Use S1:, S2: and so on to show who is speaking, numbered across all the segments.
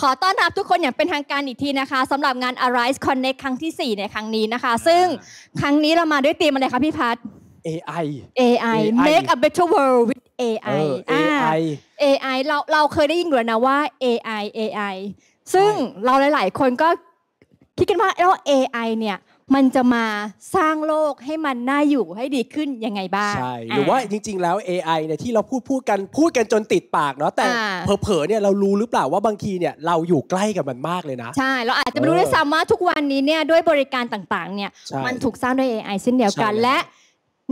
S1: ขอต้อนรับทุกคนอย่างเป็นทางการอีกทีนะคะสำหรับงาน Arise Connect ครั้งที่ 4 ในครั้งนี้นะคะ ซึ่งครั้งนี้เรามาด้วยธีมอะไรคะพี่พัท AI AI Make a Better World with AI AI AI เราเราเคยได้ยินอยู่แล้วนะว่า AI AI ซึ่งเราหลาย ๆ คนก็คิดกันว่าแล้ว AI เนี่ยมันจะมาสร้างโลกให้มันน่าอยู่ให้ดีขึ้นยังไงบ้างใช่หรือว่า
S2: จริงๆ แล้ว AI เนี่ยที่เราพูดพูดกันพูดกันจนติดปากเนาะแต่เผลอๆเนี่ยเรารู้หรือเปล่าว่าบางทีเนี่ยเราอยู่ใกล้กับมันมากเลยนะ ใช่เราอาจจะไม่รู้ด้วยซ้ำ
S1: ว่าทุกวันนี้เนี่ยด้วยบริการต่างๆเนี่ยมันถูกสร้างด้วย AI เช่นเดียวกันและ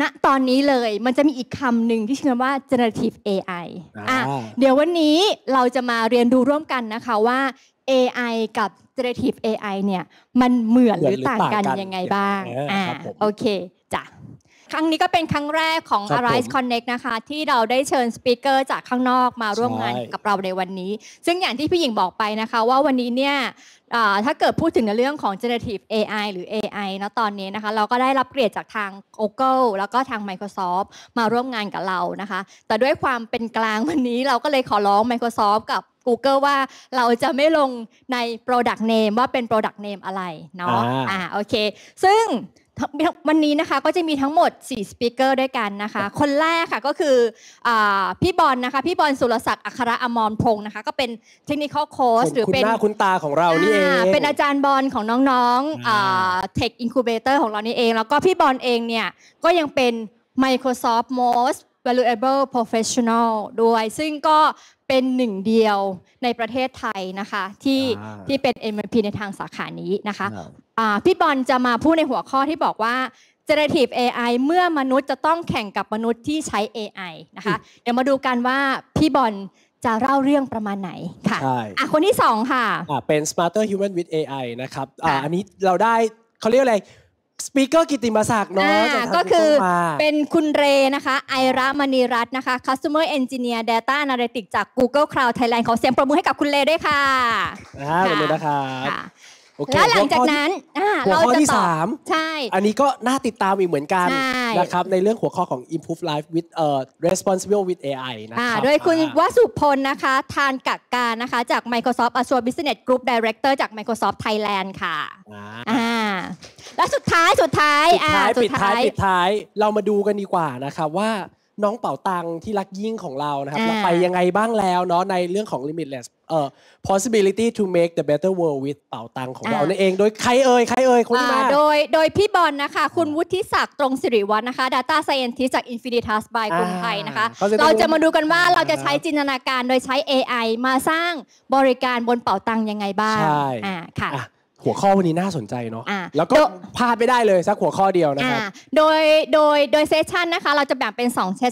S1: ณนะตอนนี้เลยมันจะมีอีกคำหนึ่งที่ชื่อว่า generative AI อ่ะเดี๋ยววันนี้เราจะมาเรียนดูร่วมกันนะคะว่า AI กับ generative AI เนี่ย มันเหมือนหรือต่างกันยังไงบ้าง อ่า โอเค จ้ะ ครั้งนี้ก็เป็นครั้งแรกของ Arise Connect นะคะ ที่เราได้เชิญสปิเกอร์จากข้างนอกมาร่วมงานกับเราในวันนี้ ซึ่งอย่างที่พี่หญิงบอกไปนะคะว่าวันนี้เนี่ย ถ้าเกิดพูดถึงในเรื่องของ generative AI หรือ AI นะตอนนี้นะคะ เราก็ได้รับเกียรติจากทาง Google แล้วก็ทาง Microsoft มาร่วมงานกับเรานะคะ แต่ด้วยความเป็นกลางวันนี้เราก็เลยขอร้อง Microsoft กับ Google ว่าเราจะไม่ลงใน Product Name ว่าเป็น Product Name อะไรเนาะอ่าโอเคซึ่งวันนี้นะคะก็จะมีทั้งหมด4สปิเกอร์ด้วยกันนะคะ คนแรกค่ะก็คืออพี่บอลนะคะพี่บอลสุรศักดิ์อัครอมรพงศ์นะคะก็เป็นเทคนิคโค้ชหรือเป็นคุณหน้าคุณ
S2: ตาของเรานี่เองเป็นอ
S1: าจารย์บอลของน้องๆเทคอินคูเบเตอร์ของเรานี่เอง แล้วก็พี่บอลเองเนี่ยก็ยังเป็น Microsoft Most valuable professional ด้วยซึ่งก็เป็นหนึ่งเดียวในประเทศไทยนะคะ ที่ที่เป็น m อ p ในทางสาขานี้นะคะ พี่บอลจะมาพูดในหัวข้อที่บอกว่า generative AI เมื่อมนุษย์จะต้องแข่งกับมนุษย์ที่ใช้ AI นะคะเดี๋ยวมาดูกันว่าพี่บอลจะเล่าเรื่องประมาณไหน ค่ะใช่คนที่สองค่ะ
S2: อเป็น smarter human with AI นะครับออันนี้เราได้เขาเรียกอะไรสปีกเกอร์กิติมศักดิ์เนาะก็คือเป็
S1: นคุณเรนะคะ ไอระมณีรัตน์นะคะ Customer Engineer Data Analytics จาก Google Cloud Thailand ขอเสียงปรบมือให้กับคุณเรด้วยค่ะ
S2: ขอบคุณนะครับแล้วหลังจากนั้นเราจะตอมใช่ อันนี้ก็น่าติดตามอีกเหมือนกันนะครับในเรื่องหัวข้อของ improve life with responsible with AI นะครับโดยคุณว
S1: สุพลนะคะ ทานกักการนะคะจาก Microsoft Azure Business Group Director จาก Microsoft Thailand ค่ะแล้วสุดท้าย สุดท้ายสุดท้ายปิดท้ายปิด
S2: ท้ายเรามาดูกันดีกว่านะครับว่าน้องเป่าตังที่รักยิ่งของเรานะครับ เราไปยังไงบ้างแล้วเนาะในเรื่องของ limitless เอ่อ possibility to make the better world with เป่าตังของเรานั่นเองโดยใครเอ่ยใครเอ่ยคนที่มาโด
S1: ยโดยพี่บอลนะคะ คุณวุฒิศักดิ์ตรงสิริวัฒน์นะคะ Data Scientist จาก Infinitas by กรุงไทยนะคะ เราจะมาดูกันว่าเราจะใช้จินตนาการโดยใช้ AI มาสร้างบริการบนเป่าตังยังไงบ้างใช่อ่าค่ะ
S2: หัวข้อวันนี้น่าสนใจเนาะ แล้วก็พลาดไม่ได้เลยสักหัวข้อเดียวนะครับ
S1: โดย โดย โดยเซสชันนะคะ เราจะแบ่งเป็น2เ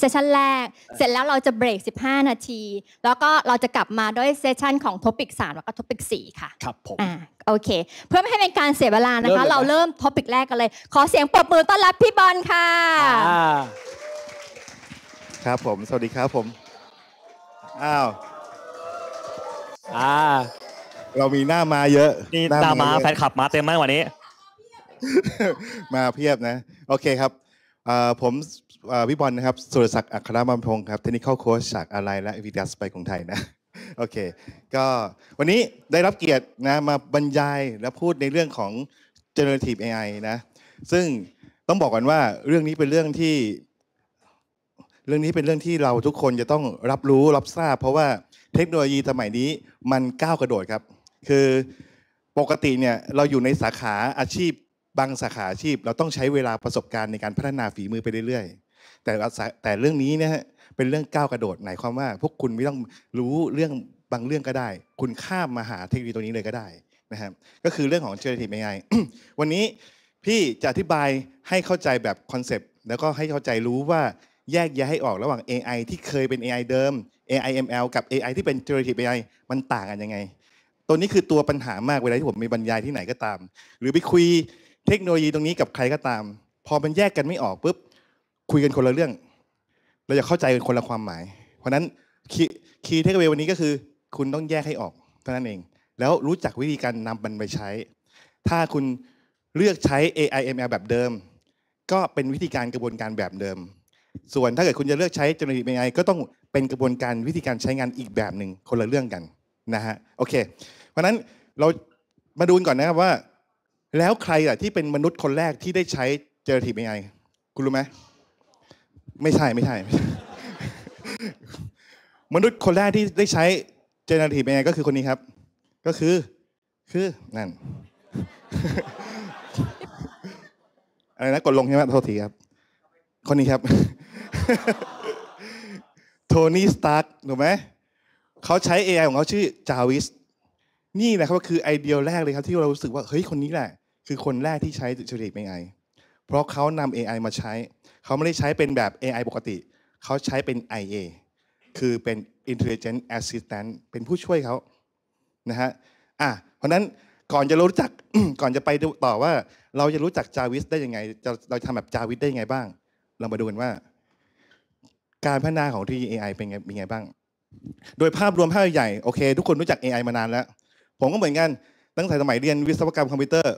S1: ซสชันแรก เสร็จแล้วเราจะเบรก 15 นาที แล้วก็เราจะกลับมาด้วยเซสชันของท็อปิก3แล้วก็ท็อปิก4ค่ะ ครับผม อ่า โอเค เพื่อไม่ให้เป็นการเสียเวลานะคะเราเริ่มท็อปิกแรกกันเลย ขอเสียงปรบมือต้อนรับพี่บอลค่ะ
S3: ครับผม สวัสดีครับผม อ้าว อ่าเรามีหน้ามาเยอะนี่หน้าตามาแฟนคลับมาเต็มมากกว่านี้ มาเพียบนะ โอเคครับ ผมพี่บอลนะครับ สุรศักดิ์อัครบมพงศ์ครับเทคนิค้าโค้ชจากอะไร และวิดัสไปของไทยนะ โอเค ก็วันนี้ได้รับเกียรตินะ มาบรรยายและพูดในเรื่องของ generative AI นะ ซึ่งต้องบอกกันว่าเรื่องนี้เป็นเรื่องที่ เรื่องนี้เป็นเรื่องที่เราทุกคนจะต้องรับรู้รับทราบ เพราะว่าเทคโนโลยีสมัยนี้ มันก้าวกระโดดครับคือปกติเนี่ยเราอยู่ในสาขาอาชีพ บางสาขาอาชีพ เราต้องใช้เวลาประสบการณ์ในการพัฒนาฝีมือไปเรื่อยๆแต่แต่เรื่องนี้เนี่ยเป็นเรื่องก้าวกระโดดหมายความว่า พวกคุณไม่ต้องรู้เรื่องบางเรื่องก็ได้ คุณข้ามมาหาเทคโนโลยีตัวนี้เลยก็ได้นะครับก็คือเรื่องของเช n e r a t i v e ไงวันนี้พี่จะอธิบายให้เข้าใจแบบคอนเซปต์แล้วก็ให้เข้าใจรู้ว่าแยกแยะให้ออกระหว่าง AI ที่เคยเป็น AI เดิม AI ML กับ AI ที่เป็น generative AI มันต่างกันยังไงตัวนี้คือตัวปัญหามากเวลาที่ผมมีบรรยายที่ไหนก็ตาม หรือไปคุยเทคโนโลยีตรงนี้กับใครก็ตาม พอมันแยกกันไม่ออกปุ๊บคุยกันคนละเรื่อง เราจะเข้าใจกันคนละความหมาย เพราะนั้นคีย์เทคเววันนี้ก็คือ คุณต้องแยกให้ออกเท่านั้นเอง แล้วรู้จักวิธีการนำมันไปใช้ ถ้าคุณเลือกใช้ AI ML แบบเดิม ก็เป็นวิธีการกระบวนการแบบเดิม ส่วนถ้าเกิดคุณจะเลือกใช้จ e n e r a t ปไ e a ก็ต้องเป็นกระบวนการวิธีการใช้งานอีกแบบหนึ่งคนละเรื่องกันนะฮะโอเคราะนั้นเรามาดูก่อนนะครับว่า แล้วใครอะที่เป็นมนุษย์คนแรกที่ได้ใช้เจอที a t i v e a คุณรู้ไหมไม่ใช่ไม่ใช่ มนุษย์คนแรกที่ได้ใช้เจอที a เป็นไงก็คือคนนี้ครับ ก็คือคือ นั่น อะไรนะ กดลงใช่ไหมโทษทีครับคนนี้ครับโทนี่สตาร์กถูกไหมเขาใช้ AI ของเขาชื่อจาวิสนี่แหละครับคือไอเดียแรกเลยครับที่เรารู้สึกว่าเฮ้ยคนนี้แหละ คือคนแรกที่ใช้เจ n e r a t i v อ a เพราะเขานำ AI มาใช้เขาไม่ได้ใช้เป็นแบบ AI ปกติเขาใช้เป็น IA คือเป็น intelligent assistant เป็นผู้ช่วยเขานะฮะอ่ะเพราะนั้นก่อนจะรู้จักก่อนจะไปต่อว่า เราจะรู้จักจาวิสได้ยังไงเราทำแบบจาวิสได้ยังไงบ้าง เรามาดูกันว่า การพัฒนาของที่ AI เป็นไงเป็นไงบ้าง โดยภาพรวมภาพใหญ่โอเคทุกคนรู้จัก AI มานานแล้วผมก็เหมือนกัน ตั้งแต่สมัยเรียนวิศวกรรมคอมพิวเตอร์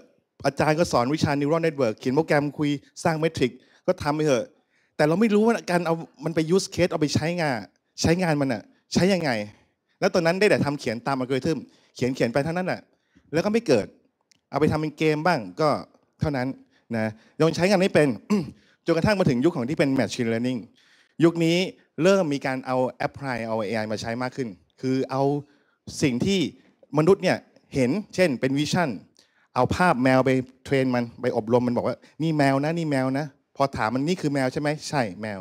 S3: อาจารย์ก็สอนวิชา neural network เขียนโปรแกรมคุยสร้างเมทริกก็ทำไปเถอะ แต่เราไม่รู้ว่าการเอา มันไป use case เอาไปใช้งาน ใช้งานมันอะใช้ยังไง แล้วตอนนั้นได้แต่ทำเขียนตามอัลกอริทึมเขียนเขียนไปเท่านั้นอะแล้วก็ไม่เกิด เอาไปทำเป็นเกมบ้างก็เท่านั้นนะยังใช้งานไม่เป็น จนกระทั่งมาถึงยุคของที่เป็น machine learning ยุคนี้เริ่มมีการเอา apply เอา AI มาใช้มากขึ้น คือเอาสิ่งที่มนุษย์เนี่ยเห็นเช่นเป็นวิชั่นเอาภาพแมวไปเทรนมันไปอบรมมันบอกว่านี่แมวนะนี่แมวนะพอถามมันนี่คือแมวใช่ไหมใช่แมว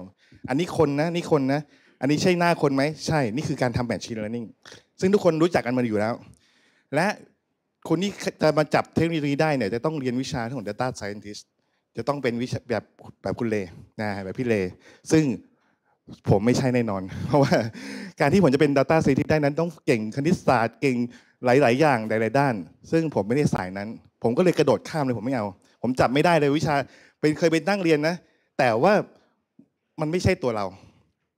S3: อันนี้คนนะนี่คนนะอันนี้ใช่หน้าคนไหมใช่ นี่คือการทำแมชชีนเลอร์นิ่งซึ่งทุกคนรู้จักกันมาอยู่แล้ว และคนที่จะมาจับเทคโนโลยีได้เนี่ยจะต้องเรียนวิชาท่องของ Data Scientist จะต้องเป็นวิชาแบบแบบคุณเลนะแบบพี่เลซึ่งผมไม่ใช่แน่นอน เพราะว่าการที่ผมจะเป็น Data Scientist ได้นั้นต้องเก่งคณิตศาสตร์เก่งหลายๆ อย่าง หลาย ๆ ด้าน ซึ่งผมไม่ได้สายนั้น ผมก็เลยกระโดดข้ามเลยผมไม่เอา ผมจับไม่ได้เลยวิชา เป็นเคยไปนั่งเรียนนะ แต่ว่ามันไม่ใช่ตัวเรา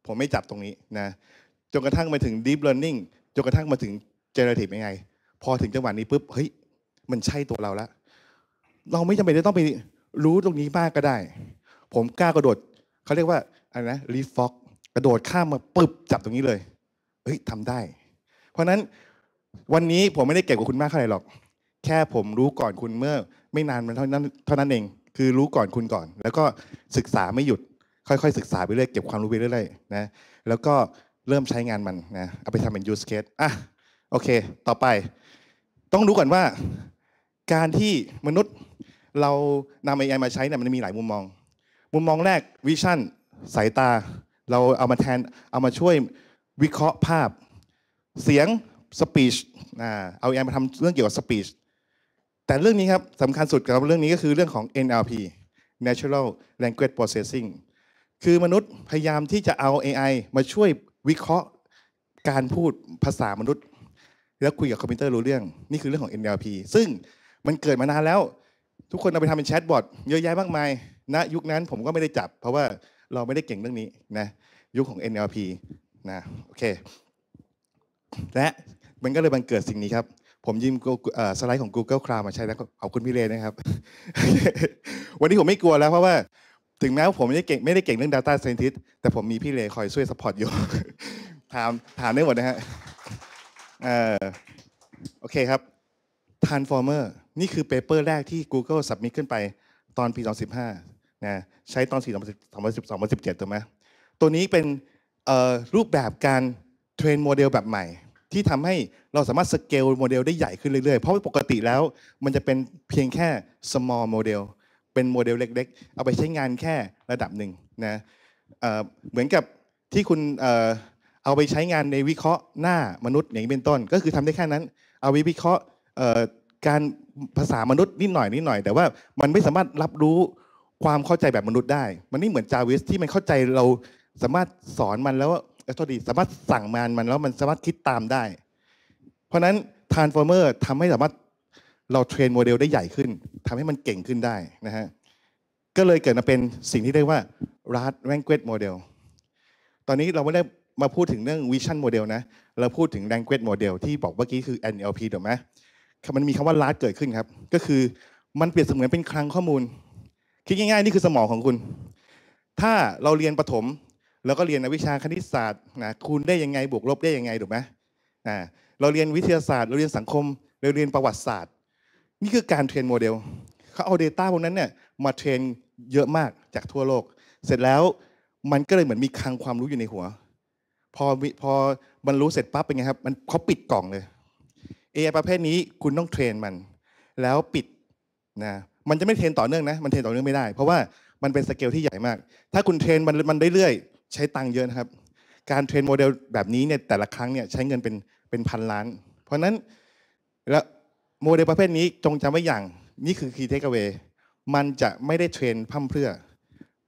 S3: ผมไม่จับตรงนี้นะ จนกระทั่งมาถึง deep learning จนกระทั่งมาถึง generative ยังไง พอถึงจังหวะนี้ปุ๊บ เฮ้ย มันใช่ตัวเราละเราไม่จำเป็นจะต้องไปรู้ตรงนี้มากก็ได้ ผมกล้ากระโดด เขาเรียกว่าอะไรนะรี f ็อกกระโดดข้ามมาปุ๊บ จับตรงนี้เลย เฮ้ยทำได้ เพราะนั้นวันนี้ผมไม่ได้เก่งกว่าคุณมากเท่าไหร่หรอก แค่ผมรู้ก่อนคุณเมื่อไม่นานมันเท่านั้นเท่านั้นเอง คือรู้ก่อนคุณก่อน แล้วก็ศึกษาไม่หยุด ค่อยๆ ศึกษาไปเรื่อยเก็บความรู้ไปเรื่อยๆนะ แล้วก็เริ่มใช้งานมันนะ เอาไปทำเป็น use case อ่ะ โอเค ต่อไป ต้องรู้ก่อนว่า การที่มนุษย์เรานำ AI มาใช้เนี่ยมันมีหลายมุมมอง มุมมองแรกวิชั่นสายตา เราเอามาแทนเอามาช่วยวิเคราะห์ภาพเสียงสปีชเอา AI มาทำเรื่องเกี่ยวกับสปีชแต่เรื่องนี้ครับสำคัญสุดกับเรื่องนี้ก็คือเรื่องของ NLP Natural Language Processing คือมนุษย์พยายามที่จะเอา AI มาช่วยวิเคราะห์การพูดภาษามนุษย์ แล้วคุยกับคอมพิวเตอร์รู้เรื่อง นี่คือเรื่องของ NLP ซึ่งมันเกิดมานานแล้ว ทุกคนเอาไปทำเป็นแชทบอทเยอะแยะมากมายณนะยุคนั้นผมก็ไม่ได้จับ เพราะว่าเราไม่ได้เก่งเรื่องนี้นะยุคของ NLP นะโอเคและมันก็เลยบังเกิดสิ่งนี้ครับ ผมยืมสไลด์ของ Google Cloud มาใช้แล้วเอาคุณพี่เลนะครับ วันนี้ผมไม่กลัวแล้วเพราะว่าถึงแม้ว่าผมไม่ได้เก่งไม่ได้เก่งเรื่อง Data Scientist แต่ผมมีพี่เลคอยช่วยสปอร์ตอยู่ ถาม ถามได้หมดนะฮะโอเคครับ Transformer นี่คือเปเปอร์แรกที่ Google สับมิตขึ้นไปตอนปี 2015นะใช้ตอน 4 2017ถูกไหม ตัวนี้เป็นรูปแบบการเทรนโมเดลแบบใหม่ที่ทำให้เราสามารถสเกลโมเดลได้ใหญ่ขึ้นเรื่อยๆ เพราะปกติแล้วมันจะเป็นเพียงแค่ small model เป็นโมเดลเล็กๆ เอาไปใช้งานแค่ระดับหนึ่งนะเหมือนกับที่คุณเอาไปใช้งานในวิเคราะห์หน้ามนุษย์อย่าง้เป็นต้น ก็คือทำได้แค่นั้น เอาไปวิเคราะห์การภาษามนุษย์นิดหน่อยนิดหน่อยแต่ว่ามันไม่สามารถรับรู้ความเข้าใจแบบมนุษย์ได้ มันไม่เหมือนจาวิสที่มันเข้าใจเราสามารถสอนมันแล้วโทษดีสามารถสั่งมานมัน แล้วมันสามารถคิดตามได้ เพราะฉะนั้น transformer ทำให้สามารถ เราเทรนโมเดลได้ใหญ่ขึ้น ทำให้มันเก่งขึ้นได้นะฮะก็เลยเกิดมาเป็นสิ่งที่เรียกว่า large language model ตอนนี้เราไม่ได้มาพูดถึงเรื่อง vision model นะ เราพูดถึง language model ที่บอกเมื่อกี้คือ NLP ถูกไหมมันมีคำว่า l a r g เกิดขึ้นครับ ก็คือมันเปรียบเสมือนเป็นคลังข้อมูลคิดง่าย ๆนี่คือสมองของคุณ ถ้าเราเรียนประถมเราก็เรียนวิชาคณิตศาสตร์นะคูณได้ยังไงบวกลบได้ยังไงถูกไหมอ่าเราเรียนวิทยาศาสตร์เราเรียนสังคม เราเรียนประวัติศาสตร์ นี่คือการเทรนโมเดลเขาเอา Data พวกนั้นเนี่ยมาเทรนเยอะมากจากทั่วโลก เสร็จแล้วมันก็เลยเหมือนมีคลังความรู้อยู่ในหัวพอพอมันรู้เสร็จปั๊บเป็นไงครับมันเขาปิดกล่องเลย AI ประเภทนี้คุณต้องเทรนมัน แล้วปิดนะมันจะไม่เทรนต่อเนื่องนะมันเทรนต่อเนื่องไม่ได้ เพราะว่ามันเป็นสเกลที่ใหญ่มาก ถ้าคุณเทรนมันมันได้เรื่อยใช้ตังค์เยอะนะครับ การเทรนโมเดลแบบนี้เนี่ยแต่ละครั้งเนี่ยใช้เงินเป็นเป็นพันล้าน เพราะนั้นแล้วโมเดลประเภทนี้จงจำไว้อย่างนี่คือคีย์เทคเวย์มันจะไม่ได้เทรนพั่มเพื่อ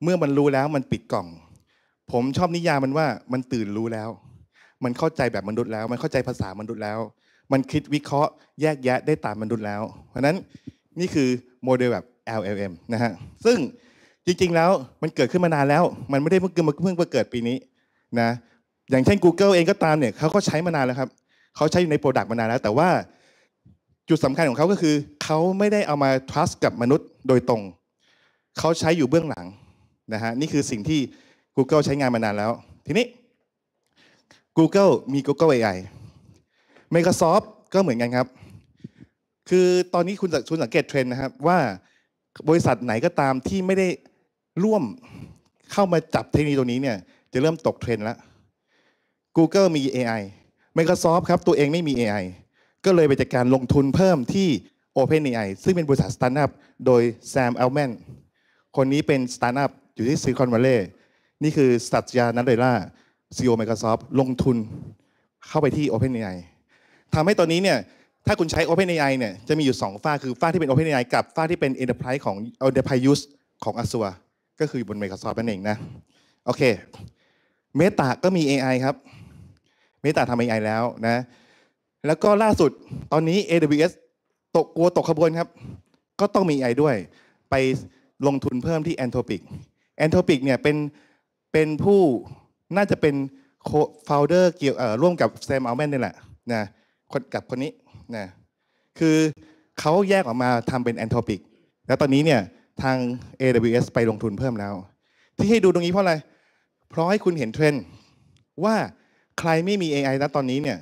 S3: เมื่อมันรู้แล้วมันปิดกล่อง ผมชอบนิยามมันว่ามันตื่นรู้แล้ว มันเข้าใจแบบมนุษย์แล้ว มันเข้าใจภาษามนุษย์แล้ว มันคิดวิเคราะห์แยกแยะได้ตามมนุษย์แล้วเพราะนั้นนี่คือโมเดลแบบ LLM นะฮะซึ่งจริง ๆ แล้วมันเกิดขึ้นมานานแล้วมันไม่ได้เพิ่งเกิดเพิ่งเกิดปีนี้นะอย่างเช่น Google เองก็ตามเนี่ยเขาก็ใช้มานานแล้วครับเขาใช้อยู่ในโปรดักต์มานานแล้ว แต่ว่าจุดสำคัญของเขาก็คือเขาไม่ได้เอามา trust กับมนุษย์โดยตรงเขาใช้อยู่เบื้องหลังนะฮะนี่คือสิ่งที่ Google ใช้งานมานานแล้ว ทีนี้ Google มี Google AI Microsoft ก็เหมือนกันครับคือตอนนี้คุณสังเกตเทรนด์นะครับว่าบริษัทไหนก็ตามที่ไม่ได้ร่วมเข้ามาจับเทคโนโลยีตัวนี้เนี่ย จะเริ่มตกเทรนด์แล้ว Google มี AI Microsoft ครับตัวเองไม่มี AI ก็เลยไปจัดการลงทุนเพิ่มที่ OpenAI ซึ่งเป็นบริษัทสตาร์ทอัพโดย Sam Altman คนนี้เป็นสตาร์ทอัพอยู่ที่ซิลิคอนวัลเลย์นี่คือสัตยานันเดล่า CEO Microsoft ลงทุนเข้าไปที่ OpenAI ทำให้ตอนนี้เนี่ย ถ้าคุณใช้ OpenAI เนี่ยจะมีอยู่2ฝ้าคือฝ้าที่เป็น OpenAI กับฝ้าที่เป็น Enterprise ของ Enterprise Use ของ Azure ก็คือบน Microsoft นั่นเองนะ โอเคเมตา ก็มี AI ครับเมตาทำ AI แล้วนะแล้วก็ล่าสุดตอนนี้ AWS ตกกลัวตกขบวนครับ ก็ต้องมี AI ด้วย ไปลงทุนเพิ่มที่ Anthropic Anthropic เนี่ยเป็นเป็นผู้น่าจะเป็นโฟลเดอร์เกี่ยวร่วมกับแซมอัลแมนนี่แหละนะคนกับคนนี้นะคือเขาแยกออกมาทำเป็น Anthropic แล้วตอนนี้เนี่ยทาง AWS ไปลงทุนเพิ่มแล้ว ที่ให้ดูตรงนี้เพราะอะไร เพราะให้คุณเห็นเทรนด์ว่าใครไม่มี AI นะตอนนี้เนี่ย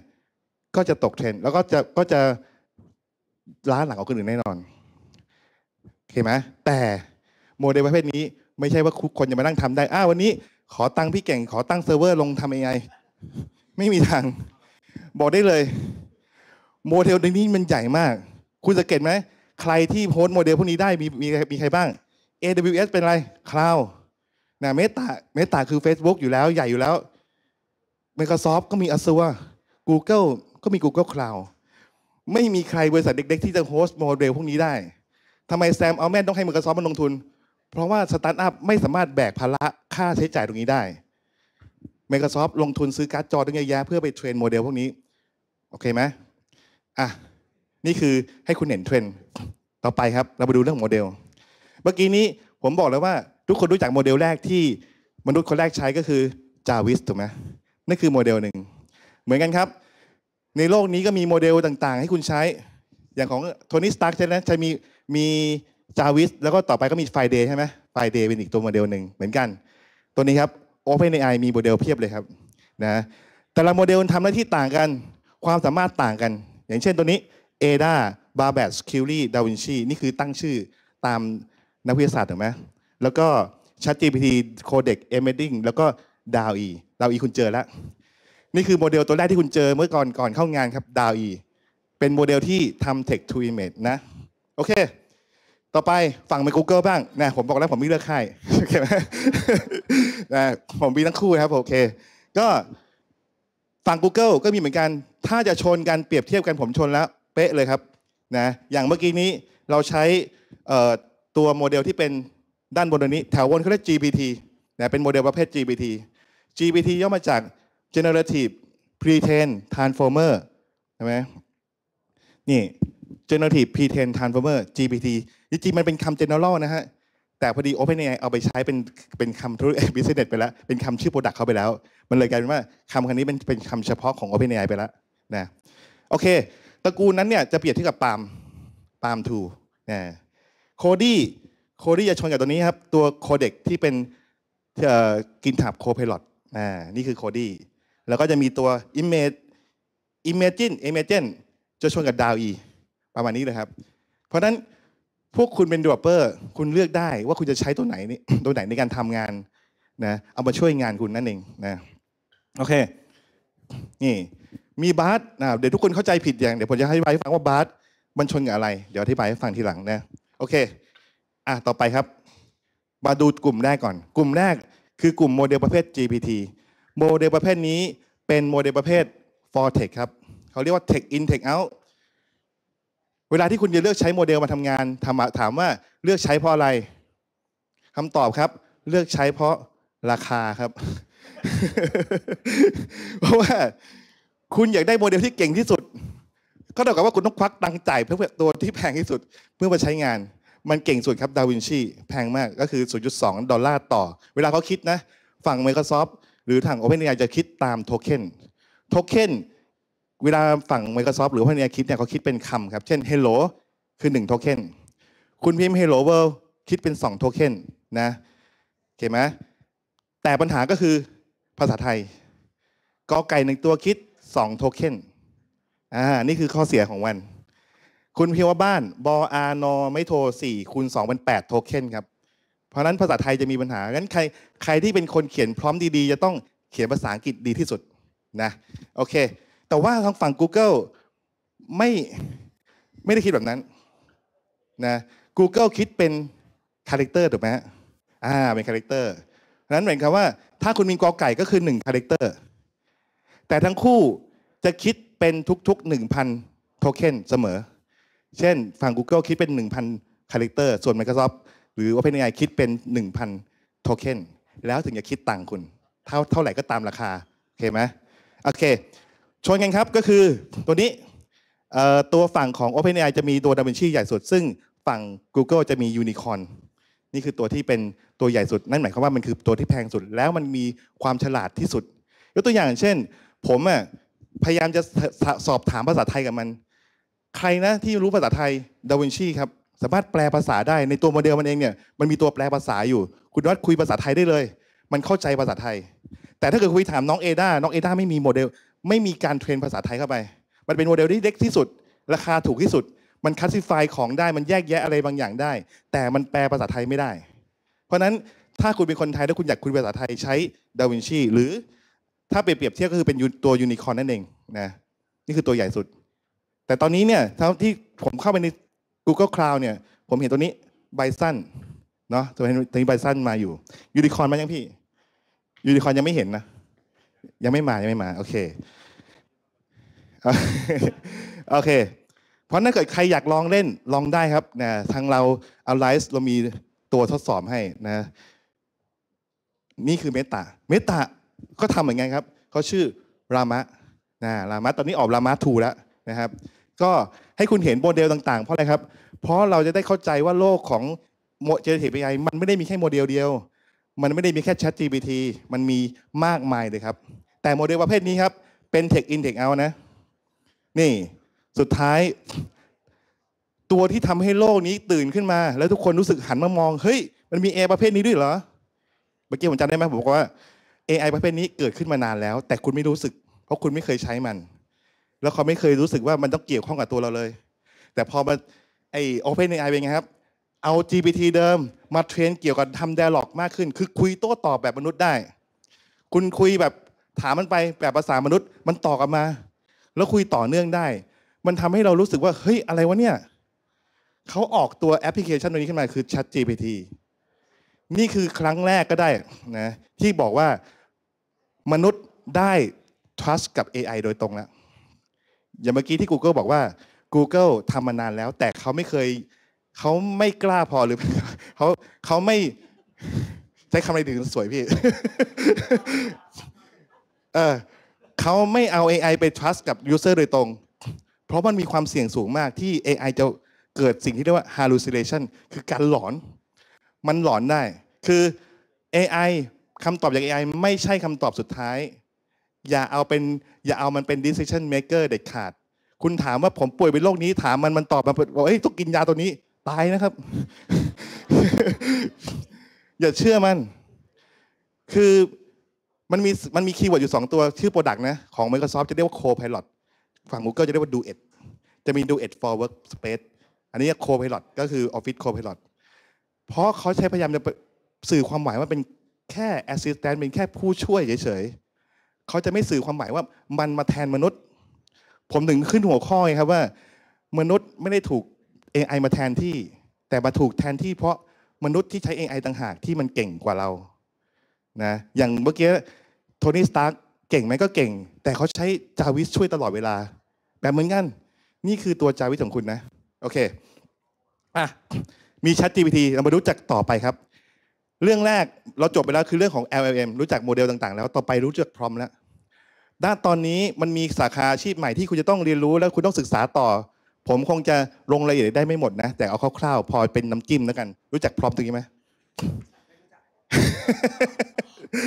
S3: ก็จะตกเทรนด์แล้วก็จะก็จะล้าหลังออกคนอื่นแน่นอน โอเคไหมแต่โมเดลประเภทนี้ ไม่ใช่ว่าคนจะมานั่งทำได้ อ้าววันนี้ ขอตังค์พี่เก่งขอตั้งเซิร์ฟเวอร์ลงทำ AI ไม่มีทาง บอกได้เลย โมเดลตรงนี้มันใหญ่มาก คุณสังเกตไหมใครที่โพสต์โมเดลพวกนี้ได้มีมีมีใครบ้าง AWS เป็นอะไร Cloud นะเมตาเมตาคือ Facebook อยู่แล้วใหญ่อยู่แล้ว Microsoft ก็มี Azure Google ก็มี Google Cloud ไม่มีใครบริษัทเด็กๆ ที่จะโฮสต์โมเดลพวกนี้ได้ ทำไมแซมเอาแม่ต้องให้ Microsoft มาลงทุน เพราะว่าสตาร์ทอัพไม่สามารถแบกภาระค่าใช้จ่ายตรงนี้ได้ Microsoft ลงทุนซื้อการ์ดจอตั้งเยอะแยะเพื่อไปเทรนโมเดลพวกนี้ โอเคไหมอ่ะนี่คือให้คุณเห็นเทรนต่อไปครับ เราไปดูเรื่องโมเดล เมื่อกี้นี้ผมบอกแล้วว่าทุกคนรู้จักโมเดลแรกที่มนุษย์คนแรกใช้ก็คือจาวิสถูกไหมนั่นคือโมเดลหนึ่งเหมือนกันครับ ในโลกนี้ก็มีโมเดลต่างๆให้คุณใช้อย่างของโทนี่สตาร์กใช่ไหมใช้มีมีจาวิสแล้วก็ต่อไปก็มีไฟเดย์ใช่ไหมไฟเดย์เป็นอีกตัวโมเดลหนึ่งเหมือนกัน ตัวนี้ครับ OpenAI มีโมเดลเพียบเลยครับนะแต่ละโมเดลทำหน้าที่ต่างกันความสามารถต่างกัน อย่างเช่นตัวนี้เอดาบาร์แบสคิวรีดาวินชี นี่คือตั้งชื่อตามนักวิทยาศาสตร์ถูกไหมแล้วก็ ChatGPT Codex เ m e ดดิงแล้วก็ดาวอีดาวอีคุณเจอแล้ว นี่คือโมเดลตัวแรกที่คุณเจอเมื่อก่อนก่อนเข้างานครับดาวอีเป็นโมเดลที่ทำ Tech to Image นะ โอเค ต่อไปฝั่งไป Google บ้างนะผมบอกแล้วผมไม่เลือกใครโอเคไหมนะผมมีทั้งคู่ครับ โอเค ก็ฝั่ง Google ก็มีเหมือนกัน ถ้าจะชนกันเปรียบเทียบกันผมชนแล้วเป๊ะเลยครับนะอย่างเมื่อกี้นี้เราใช้ตัวโมเดลที่เป็นด้านบนตรงนี้ แถวบนเขาเรียก GPT นะเป็นโมเดลประเภท GPT GPT ย่อมาจาก generative pretrain transformer ใช่ไหมนี่ generative pretrain transformer GPT จริงๆ มันเป็นคำ general นะฮะ แต่พอดี OpenAI เอาไปใช้เป็นเป็นคำธุรกิจ business ไปแล้ว เป็นคำชื่อ product เขาไปแล้ว มันเลยกลายเป็นว่าคำคันนี้เป็นเป็นคำเฉพาะของ OpenAI ไปแล้วนะโอเคตระกูลนั้นเนี่ยจะเปรียบเทียบกับปาล์มปาล์มทูนะโคดี้โคดี้จะชนกับตัวนี้ครับ ตัวโคเด็กที่เป็นกินถับโคเพลอตนนี่คือโคดี้แล้วก็จะมีตัวอิมเมจอิมเมจินเอเมเจนจะชนกับดาวอีประมาณนี้เลยครับ เพราะฉะนั้นพวกคุณเป็นดูเวเปอร์คุณเลือกได้ว่าคุณจะใช้ตัวไหนนี่ ตัวไหนในการทำงานนะ เอามาช่วยงานคุณนั่นเองนะโอเค นี่มีบาสเดี๋ยวทุกคนเข้าใจผิดอย่างเดี๋ยวผมจะให้ให้ฟังว่าบาสมันชนกับอะไร เดี๋ยวอธิบายให้ฟังทีหลังนะ โอเค อ่ะต่อไปครับ มาดูกลุ่มแรกก่อน กลุ่มแรกคือกลุ่มโมเดลประเภท GPT โมเดลประเภทนี้เป็นโมเดลประเภท for tech ครับ เขาเรียกว่า tech in tech out เวลาที่คุณจะเลือกใช้โมเดลมาทำงานถามว่าเลือกใช้เพราะอะไรคำตอบครับ เลือกใช้เพราะราคาครับ เพราะว่าคุณอยากได้โมเดลที่เก่งที่สุด ก็เท่ากับว่าคุณต้องควักตังค์จ่ายเพื่อตัวที่แพงที่สุดเพื่อมาใช้งาน มันเก่งสุดครับดาวินชี แพงมากก็คือ0.2ดอลลาร์ต่อ เวลาเขาคิดนะ ฝั่ง Microsoft หรือทาง OpenAI จะคิดตามโทเค็น โทเค็นเวลาฝั่ง Microsoft หรือ OpenAI คิดเนี่ยเขาคิดเป็นคำครับ เช่น hello คือ1โทเค็น คุณพิมพ์ hello world คิดเป็น2โทเค็นนะเข้าไหมแต่ปัญหาก็คือภาษาไทยกอไก่หนึ่งตัวคิดสองโทเค็น อ่า นี่คือข้อเสียของมัน คุณพิมว่าบ้าน บออานอไม่โทสี่คูณสองเป็นแปดโทเค็นครับ เพราะนั้นภาษาไทยจะมีปัญหา งั้นใครใครที่เป็นคนเขียนพร้อมดีๆ จะต้องเขียนภาษาอังกฤษดีที่สุดนะ โอเค แต่ว่าทางฝั่ง Google ไม่ไม่ได้คิดแบบนั้นนะ Google คิดเป็นคาแรคเตอร์ถูกไหมอ่า เป็นคาแรคเตอร์นั้นเหมยความว่า ถ้าคุณมีกอไก่ก็คือหนึ่งคาแรคเตอร์แต่ทั้งคู่จะคิดเป็นทุก ๆ1,000โทเค็นเสมอ เช่น ฝั่ง Google คิดเป็น 1,000 คาแรคเตอร์ ส่วน Microsoft หรือ OpenAI คิดเป็น 1,000โทเค็น แล้วถึงจะคิดตังคุณ เท่าเท่าไหร่ก็ตามราคา โอเคไหมโอเคชนกันครับก็คือตัวนี้ตัวฝั่งของ OpenAI จะมีตัว DaVinci ใหญ่สุด ซึ่งฝั่ง Google จะมี Unicorn นี่คือตัวที่เป็นตัวใหญ่สุดนั่นหมายความว่ามันคือตัวที่แพงสุดแล้วมันมีความฉลาดที่สุด ยกตัวอย่างเช่นผมอ่ะพยายามจะสอบถามภาษาไทยกับมัน ใครนะที่รู้ภาษาไทย ดาวินชีครับสามารถแปลภาษาได้ในตัวโมเดลมันเองเนี่ยมันมีตัวแปลภาษาอยู่ คุณนัอคุยภาษาไทยได้เลย มันเข้าใจภาษาไทย แต่ถ้าเกิดคุยถามน้องเอด้าน้องเอด้าไม่มีโมเดล ไม่มีการเทรนภาษาไทยเข้าไป มันเป็นโมเดลที่เล็กที่สุด ราคาถูกที่สุด มันคัสซิฟายของได้มันแยกแยะอะไรบางอย่างได้ แต่มันแปลภาษาไทยไม่ได้ เพราะนั้นถ้าคุณเป็นคนไทยถ้าคุณอยากคุยภาษาไทยใช้ดาวินชีหรือถ้าเปรียบเทียบก็คือเป็นตัวยูนิคอร์นนั่นเองนะ นี่คือตัวใหญ่สุด แต่ตอนนี้เนี่ยท่าที่ผมเข้าไปใน Google Cloud เนี่ย ผมเห็นตัวนี้ไบซันเนาะตัวนี้ไบซันมาอยู่ยูนิคอร์นมายังพี่ยูนิคอร์นยังไม่เห็นนะ ยังไม่มา ยังไม่มา โอเค โอเค เพราะถ้าเกิดใครอยากลองเล่นลองได้ครับนะทางเราเอาไลฟ์เรามีตัวทดสอบให้นะ นี่คือเมตาเมตาก็ทำเหมือนกันครับเขาชื่อรามะนะรามะตอนนี้ออกรามะทูแล้วนะครับ ก็ให้คุณเห็นโมเดลต่าง ๆ เพราะอะไรครับ เพราะเราจะได้เข้าใจว่าโลกของ โมเจเนติฟไอมันไม่ได้มีแค่โมเดลเดียว มันไม่ได้มีแค่ Chat GPT มันมีมากมายเลยครับ แต่โมเดลประเภทนี้ครับ เป็น Tech in Tech out นะ นี่สุดท้าย ตัวที่ทำให้โลกนี้ตื่นขึ้นมา แล้วทุกคนรู้สึกหันมามองเฮ้ยมันมี AI ประเภทนี้ด้วยเหรอเมื่อกี้ผมจำได้ไหมผมบอกว่า AI ประเภทนี้เกิดขึ้นมานานแล้ว แต่คุณไม่รู้สึก เพราะคุณไม่เคยใช้มัน แล้วเขาไม่เคยรู้สึกว่ามันต้องเกี่ยวข้องกับตัวเราเลย แต่พอมาไอ้ Open AI เป็นไงครับ เอา GPT เดิมมาเทรนเกี่ยวกับทำ dialog มากขึ้น คือคุยโต้ตอบแบบมนุษย์ได้ คุณคุยแบบถามมันไปแบบภาษามนุษย์มันตอบกลับมา แล้วคุยต่อเนื่องได้ มันทำให้เรารู้สึกว่าเฮ้ยอะไรวะเนี่ยเขาออกตัวแอปพลิเคชันตัวนี้ขึ้นมา คือ Chat GPT นี่คือครั้งแรกก็ได้นะที่บอกว่ามนุษย์ได้ trust กับ AI โดยตรงแล้ว อย่างเมื่อกี้ที่ Google บอกว่า Google ทำมานานแล้ว แต่เขาไม่เคย เขาไม่กล้าพอหรือ เขาเขาไม่ใช้คำอะไรถึงสวยพี่เออเขาไม่เอา AI ไป trust กับ user โดยตรง เพราะมันมีความเสี่ยงสูงมากที่ AI จะเกิดสิ่งที่เรียกว่า hallucination คือการหลอน มันหลอนได้ คือ AI คำตอบจาก AI ไม่ใช่คำตอบสุดท้าย อย่าเอาเป็น อย่าเอามันเป็น decision maker เด็ดขาดคุณถามว่าผมป่วยเป็นโรคนี้ถามมันมันตอบมาบอกเอ้ยต้องกินยาตัวนี้ตายนะครับ อย่าเชื่อมัน คือมันมีมันมีคีย์เวิร์ดอยู่ 2 ตัวชื่อโปรดักต์นะของ Microsoft จะเรียกว่า Copilot ฝั่ง Google จะเรียกว่า Duet จะมี Duet for Workspace อันนี้ Copilot ก็คือ Office Copilot เพราะเขาใช้พยายามจะสื่อความหมายว่าเป็นแค่แอสซิสแตนต์เป็นแค่ผู้ช่วยเฉยๆเขาจะไม่สื่อความหมายว่ามันมาแทนมนุษย์ ผมถึงขึ้นหัวข้อครับว่า มนุษย์ไม่ได้ถูก AI มาแทนที่ แต่มาถูกแทนที่เพราะมนุษย์ที่ใช้ AI ต่างหากที่มันเก่งกว่าเรานะอย่างเมื่อกี้ โทนี่สตาร์กเก่งไหมก็เก่ง แต่เขาใช้จาวิสช่วยตลอดเวลา แบบเหมือนกันนี่คือตัวจาวิสของคุณนะโอเคอ่ะมี c h a g p t เรามาดูจักต่อไปครับเรื่องแรกเราจบไปแล้วคือเรื่องของ LLM รู้จักโมเดลต่างๆ แล้ว ต่อไปรู้จักพรอมแล้วด้านตอนนี้มันมีสาขาอาชีพใหม่ที่คุณจะต้องเรียนรู้แล้วคุณต้องศึกษาต่อ ผมคงจะลงรายละเอียดได้ไม่หมดนะ แต่เอาคร่าวๆพอเป็นน้ำจิ้มแล้วกัน รู้จักพรอมตรงนี้ไหม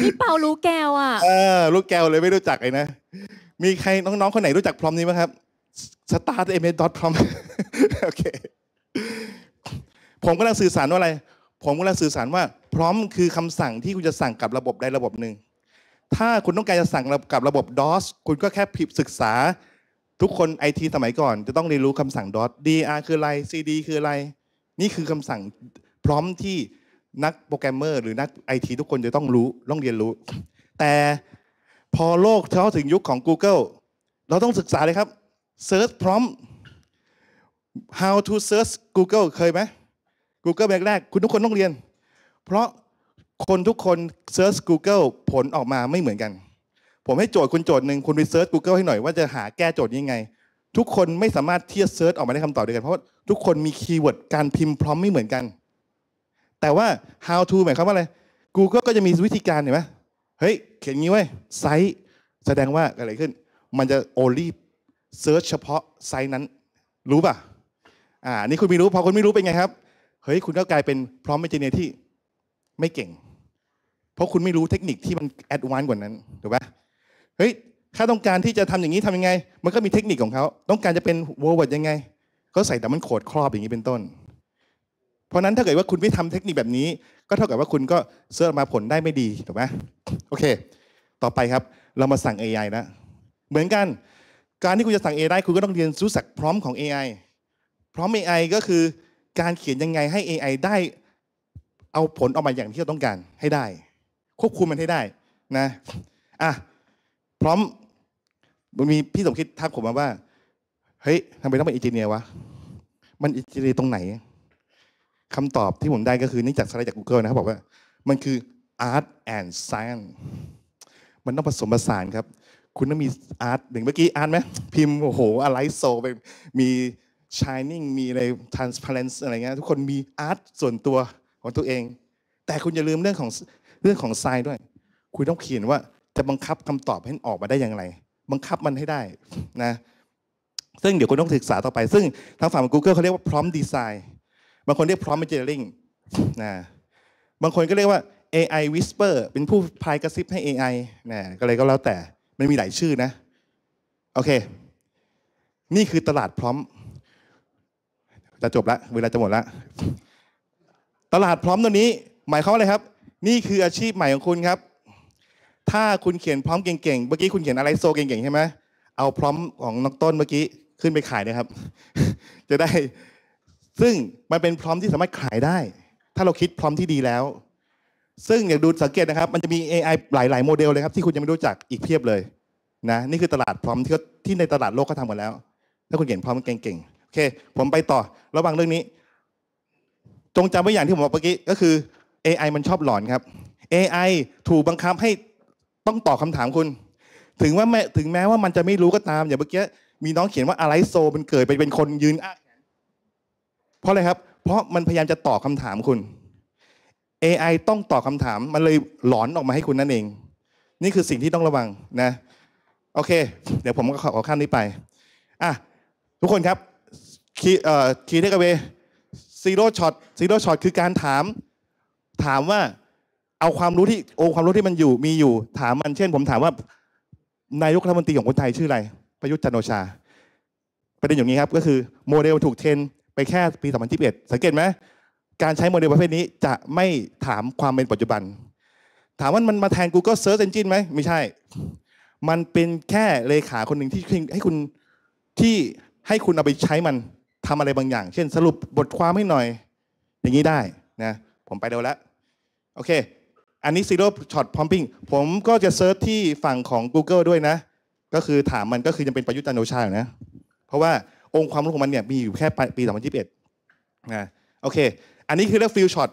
S3: พี่เปารู้แก้วอ่ะ เออ รู้แก้วเลยไม่รู้จักเลยนะ มีใครน้องๆคนไหนรู้จักพรอมนี้ไหมครับ start m s dot r o m โอเค ผมกำลังสื่อสารว่าอะไรผมกำลังสื่อสารว่า พร้อมคือคำสั่งที่คุณจะ สั่งกับระบบใดระบบหนึ่งถ้าคุณต้องการจะสั่งกับระบบ DOS คุณก็แค่ผิดศึกษาทุกคนไอทีสมัยก่อน จะต้องเรียนรู้คำสั่ง DOS DR คืออะไร CD คืออะไร นี่คือคำสั่งพร้อมที่นักโปรแกรมเมอร์หรือนักไอทีทุกคนจะต้องรู้ต้องเรียนรู้ แต่พอโลกเข้าถึงยุคของ Google เราต้องศึกษาเลยครับ Search พร้อม how to search Google เคยไหม Google แรกแรกคุณทุกคนต้องเรียน เพราะคนทุกคนเซิร์ช Google ผลออกมาไม่เหมือนกัน ผมให้โจทย์คุณโจทย์หนึ่งคุณไปเซิร์ช Google ให้หน่อยว่าจะหาแก้โจทย์ยังไง ทุกคนไม่สามารถเทียบเซิร์ชออกมาได้คำตอบเดียวกัน เพราะาทุกคนมีคีย์เวิร์ดการพิมพ์พร้อมไม่เหมือนกัน แต่ว่า how to หมายความว่าอะไร Google ก็จะมีวิธีการเห็นไหม เฮ้ย เขียนงี้ไว้ไซต์แสดงว่าอะไรขึ้น มันจะ only เซิร์ชเฉพาะไซต์นั้น รู้ป่ะอ่า นี่คุณไม่รู้พอคุณไม่รู้เป็นไงครับเฮ้ยคุณก็กลายเป็นพร้อมเอนจิเนียร์ที่ไม่เก่ง เพราะคุณไม่รู้เทคนิคที่มันแอดวานซ์กว่านั้นถูกไหมเฮ้ยถ้าต้องการที่จะทำอย่างนี้ทำยังไง มันก็มีเทคนิคของเขาต้องการจะเป็นวอลเวิร์ดยังไงก็ใส่แต่มันโคดครอบอย่างนี้เป็นต้น เพราะนั้นถ้าเกิดว่าคุณไม่ทำเทคนิคแบบนี้ ก็เท่ากับว่าคุณก็เสิร์ฟมาผลได้ไม่ดีถูกไหมโอเคต่อไปครับ เรามาสั่ง AI นะเหมือนกันการที่คุณจะสั่ง AI ได้คุณก็ต้องเรียนรู้สักพร้อมของ AI พร้อม AI ก็คือการเขียนยังไงให้ AI ได้เอาผลออกมาอย่างที่เราต้องการให้ได้ ควบคุมมันให้ได้นะอ่ะ พร้อมมันมีพี่สมคิดทักผมมาว่า เฮ้ยทำไมต้องเป็นอินจิเนียร์วะ มันอินจิเนียร์ตรงไหนคำตอบที่ผมได้ก็คือนี่จากสไลด์จาก Google นะครับบอกว่า มันคือ art and science มันต้องผสมผสานครับ คุณต้องมีอาร์ตหนึ่งเมื่อกี้อาร์ตไหมพิมพ์โอ้โหอะไรโซไปมี shining มีอะไร transparency อะไรเงี้ยทุกคนมีอาร์ตส่วนตัวของตัวเอง แต่คุณอย่าลืมเรื่องของเรื่องของทรายด้วย คุณต้องเขียนว่าจะบังคับคำตอบให้ออกมาได้อย่างไรบังคับมันให้ได้นะซึ่งเดี๋ยวคุณต้องศึกษาต่อไปซึ่งทางฝั่งของ Google เขาเรียกว่าพร้อมดีไซน์บางคนเรียกพร้อมเมเจ n e e r ิงนะบางคนก็เรียกว่า AI whisper เป็นผู้พายกระซิบให้ AI นะก็เลยก็แล้ว แต่มันมีหลายชื่อนะโอเคนี่คือตลาดพร้อมจะจบละเวลาจะหมดละตลาดพร้อมตัวนี้ หมายความว่าอะไรครับ นี่คืออาชีพใหม่ของคุณครับ ถ้าคุณเขียนพร้อมเก่งๆ เมื่อกี้คุณเขียนอะไรโซเก่งๆใช่ไหมเอาพร้อมของน้องต้นเมื่อกี้ขึ้นไปขายนะครับ จะได้ ซึ่งมันเป็นพร้อมที่สามารถขายได้ ถ้าเราคิดพร้อมที่ดีแล้ว ซึ่งอย่าดูสังเกตนะครับมันจะมี AI หลาย ๆโมเดลเลยครับที่คุณยังไม่รู้จักอีกเพียบเลย นะ นี่คือตลาดพร้อมที่ที่ในตลาดโลกเขาทำกันแล้วถ้าคุณเขียนพร้อมเก่งๆเค ผมไปต่อระหว่างเรื่องนี้ จงจำไว้อย่างที่ผมบอกเมื่อกี้ ก็คือ AI มันชอบหลอนครับ AI ถูกบังคับให้ต้องตอบคาถามคุณ ถึงว่าแม้ถึงแม้ว่ามันจะไม่รู้ก็ตาม อย่างเมื่อกี้มีน้องเขียนว่าอะไรโซมันเกิดไปเป็นคนยืนอ้าแขนเพราะอะไรครับ เพราะมันพยายามจะตอบคาถามคุณ AI ต้องตอบคาถาม มันเลยหลอนออกมาให้คุณนั่นเอง นี่คือสิ่งที่ต้องระวังนะ โอเค เดี๋ยวผมก็ขอข้ามนี้ไป อ่ะทุกคนครับคีย์เทคเวซีโร่ช็อตซีโร่ช็อตคือการถาม ถามว่าเอาความรู้ที่โอความรู้ที่มันอยู่มีอยู่ถามมันเช่นผมถามว่านายกรัฐมนตรีของคนไทยชื่ออะไร ประยุทธ์จันโอชา ประเด็นอย่างนี้ครับก็คือโมเดลถูกเทรนไปแค่ปี2021 สังเกตไหมการใช้โมเดลประเภทนี้จะไม่ถามความเป็นปัจจุบัน ถามว่ามันมาแทน Google Search Engine ไหม ไม่ใช่ มันเป็นแค่เลขาคนหนึ่งที่ให้คุณที่ให้คุณเอาไปใช้มันทำอะไรบางอย่าง เช่นสรุปบทความให้หน่อย อย่างนี้ได้นะ ผมไปเร็วแล้วโอเค อันนี้ีโร่ช็อตพอมปิ้งผมก็จะเซิร์ชที่ฝั่งของ Google ด้วยนะ ก็คือถามมันก็คือยังเป็นประยุทธ์จันโอชาอยู่นะ เพราะว่าองค์ความรู้ของมันเนี่ยมีอยู่แค่ปี 2021 นะโอเค อันนี้คือเรียกฟิลช็อต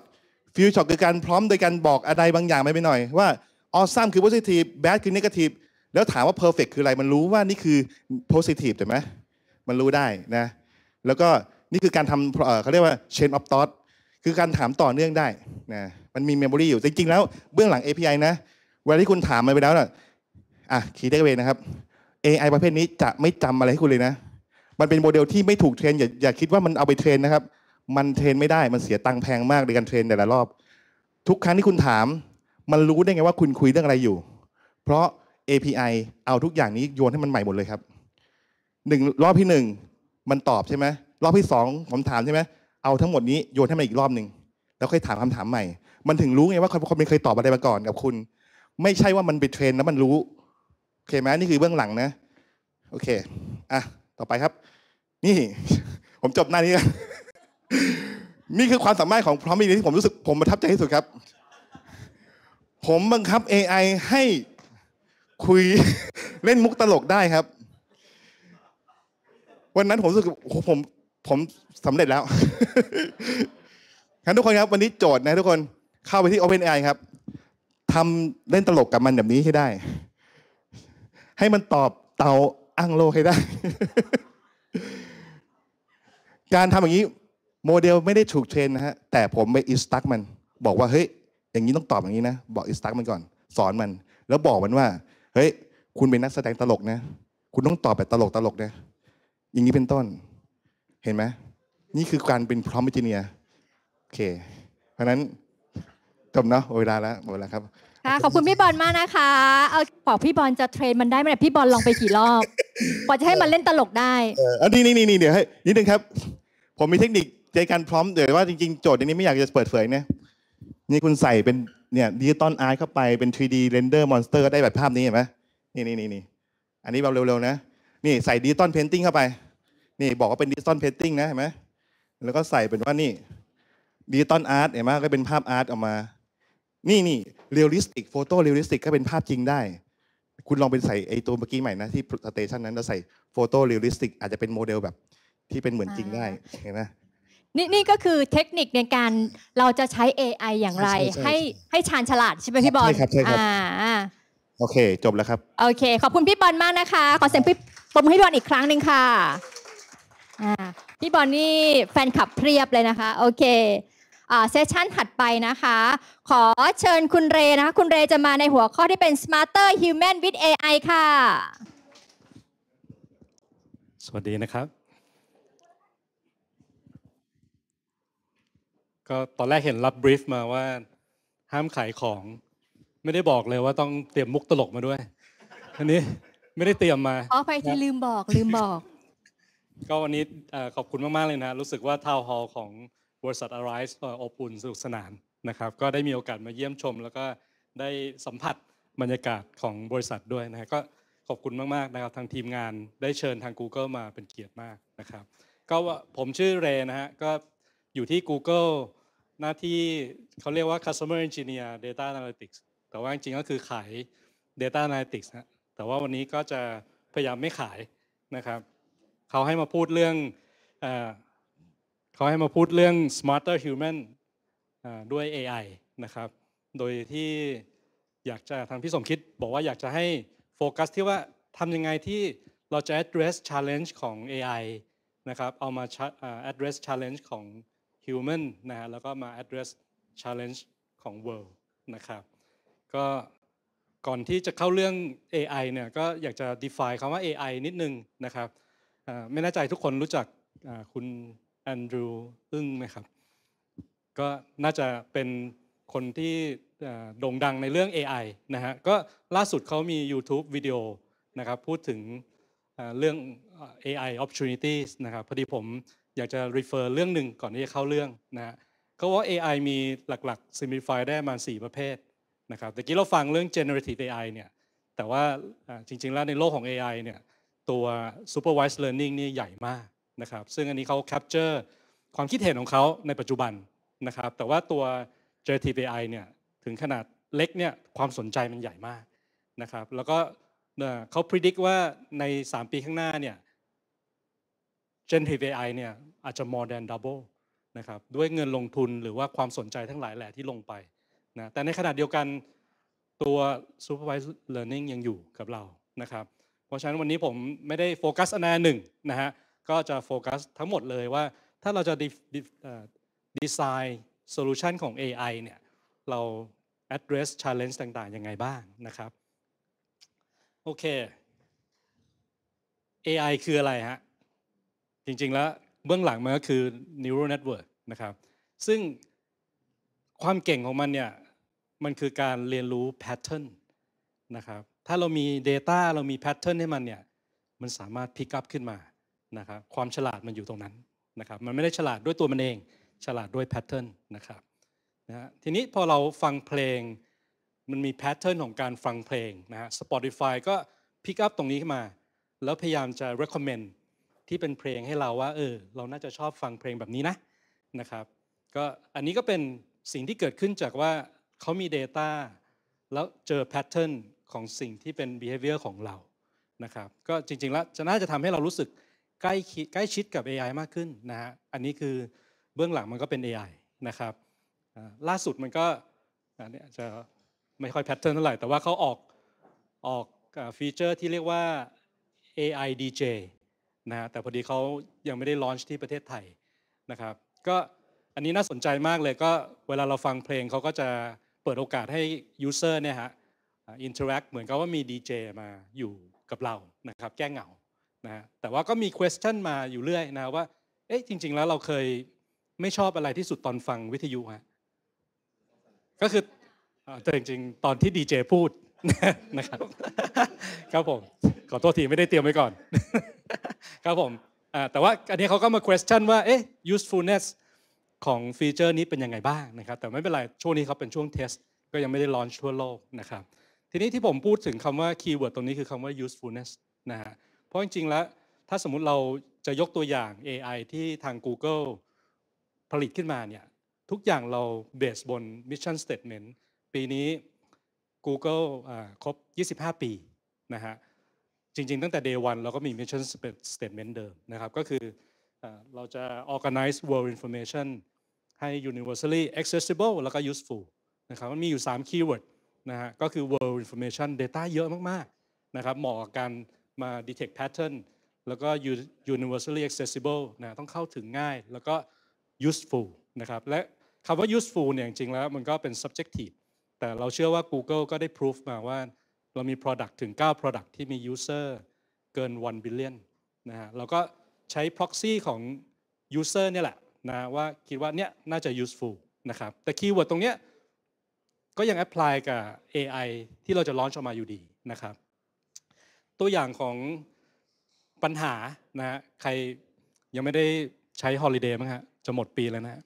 S3: ฟิลช็อตคือการพร้อมโดยการบอกอะไรบางอย่างไปไปหน่อย ว่าออซัมคือโพซิทีฟแบดคือเนกาทีฟแล้วถามว่าเพอร์เฟกคืออะไรมันรู้ว่านี่คือโพซิทีฟใถูกไหมมันรู้ได้นะแล้วก็นี่คือการทำเขาเรียกว่า chain of thought คือการถามต่อเนื่องได้นะมันมีเมมโมรีอยู่ จริง ๆ แล้วเบื้องหลัง API นะเวลาที่คุณถามมันไปแล้วนะอ่ะคีย์ได้เวนะครับ AI ประเภทนี้จะไม่จำอะไรให้คุณเลยนะ มันเป็นโมเดลที่ไม่ถูกเทรนอย่าอย่าคิดว่ามันเอาไปเทรนนะครับ มันเทรนไม่ได้มันเสียตังค์แพงมากในการเทรน แต่ละรอบ ทุกครั้งที่คุณถาม มันรู้ได้ไงว่าคุณคุยเรื่องอะไรอยู่ เพราะ API เอาทุกอย่างนี้โยนให้มันใหม่หมดเลยครับหนึ่งรอบที่หนึ่งมันตอบใช่ไหมรอบที่สองผมถามใช่ไหมเอาทั้งหมดนี้ โยนให้มันอีกรอบหนึ่งแล้วค่อยถามคำถามใหม่ มันถึงรู้ไงว่าคนไม่เคยตอบอะไรมาก่อนกับคุณ ไม่ใช่ว่ามันไปเทรนแล้วมันรู้โอเคไหมนี่คือเบื้องหลังนะโอเคอ่ะต่อไปครับ นี่ ผมจบหน้านี้นี่คือความสามารถของพร้อมมีที่ผมรู้สึกผมประทับใจที่สุดครับ ผมบังคับ AI ให้คุยเล่นมุกตลกได้ครับวันนั้นผมรู้สึกผมผมสำเร็จแล้วครับทุกคนครับวันนี้โจทย์นะทุกคนเข้าไปที่ OpenAI ครับทำเล่นตลกกับมันแบบนี้ให้ได้ ให้มันตอบเตาอ้างโลให้ได้ การทำอย่างนี้ โมเดลไม่ได้ถูกเทรนนะฮะ แต่ผมไปอินสตักมัน บอกว่าเฮ้ยอย่างนี้ต้องตอบอย่างนี้นะ บอกอินสตักมันก่อน สอนมัน แล้วบอกมันว่า เฮ้ย คุณเป็นนักแสดงตลกนะ คุณต้องตอบแบบตลกตลกนะอย่างนี้เป็นต้นเห็นไหมนี่คือการเป็นพร้อมเจเนียโอเค เพราะนั้นจบเนาะเวลาแล้วหมดแล้วครับ
S1: ค่ะขอบคุณพี่บอลมากนะคะเอาบอกพี่บอลจะเทรนมันได้ไหมพี่บอลลองไปกี่รอบกว่าจะให้มันเล่นตลกได้เอ
S3: อนนี่นี่นี่เดี๋ยวให้นิดนึงครับ ผมมีเทคนิคในการพร้อมเดี๋ยวว่าจริง ๆโจทย์นี้ไม่อยากจะเปิดเผยเนี่ยนี่คุณใส่เป็นเนี่ยดิจิตอลอาร์ตเข้าไปเป็น 3D render monster ก็ได้แบบภาพนี้เห็นไหมนี่นี่นี่นี่อันนี้แบบเร็วๆนะนี่ใส่ดิจิตอลเพนติ้งเข้าไป นี่บอกว่าเป็นดิจิตอลเพนติ้งนะเห็นไหมแล้วก็ใส่เป็นว่านี่ดิจิตอลอาร์ตเห็นไหมก็เป็นภาพอาร์ตออกมา นี่นี่เรียลลิสติกโฟโต้เรียลลิสติกก็เป็นภาพจริงได้ คุณลองไปใส่ไอตัวเมื่อกี้ใหม่นะที่สเตชันนั้นเราใส่โฟโต้เรียลลิสติกอาจจะเป็นโมเดลแบบที่เป็นเหมือนจริงได้เห็นไหม
S1: นี่นี่ก็คือเทคนิคในการเราจะใช้ AI อย่างไร ให้ให้ชาญฉลาด ใช่ไหมพี่บอลใช่ครับใช่ครับ
S3: โอเคจบแล้วครับ
S1: โอเค ขอบคุณพี่บอลมากนะคะ ขอเสียงพี่ปมให้บอลอีกครั้งหนึ่งค่ะพี่บอลนี่แฟนคลับเพียบเลยนะคะ โอเคเซสชั่นถัดไปนะคะ ขอเชิญคุณเรนะคะคุณเรจะมาในหัวข้อที่เป็น Smarter Human with AI ค่ะ
S4: สวัสดีนะครับ ก็ตอนแรกเห็นรับบรีฟมาว่าห้ามขายของไม่ได้บอกเลยว่าต้องเตรียมมุกตลกมาด้วยอันนี้ไม่ได้เตรียมมาอ๋อไ
S1: ปที่ลืมบอกลืมบอก
S4: ก็วันนี้ขอบคุณมาก ๆ เลยนะรู้สึกว่าทาวน์ฮอลของบริษัท Arise อบอุ่นสนุกสนานนะครับ ก็ได้มีโอกาสมาเยี่ยมชม แล้วก็ได้สัมผัสบรรยากาศของบริษัทด้วยนะก็ขอบคุณมากๆนะครับทางทีมงานได้เชิญทาง Google มาเป็นเกียรติมากนะครับก็ผมชื่อเรนะฮะก็อยู่ที่ Google หน้าที่เขาเรียกว่า Customer Engineer Data Analytics แต่ว่าจริงๆก็คือขาย Data Analytics นะแต่ว่าวันนี้ก็จะพยายามไม่ขายนะครับ เขาให้มาพูดเรื่องเขาให้มาพูดเรื่อง smarter human ด้วย AI นะครับ โดยที่อยากจะทางพี่สมคิดบอกว่าอยากจะให้โฟกัสที่ว่าทำยังไงที่เราจะ address challenge ของ AI นะครับเอามา address challenge ของ human นะฮะแล้วก็มา address challenge ของ world นะครับก็ก่อนที่จะเข้าเรื่อง AI เนี่ยก็อยากจะ define คำว่า AI นิดนึงนะครับไม่แน่ใจทุกคนรู้จักคุณแอนดรูว์อึ้งไหมครับก็น่าจะเป็นคนที่โด่งดังในเรื่อง AI นะฮะก็ล่าสุดเขามี YouTube วิดีโอนะครับพูดถึงเรื่อง AI opportunities นะครับพอดีผมอยากจะ refer เรื่องหนึ่งก่อนที่จะเข้าเรื่องนะเขาว่า AI มีหลักๆ simplify ได้ประมาณ4ประเภทนะครับต่กี้เราฟังเรื่อง generative AI เนี่ย แต่ว่าจริงๆ แล้วในโลกของ AI เนี่ย ตัว supervised learning นี่ใหญ่มากนะครับ ซึ่งอันนี้เขา capture ความคิดเห็นของเขาในปัจจุบันนะครับ แต่ว่าตัว generative AI เนี่ยถึงขนาดเล็กเนี่ยความสนใจมันใหญ่มากนะครับ แล้วก็เขา predict ว่าใน 3 ปีข้างหน้าเนี่ย generative AI เนี่ยอาจจะ more than double นะครับด้วยเงินลงทุนหรือว่าความสนใจทั้งหลายแหล่ที่ลงไปนะแต่ในขณะเดียวกันตัว supervised learning ยังอยู่กับเรานะครับเพราะฉะนั้นวันนี้ ผมไม่ได้โฟกัสอันใดหนึ่งนะฮะก็จะโฟกัสทั้งหมดเลยว่า ถ้าเราจะดีไซน์โซลูชันของ AI เนี่ยเรา address challenge ต่าง ๆ ยังไงบ้างนะครับโอเค AI คืออะไรฮะจริงๆแล้วเบื้องหลังมันก็คือ neural network นะครับซึ่งความเก่งของมันเนี่ยมันคือการเรียนรู้แพทเทิร์นนะครับ ถ้าเรามี Data เรามีแพทเทิร์นให้มันเนี่ย มันสามารถพิกัพขึ้นมานะครับ ความฉลาดมันอยู่ตรงนั้นนะครับ มันไม่ได้ฉลาดด้วยตัวมันเอง ฉลาดด้วยแพทเทิร์นนะครับนะทีนี้พอเราฟังเพลง มันมีแพทเทิร์นของการฟังเพลงนะฮะ Spotify ก็พิกัพตรงนี้ขึ้นมา แล้วพยายามจะ recommend ที่เป็นเพลงให้เราว่า เออ เราน่าจะชอบฟังเพลงแบบนี้นะนะครับ ก็อันนี้ก็เป็นสิ่งที่เกิดขึ้นจากว่าเขามี Data แล้วเจอแพทเทิร์นของสิ่งที่เป็น behavior ของเรานะครับ ก็จริง ๆ แล้วจะน่าจะทำให้เรารู้สึกใกล้ใกล้ชิดกับ AI มากขึ้นนะฮะอันนี้คือเบื้องหลังมันก็เป็น AI นะครับ ล่าสุดมันก็อันนี้จะไม่ค่อยแพทเทิร์นเท่าไหร่ แต่ว่าเขาออกออกฟีเจอร์ ที่เรียกว่า AI DJ นะฮะแต่พอดีเขายังไม่ได้ลอนช์ที่ประเทศไทยนะครับ ก็อันนี้น่าสนใจมากเลยก็เวลาเราฟังเพลงเขาก็จะเปิดโอกาสให้ยูเซอร์เนี่ยฮะอินเทอร์แอคเหมือนกับว่ามีดีเจมาอยู่กับเรานะครับแก้เหงานะแต่ว่าก็มี question มาอยู่เรื่อยนะว่าเอ๊ะจริงๆแล้วเราเคยไม่ชอบอะไรที่สุดตอนฟังวิทยุฮะก็คือแต่จริงๆ ตอนที่ดีเจพูดนะครับครับผมขอโทษทีไม่ได้เตรียมไว้ก่อนครับผมแต่ว่าอันนี้เขาก็มา question ว่าเอ๊ะ usefulness ของฟีเจอร์นี้เป็นยังไงบ้างนะครับแต่ไม่เป็นไร ช่วงนี้เขาเป็นช่วงเทสก็ยังไม่ได้ลอนช์ทั่วโลก นะครับ ทีนี้ที่ผมพูดถึงคำว่าคีย์เวิร์ดตรงนี้คือคำว่า usefulness นะฮะเพราะจริงๆ แล้วถ้าสมมุติเราจะยกตัวอย่าง AI ที่ทาง Google ผลิตขึ้นมาเนี่ยทุกอย่างเราเบสบน mission statement ปีนี้ Google ครบ 25 ปีนะฮะจริงๆ ตั้งแต่ day one เราก็มี mission statement เดิมนะครับก็คือเราจะ organize world information ให้ universally accessible แล้วก็ useful นะครับ มันมีอยู่ 3 keyword นะฮะ ก็คือ world information data เยอะมากๆนะครับ เหมาะกับการมา detect pattern แล้วก็ universally accessible นะต้องเข้าถึงง่าย แล้วก็ useful นะครับ และคำว่า useful เนี่ย จริงๆแล้วมันก็เป็น subjective แต่เราเชื่อว่า Google ก็ได้ proof มาว่าเรามี product ถึง 9 product ที่มี user เกิน 1 billion นะฮะเราก็ใช้ proxy ของ user เนี่ยแหละนะว่าคิดว่าเนี้ยน่าจะ useful นะครับแต่คีย์เวิร์ดตรงเนี้ยก็ยังแอพพลายกับ AI ที่เราจะล้อนออกมาอยู่ดีนะครับ ตัวอย่างของปัญหานะฮะใครยังไม่ได้ใช้ฮอลีเดย์มั้งฮะจะหมดปีแล้วนะฮะ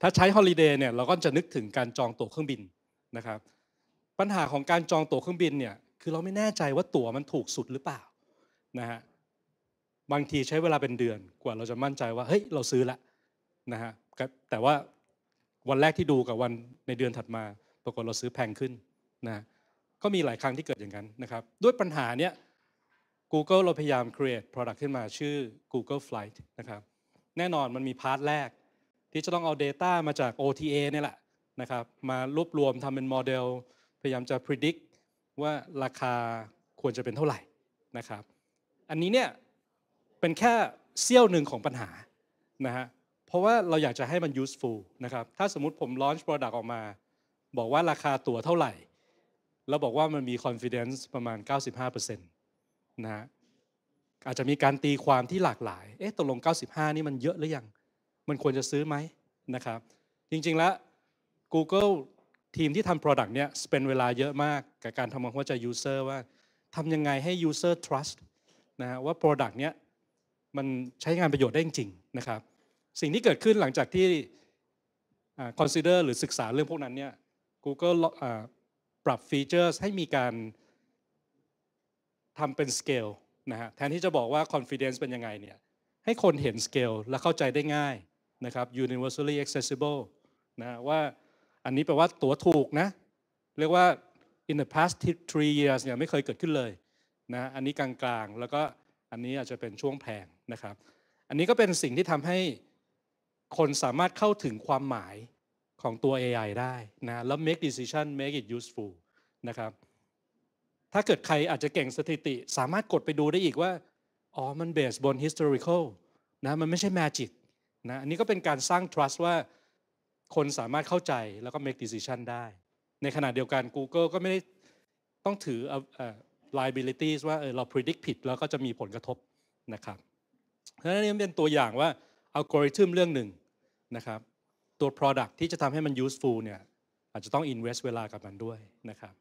S4: ถ้าใช้ฮอลีเดย์เนี่ยเราก็จะนึกถึงการจองตั๋วเครื่องบินนะครับ ปัญหาของการจองตั๋วเครื่องบินเนี่ยคือเราไม่แน่ใจว่าตั๋วมันถูกสุดหรือเปล่านะฮะบางทีใช้เวลาเป็นเดือนกว่าเราจะมั่นใจว่า เฮ้ย เราซื้อละนะฮะแต่ว่าวันแรกที่ดูกับวันในเดือนถัดมาปรากฏเราซื้อแพงขึ้นนะก็มีหลายครั้งที่เกิดอย่างนั้นนะครับ ด้วยปัญหาเนี้ย Google เราพยายาม create product ขึ้นมาชื่อ Google Flight นะครับแน่นอนมันมีพาร์ทแรก ที่จะต้องเอา Data มาจาก OTA เนี่ยแหละนะครับ มารวบรวมทำเป็นโมเดล พยายามจะ predict ว่าราคาควรจะเป็นเท่าไหร่นะครับ อันนี้เนี่ยเป็นแค่เสี้ยวหนึ่งของปัญหานะฮะ เพราะว่าเราอยากจะให้มัน useful นะครับ ถ้าสมมติผมลอนช์ h product ออกมา บอกว่าราคาตั๋วเท่าไหร่ แล้วบอกว่ามันมี confidence ประมาณ 95%นะฮะ อาจจะมีการตีความที่หลากหลาย เอ๊ะ ตกลง 95 นี่มันเยอะหรือยัง มันควรจะซื้อไหมนะครับ จริง ๆ แล้ว Google ทีมที่ทำ Product เนี่ยเป n นเวลาเยอะมากกับการทำความเข้าใจ User ว่าทำยังไงให้ User trust นะฮะว่า Product เนี้ยมันใช้งานประโยชน์ได้จริงนะครับ สิ่งที่เกิดขึ้นหลังจากที่ consider หรือศึกษาเรื่องพวกนั้นเนี่ย Google ปรับฟีเจอร์ให้มีการทำเป็นสเกลนะฮะแทนที่จะบอกว่า confidence เป็นยังไงเนี่ย ให้คนเห็นสเกลและเข้าใจได้ง่ายนะครับ universally accessible นะว่าอันนี้แปลว่าตั๋วถูกนะ เรียกว่า in the past three years เนี่ยไม่เคยเกิดขึ้นเลยนะ อันนี้กลางๆ แล้วก็อันนี้อาจจะเป็นช่วงแพงนะครับ อันนี้ก็เป็นสิ่งที่ทำให้คนสามารถเข้าถึงความหมายของตัว AI ได้นะ แล้ว make decision make it useful นะครับ ถ้าเกิดใครอาจจะเก่งสถิติ สามารถกดไปดูได้อีกว่า อ๋อ มันเบสบน historical นะ มันไม่ใช่ magic นะ อันนี้ก็เป็นการสร้าง trust ว่าคนสามารถเข้าใจแล้วก็ make decision ได้ ในขณะเดียวกัน Google ก็ไม่ได้ต้องถือ liabilities ว่าเออเรา predict ผิดแล้วก็จะมีผลกระทบนะครับเพราะฉะนั้นนี่เป็นตัวอย่างว่าอัลกอริทึมเรื่องหนึ่งนะครับตัว Product ที่จะทำให้มัน useful เนี่ยอาจจะต้อง invest เวลากับมันด้วยนะครับ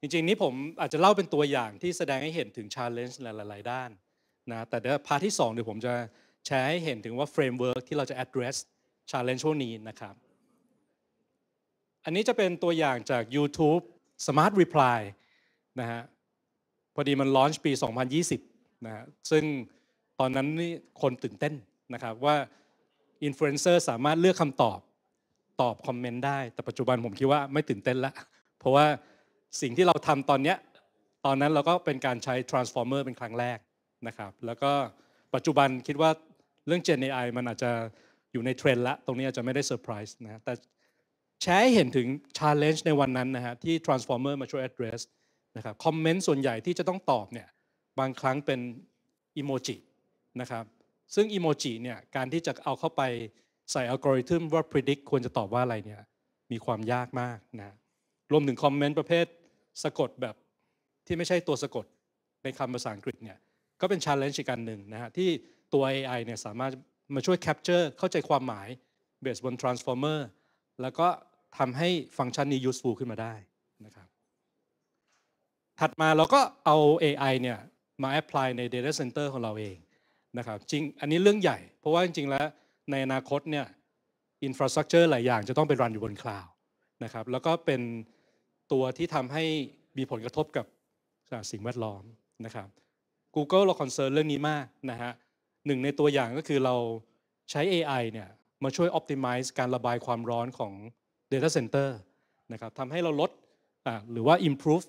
S4: จริงๆนี้ผมอาจจะเล่าเป็นตัวอย่างที่แสดงให้เห็นถึง challenge หลาย ๆ ด้านนะแต่เดี๋ยวพาทที่2เดี๋ยวผมจะแชร์ให้เห็นถึงว่า framework ที่เราจะ address challenge ช่วงนี้นะครับอันนี้จะเป็นตัวอย่างจาก YouTube Smart Reply นะฮะพอดีมันลอนช์ปี 2020นะฮะซึ่งตอนนั้นนี่คนตื่นเต้นนะครับ ว่าอินฟลูเอนเซอร์สามารถเลือกคำตอบตอบคอมเมนต์ได้ แต่ปัจจุบันผมคิดว่าไม่ตื่นเต้นละเพราะว่าสิ่งที่เราทำตอนเนี้ยตอนนั้นเราก็เป็นการใช้ transformer เป็นครั้งแรกนะครับแล้วก็ปัจจุบันคิดว่าเรื่อง Gen AI มันอาจจะอยู่ในเทรนด์ละตรงนี้อาจจะไม่ได้เซอร์ไพรส์นะแต่แชร์เห็นถึง challenge ในวันนั้นนะฮะที่ transformer มาช่วย address นะครับคอมเมนต์ส่วนใหญ่ที่จะต้องตอบเนี่ยบางครั้งเป็นอิโมจินะครับซึ่งอีโมจิเนี่ยการที่จะเอาเข้าไปใส่อัลกอริทึมว่า predict ควรจะตอบว่าอะไรเนี่ยมีความยากมากนะรวมถึงคอมเมนต์ประเภท สะกดแบบ ที่ไม่ใช่ตัวสะกด ในคำภาษาอังกฤษเนี่ยก็เป็นชาเลนจ์อีกการหนึ่งนะฮะที่ตัว AI เนี่ยสามารถมาช่วยแคปเจอร์เข้าใจความหมายเบสบน transformer แล้วก็ทำให้ฟังก์ชันนี้ useful ขึ้นมาได้นะครับถัดมาเราก็เอา AI เนี่ยมา apply ใน data center ของเราเองนะครับจริง อันนี้เรื่องใหญ่เพราะว่าจริงๆแล้วในอนาคตเนี่ยอินฟราสตรักเจอร์หลายอย่างจะต้องไปรันอยู่บนคลาวด์นะครับแล้วก็เป็นตัวที่ทำให้มีผลกระทบกับสิ่งแวดล้อมนะครับ Google เราคอนเซิร์นเรื่องนี้มากนะฮะหนึ่งในตัวอย่างก็คือเราใช้ AI เนี่ยมาช่วย optimize การระบายความร้อนของ Data Center นะครับทำให้เราลดหรือว่า improve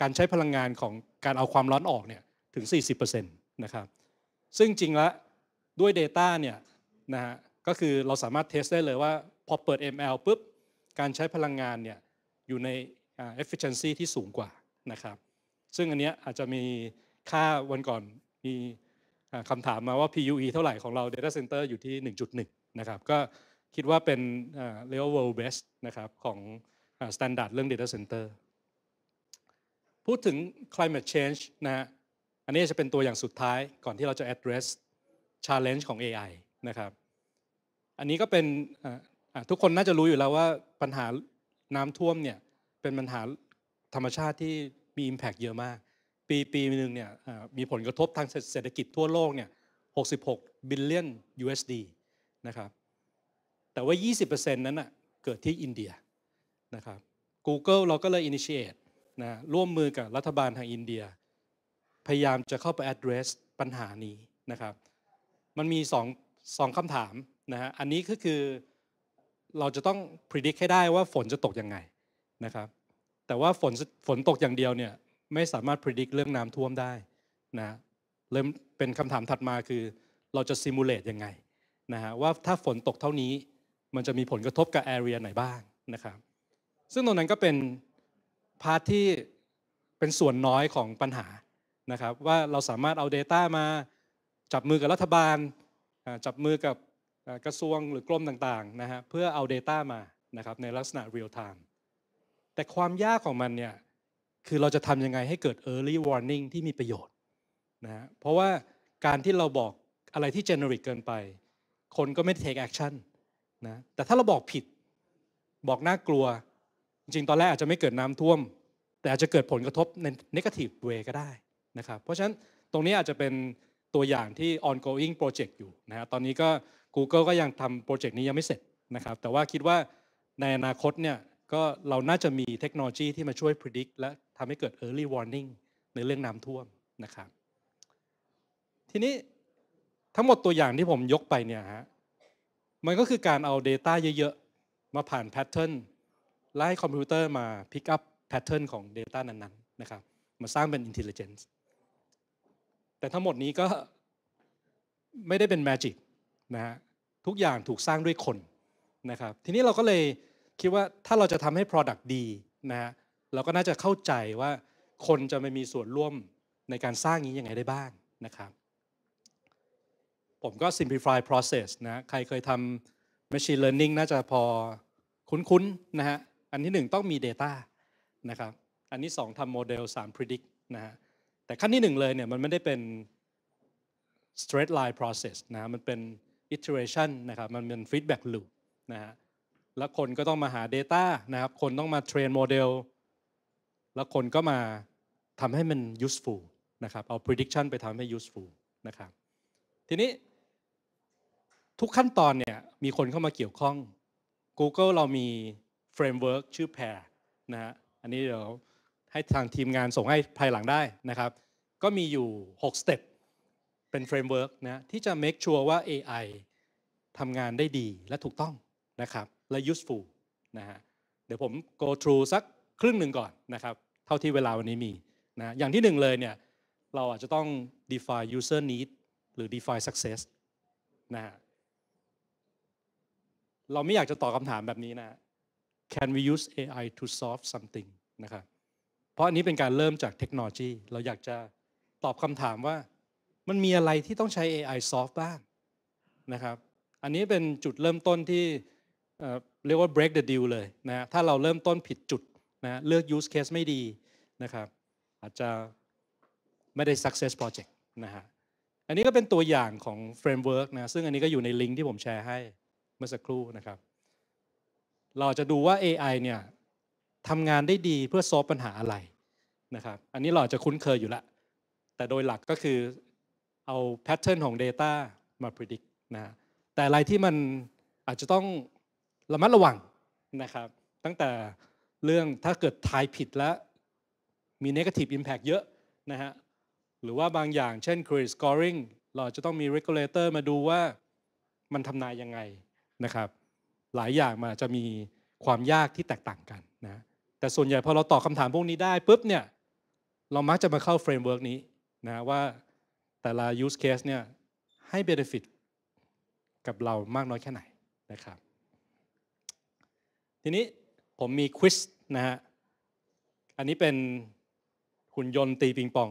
S4: การใช้พลังงานของการเอาความร้อนออกเนี่ยถึง40%นะครับซึ่งจริงแล้ว ด้วย Data เนี่ยนะฮะก็คือเราสามารถเทสได้เลยว่าพอเปิด ML ปุ๊บการใช้พลังงานเนี่ยอยู่ใน efficiency ที่สูงกว่านะครับ ซึ่งอันเนี้ยอาจจะมีค่าวันก่อนมีคำถามมาว่า PUE เท่าไหร่ของเรา Data Center อยู่ที่ 1.1 นะครับ ก็คิดว่าเป็น l e v e world best นะครับของ s t ต n d า r d เรื่อง Data Center พูดถึง climate change นะฮะอันนี้จะเป็นตัวอย่างสุดท้ายก่อนที่เราจะ address challenge ของ AI นะครับ อันนี้ก็เป็นทุกคนน่าจะรู้อยู่แล้วว่าปัญหาน้ำท่วมเนี่ยเป็นปัญหาธรรมชาติที่มี impact เยอะมาก ปีปีหนึ่งเนี่ยมีผลกระทบทางเศรษฐกิจทั่วโลกเนี่ย66 billion USD นะครับ แต่ว่า 20%นั้นอ่ะเกิดที่อินเดียนะครับ Google เราก็เลย initiate นะร่วมมือกับรัฐบาลทางอินเดียพยายามจะเข้าไป address ปัญหานี้นะครับ มันมีสองสองคำถามนะฮะ อันนี้ก็คือเราจะต้อง predict ให้ได้ว่าฝนจะตกยังไงนะครับ แต่ว่าฝนฝนตกอย่างเดียวเนี่ยไม่สามารถ predict เรื่องน้ำท่วมได้นะเริ่มเป็นคำถามถัดมาคือเราจะ simulate ยังไงนะฮะว่าถ้าฝนตกเท่านี้มันจะมีผลกระทบกับ area ไหนบ้างนะครับ ซึ่งตรงนั้นก็เป็นพาร์ทที่เป็นส่วนน้อยของปัญหานะครับว่าเราสามารถเอา Data มา จับมือกับรัฐบาล จับมือกับกระทรวงหรือกรมต่างๆนะฮะเพื่อเอา Data มานะครับในลักษณะ Real Time แต่ความยากของมันเนี่ยคือเราจะทำยังไงให้เกิด Early Warning ที่มีประโยชน์นะฮะเพราะว่าการที่เราบอกอะไรที่ generic เกินไป คนก็ไม่ take action นะแต่ถ้าเราบอกผิดบอกน่ากลัว จริงตอนแรกอาจจะไม่เกิดน้ำท่วม แต่อาจจะเกิดผลกระทบใน negative way ก็ได้นะครับเพราะฉะนั้นตรงนี้อาจจะเป็นตัวอย่างที่ ongoing project อยู่นะับตอนนี้ก็ Google ก็ยังทำโปรเจกต์นี้ยังไม่เสร็จนะครับแต่ว่าคิดว่าในอนาคตเนี่ย ก็เราน่าจะมีเทคโนโลยี ที่มาช่วย predict และทำให้เกิด early warning ในเรื่องน้ำท่วมนะครับทีนี้ทั้งหมดตัวอย่างที่ผมยกไปเนี่ยฮะมันก็คือการเอา Data เยอะๆ มาผ่านแพทเทิร์นไล่คอมพิวเตอร์มา pick up แพทเทิร์นของ Data นั้นๆนะครับมาสร้างเป็น intelligence แต่ทั้งหมดนี้ก็ไม่ได้เป็นแมจิกนะฮะทุกอย่างถูกสร้างด้วยคนนะครับ ทีนี้เราก็เลยคิดว่าถ้าเราจะทำให้ Product ดีนะฮะเราก็น่าจะเข้าใจว่าคนจะไม่มีส่วนร่วมในการสร้างนี้ยังไงได้บ้างนะครับ ผมก็ simplify process นะใครเคยทำ machine learning น่าจะพอคุ้นๆนะฮะอันที่หนึ่งต้องมี data นะครับอันที่สองทำโมเดลสาม predict นะฮะแต่ขั้นที่หนึ่งเลยเนี่ยมันไม่ได้เป็น straight line process นะมันเป็น iteration นะครับ มันเป็น feedback loop นะฮะแล้วคนก็ต้องมาหา Data นะครับ คนต้องมาเทรนโมเดลแล้วคนก็มาทำให้มัน useful นะครับ เอา prediction ไปทำให้ useful นะครับ ทีนี้ทุกขั้นตอนเนี่ยมีคนเข้ามาเกี่ยวข้อง Google เรามี framework ชื่อ Pair นะฮะอันนี้เดี๋ยวให้ทางทีมงานส่งให้ภายหลังได้นะครับ ก็มีอยู่6สเต็ปเป็นเฟรมเวิร์กนะที่จะ make sure ว่า AI ทำงานได้ดีและถูกต้องนะครับและ useful นะฮะเดี๋ยวผม go through สักครึ่งหนึ่งก่อนนะครับเท่าที่เวลาวันนี้มีนะอย่างที่หนึ่งเลยเนี่ยเราอาจจะต้อง define user need หรือ define success นะฮะเราไม่อยากจะตอบคำถามแบบนี้นะ can we use AI to solve something นะครับเพราะอันนี้เป็นการเริ่มจากเทคโนโลยี เราอยากจะตอบคำถามว่ามันมีอะไรที่ต้องใช้ AI s o f v บ้างนะครับ อันนี้เป็นจุดเริ่มต้นที่เรียกว่า break the deal เลยนะ ถ้าเราเริ่มต้นผิดจุดนะเลือก use case ไม่ดีนะครับ อาจจะไม่ได้ success project นะฮะ อันนี้ก็เป็นตัวอย่างของ framework นะ ซึ่งอันนี้ก็อยู่ในลิงก์ที่ผมแชร์ให้เมื่อสักครู่นะครับ เราจะดูว่า AI เนี่ยทำงานได้ดีเพื่อโซฟปัญหาอะไรนะครับ อันนี้เราจะคุ้นเคยอยู่ละแต่โดยหลักก็คือเอาแพทเทิร์นของ Data มาพิจิตรนะแต่อะไรที่มันอาจจะต้องระมัดระวังนะครับ ตั้งแต่เรื่องถ้าเกิดทายผิด แล้วมี Negative Impact เยอะนะฮะหรือว่าบางอย่าง เช่น Credit Scoring เราจะต้องมี Regulator มาดูว่ามันทำนายยังไงนะครับ หลายอย่างมันจะมีความยากที่แตกต่างกันนะแต่ส่วนใหญ่พอเราตอบคาถามพวกนี้ได้ปุ๊บเนี่ยเรามักจะมาเข้าเฟรมเวิร์กนี้นะว่าแต่ละยูสเคสเนี่ยให้เบนฟิตกับเรามากน้อยแค่ไหนนะครับ ทีนี้ผมมีควิสนะฮะอันนี้เป็นหุ่นยนต์ตีปิงปอง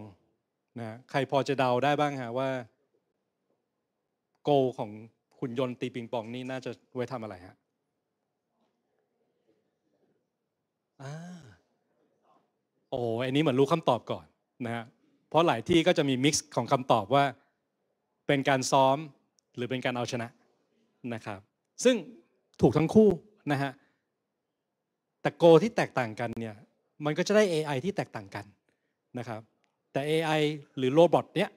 S4: นะใครพอจะเดาได้บ้างฮะว่า โกของหุ่นยนต์ตีปิงปองนี่น่าจะไว้ทำอะไรฮะอโอ้อันนี้เหมือนรู้คำตอบก่อนนะฮะ เพราะหลายที่ก็จะมีมิกซ์ของคำตอบว่า เป็นการซ้อมหรือเป็นการเอาชนะนะครับ ซึ่งถูกทั้งคู่นะฮะแต่โกที่แตกต่างกันเนี่ยมันก็จะได้ AI ที่แตกต่างกันนะครับ แต่ AI หรือโรบอทเนี่ย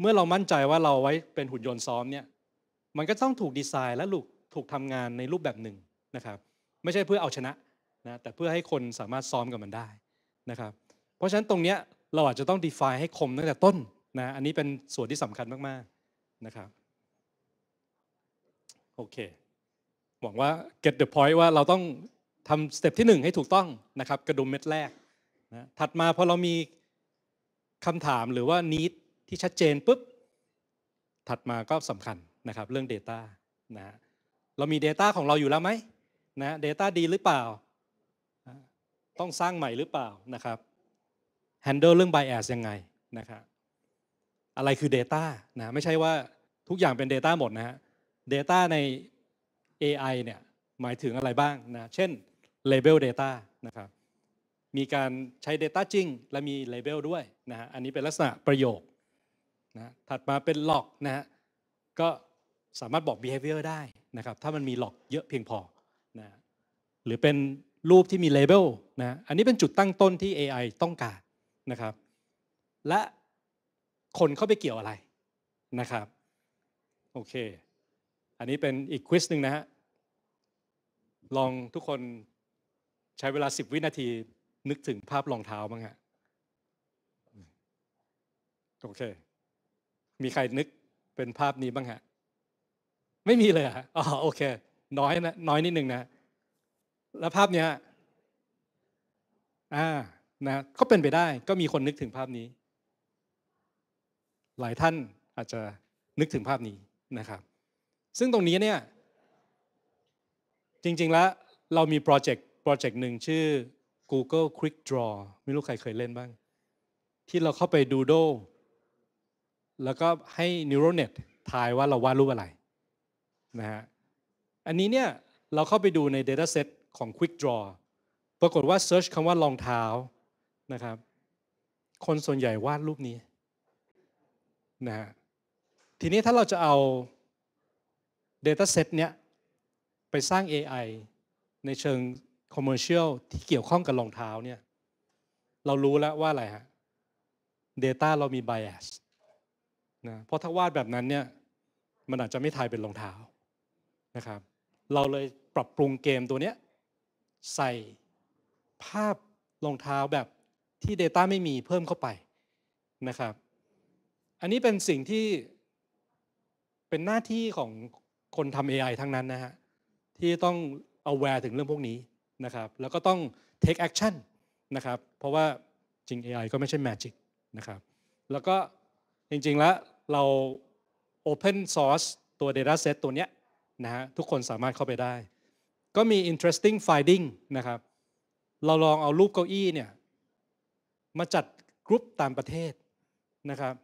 S4: เมื่อเรามั่นใจว่าเราไว้เป็นหุ่นยนต์ซ้อมเนี่ยมันก็ต้องถูกดีไซน์และถูกทำงานในรูปแบบหนึ่งนะครับไม่ใช่เพื่อเอาชนะนะแต่เพื่อให้คนสามารถซ้อมกับมันได้นะครับ เพราะฉะนั้นตรงเนี้ยเราอาจจะต้อง define ให้คมตั้งแต่ต้นนะอันนี้เป็นส่วนที่สำคัญมากๆนะครับโอเคหวังว่า get the point ว่าเราต้องทำสเต็ปที่หนึ่งให้ถูกต้องนะครับ กระดุมเม็ดแรกนะถัดมาพอเรามีคำถามหรือว่า need ที่ชัดเจนปุ๊บ ถัดมาก็สำคัญนะครับ เรื่อง Data นะเรามี Data ของเราอยู่แล้วไหมนะ Data ดีหรือเปล่าต้องสร้างใหม่หรือเปล่า นะครับ handle เรื่อง bias ยังไง นะครับ อะไรคือ Data นะไม่ใช่ว่าทุกอย่างเป็น Data หมดนะฮะ Data ใน AI เนี่ยหมายถึงอะไรบ้างนะเช่น Label Data นะครับ มีการใช้ Data จริง และมี Label ด้วยนะฮะอันนี้เป็นลักษณะประโยคนะถัดมาเป็น Log นะฮะก็สามารถบอก behavior ได้นะครับ ถ้ามันมี Log เยอะเพียงพอนะหรือเป็นรูปที่มีเลเบลนะ อันนี้เป็นจุดตั้งต้นที่ AI ต้องการนะครับ และคนเข้าไปเกี่ยวอะไรนะครับ โอเค อันนี้เป็นอีกควิสหนึ่งนะฮะ ลองทุกคนใช้เวลา 10 วินาทีนึกถึงภาพรองเท้าบ้างฮะโอเค มีใครนึกเป็นภาพนี้บ้างฮะ ไม่มีเลยฮะอ๋อ โอเค น้อยนะ น้อยนิดนึงนะแล้วภาพเนี้ย อ่า นะก็เป็นไปได้ ก็มีคนนึกถึงภาพนี้ หลายท่านอาจจะนึกถึงภาพนี้นะครับ ซึ่งตรงนี้เนี่ย จริงๆแล้ว เรามีโปรเจกต์ โปรเจกต์หนึ่งชื่อ Google Quick Draw ไม่รู้ใครเคยเล่นบ้าง ที่เราเข้าไปดูโด แล้วก็ให้ neural net ทายว่าเราวาดรูปอะไรนะฮะ อันนี้เนี่ย เราเข้าไปดูใน Dataset ของ Quick Draw ปรากฏว่าเซิร์ชคำว่ารองเท้านะครับ คนส่วนใหญ่วาดรูปนี้นะฮะ ทีนี้ถ้าเราจะเอา Data Set เนี้ยไปสร้าง AI ในเชิง Commercial ที่เกี่ยวข้องกับรองเท้าเนี่ยเรารู้แล้วว่า อะไรฮะ Data เรามี bias นะ เพราะถ้าวาดแบบนั้นเนี่ยมันอาจจะไม่ทายเป็นรองเท้านะครับ เราเลยปรับปรุงเกมตัวเนี้ยใส่ภาพรองเท้าแบบที่ Data ไม่มีเพิ่มเข้าไปนะครับ อันนี้เป็นสิ่งที่เป็นหน้าที่ของคนทำ AI ทั้งนั้นนะฮะที่ต้อง aware ถึงเรื่องพวกนี้นะครับ แล้วก็ต้อง take action นะครับเพราะว่าจริง AI ก็ไม่ใช่ magic นะครับแล้วก็จริงๆแล้วเรา open source ตัว dataset ตัวเนี้ยนะฮะทุกคนสามารถเข้าไปได้ก็มี interesting finding นะครับ เราลองเอารูปเก้าอี้เนี่ยมาจัดกรุ๊ปตามประเทศนะครับ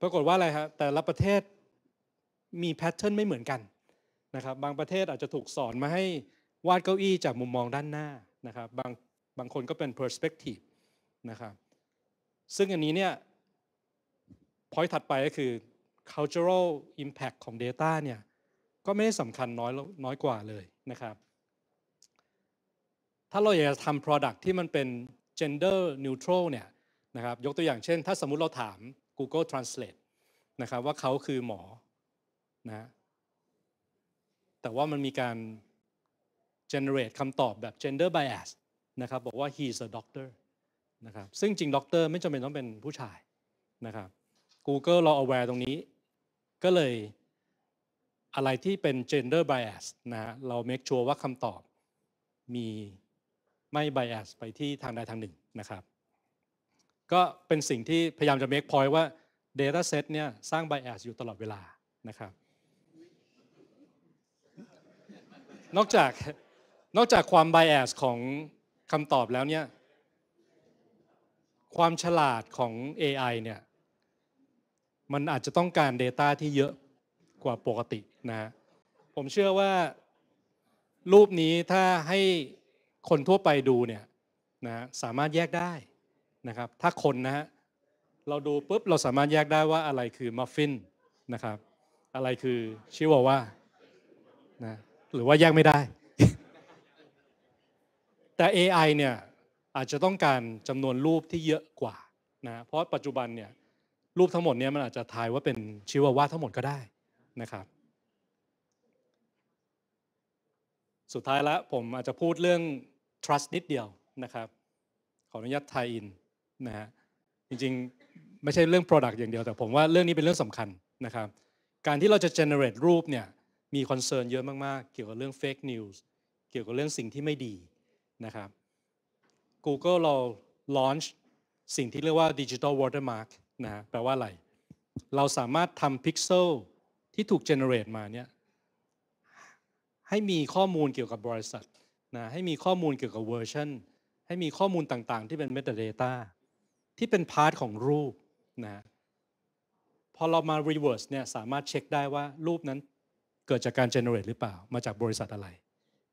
S4: ปรากฏว่าอะไรครับ แต่ละประเทศมีแพทเทิร์นไม่เหมือนกันนะครับ บางประเทศอาจจะถูกสอนมาให้วาดเก้าอี้ จากมุมมองด้านหน้านะครับ บางบางคนก็เป็น perspective นะครับ ซึ่งอันนี้เนี่ย point ถัดไปก็คือ cultural impact ของ data เนี่ยก็ไม่ได้สำคัญน้อยน้อยกว่าเลยนะครับ ถ้าเราอยากจะทำ product ที่มันเป็น gender neutral เนี่ยนะครับ ยกตัวอย่างเช่น ถ้าสมมุติเราถาม Google Translate นะครับ ว่าเขาคือหมอนะ แต่ว่ามันมีการ generate คำตอบแบบ gender bias นะครับบอกว่า he s a doctor นะครับซึ่งจริงด็อกเตอร์ไม่จำเป็นต้องเป็นผู้ชายนะครับ Google เรา aware ตรงนี้ก็เลยอะไรที่เป็น gender bias นะฮะเรา make sure ว่าคำตอบมีไม่ bias ไปที่ทางใดทางหนึ่งนะครับ ก็เป็นสิ่งที่พยายามจะ make point ว่า data set เนี่ยสร้าง bias อยู่ตลอดเวลานะครับ นอกจากนอกจากความ bias ของคำตอบแล้วเนี่ยความฉลาดของ AI เนี่ยมันอาจจะต้องการ Data ที่เยอะกว่าปกตินะผมเชื่อว่ารูปนี้ถ้าให้คนทั่วไปดูเนี่ยนะสามารถแยกได้นะครับถ้าคนนะฮะเราดูปุ๊บเราสามารถแยกได้ว่าอะไรคือมัฟฟินนะครับอะไรคือชิวาว่านะหรือว่าแยกไม่ได้ แต่ AI เนี่ยอาจจะต้องการจำนวนรูปที่เยอะกว่านะเพราะปัจจุบันเนี่ยรูปทั้งหมดเนี่ยมันอาจจะทายว่าเป็นชิวาว่าทั้งหมดก็ได้นะครับสุดท้ายแล้วผมอาจจะพูดเรื่อง trust นิดเดียวนะครับขออนุญาตไทยอินนะฮะจริงๆไม่ใช่เรื่อง product อย่างเดียว แต่ผมว่าเรื่องนี้เป็นเรื่องสำคัญนะครับการที่เราจะ generate รูปเนี่ยมีคอนเซิร์นเยอะมากๆ เกี่ยวกับเรื่อง fake news เกี่ยวกับเรื่องสิ่งที่ไม่ดีนะครับ Google เรา launch สิ่งที่เรียกว่า digital watermark นะแปลว่าอะไร เราสามารถทำพิกเซลที่ถูกเจเนเรตมาเนี่ยให้มีข้อมูลเกี่ยวกับบริษัทนะให้มีข้อมูลเกี่ยวกับเวอร์ชันให้มีข้อมูลต่างๆ ที่เป็นเมตาเดต้าที่เป็นพาร์ทของรูปนะพอเรามารีเวิร์สเนี่ยสามารถเช็คได้ว่ารูปนั้นเกิดจากการเจเนเรตหรือเปล่ามาจากบริษัทอะไร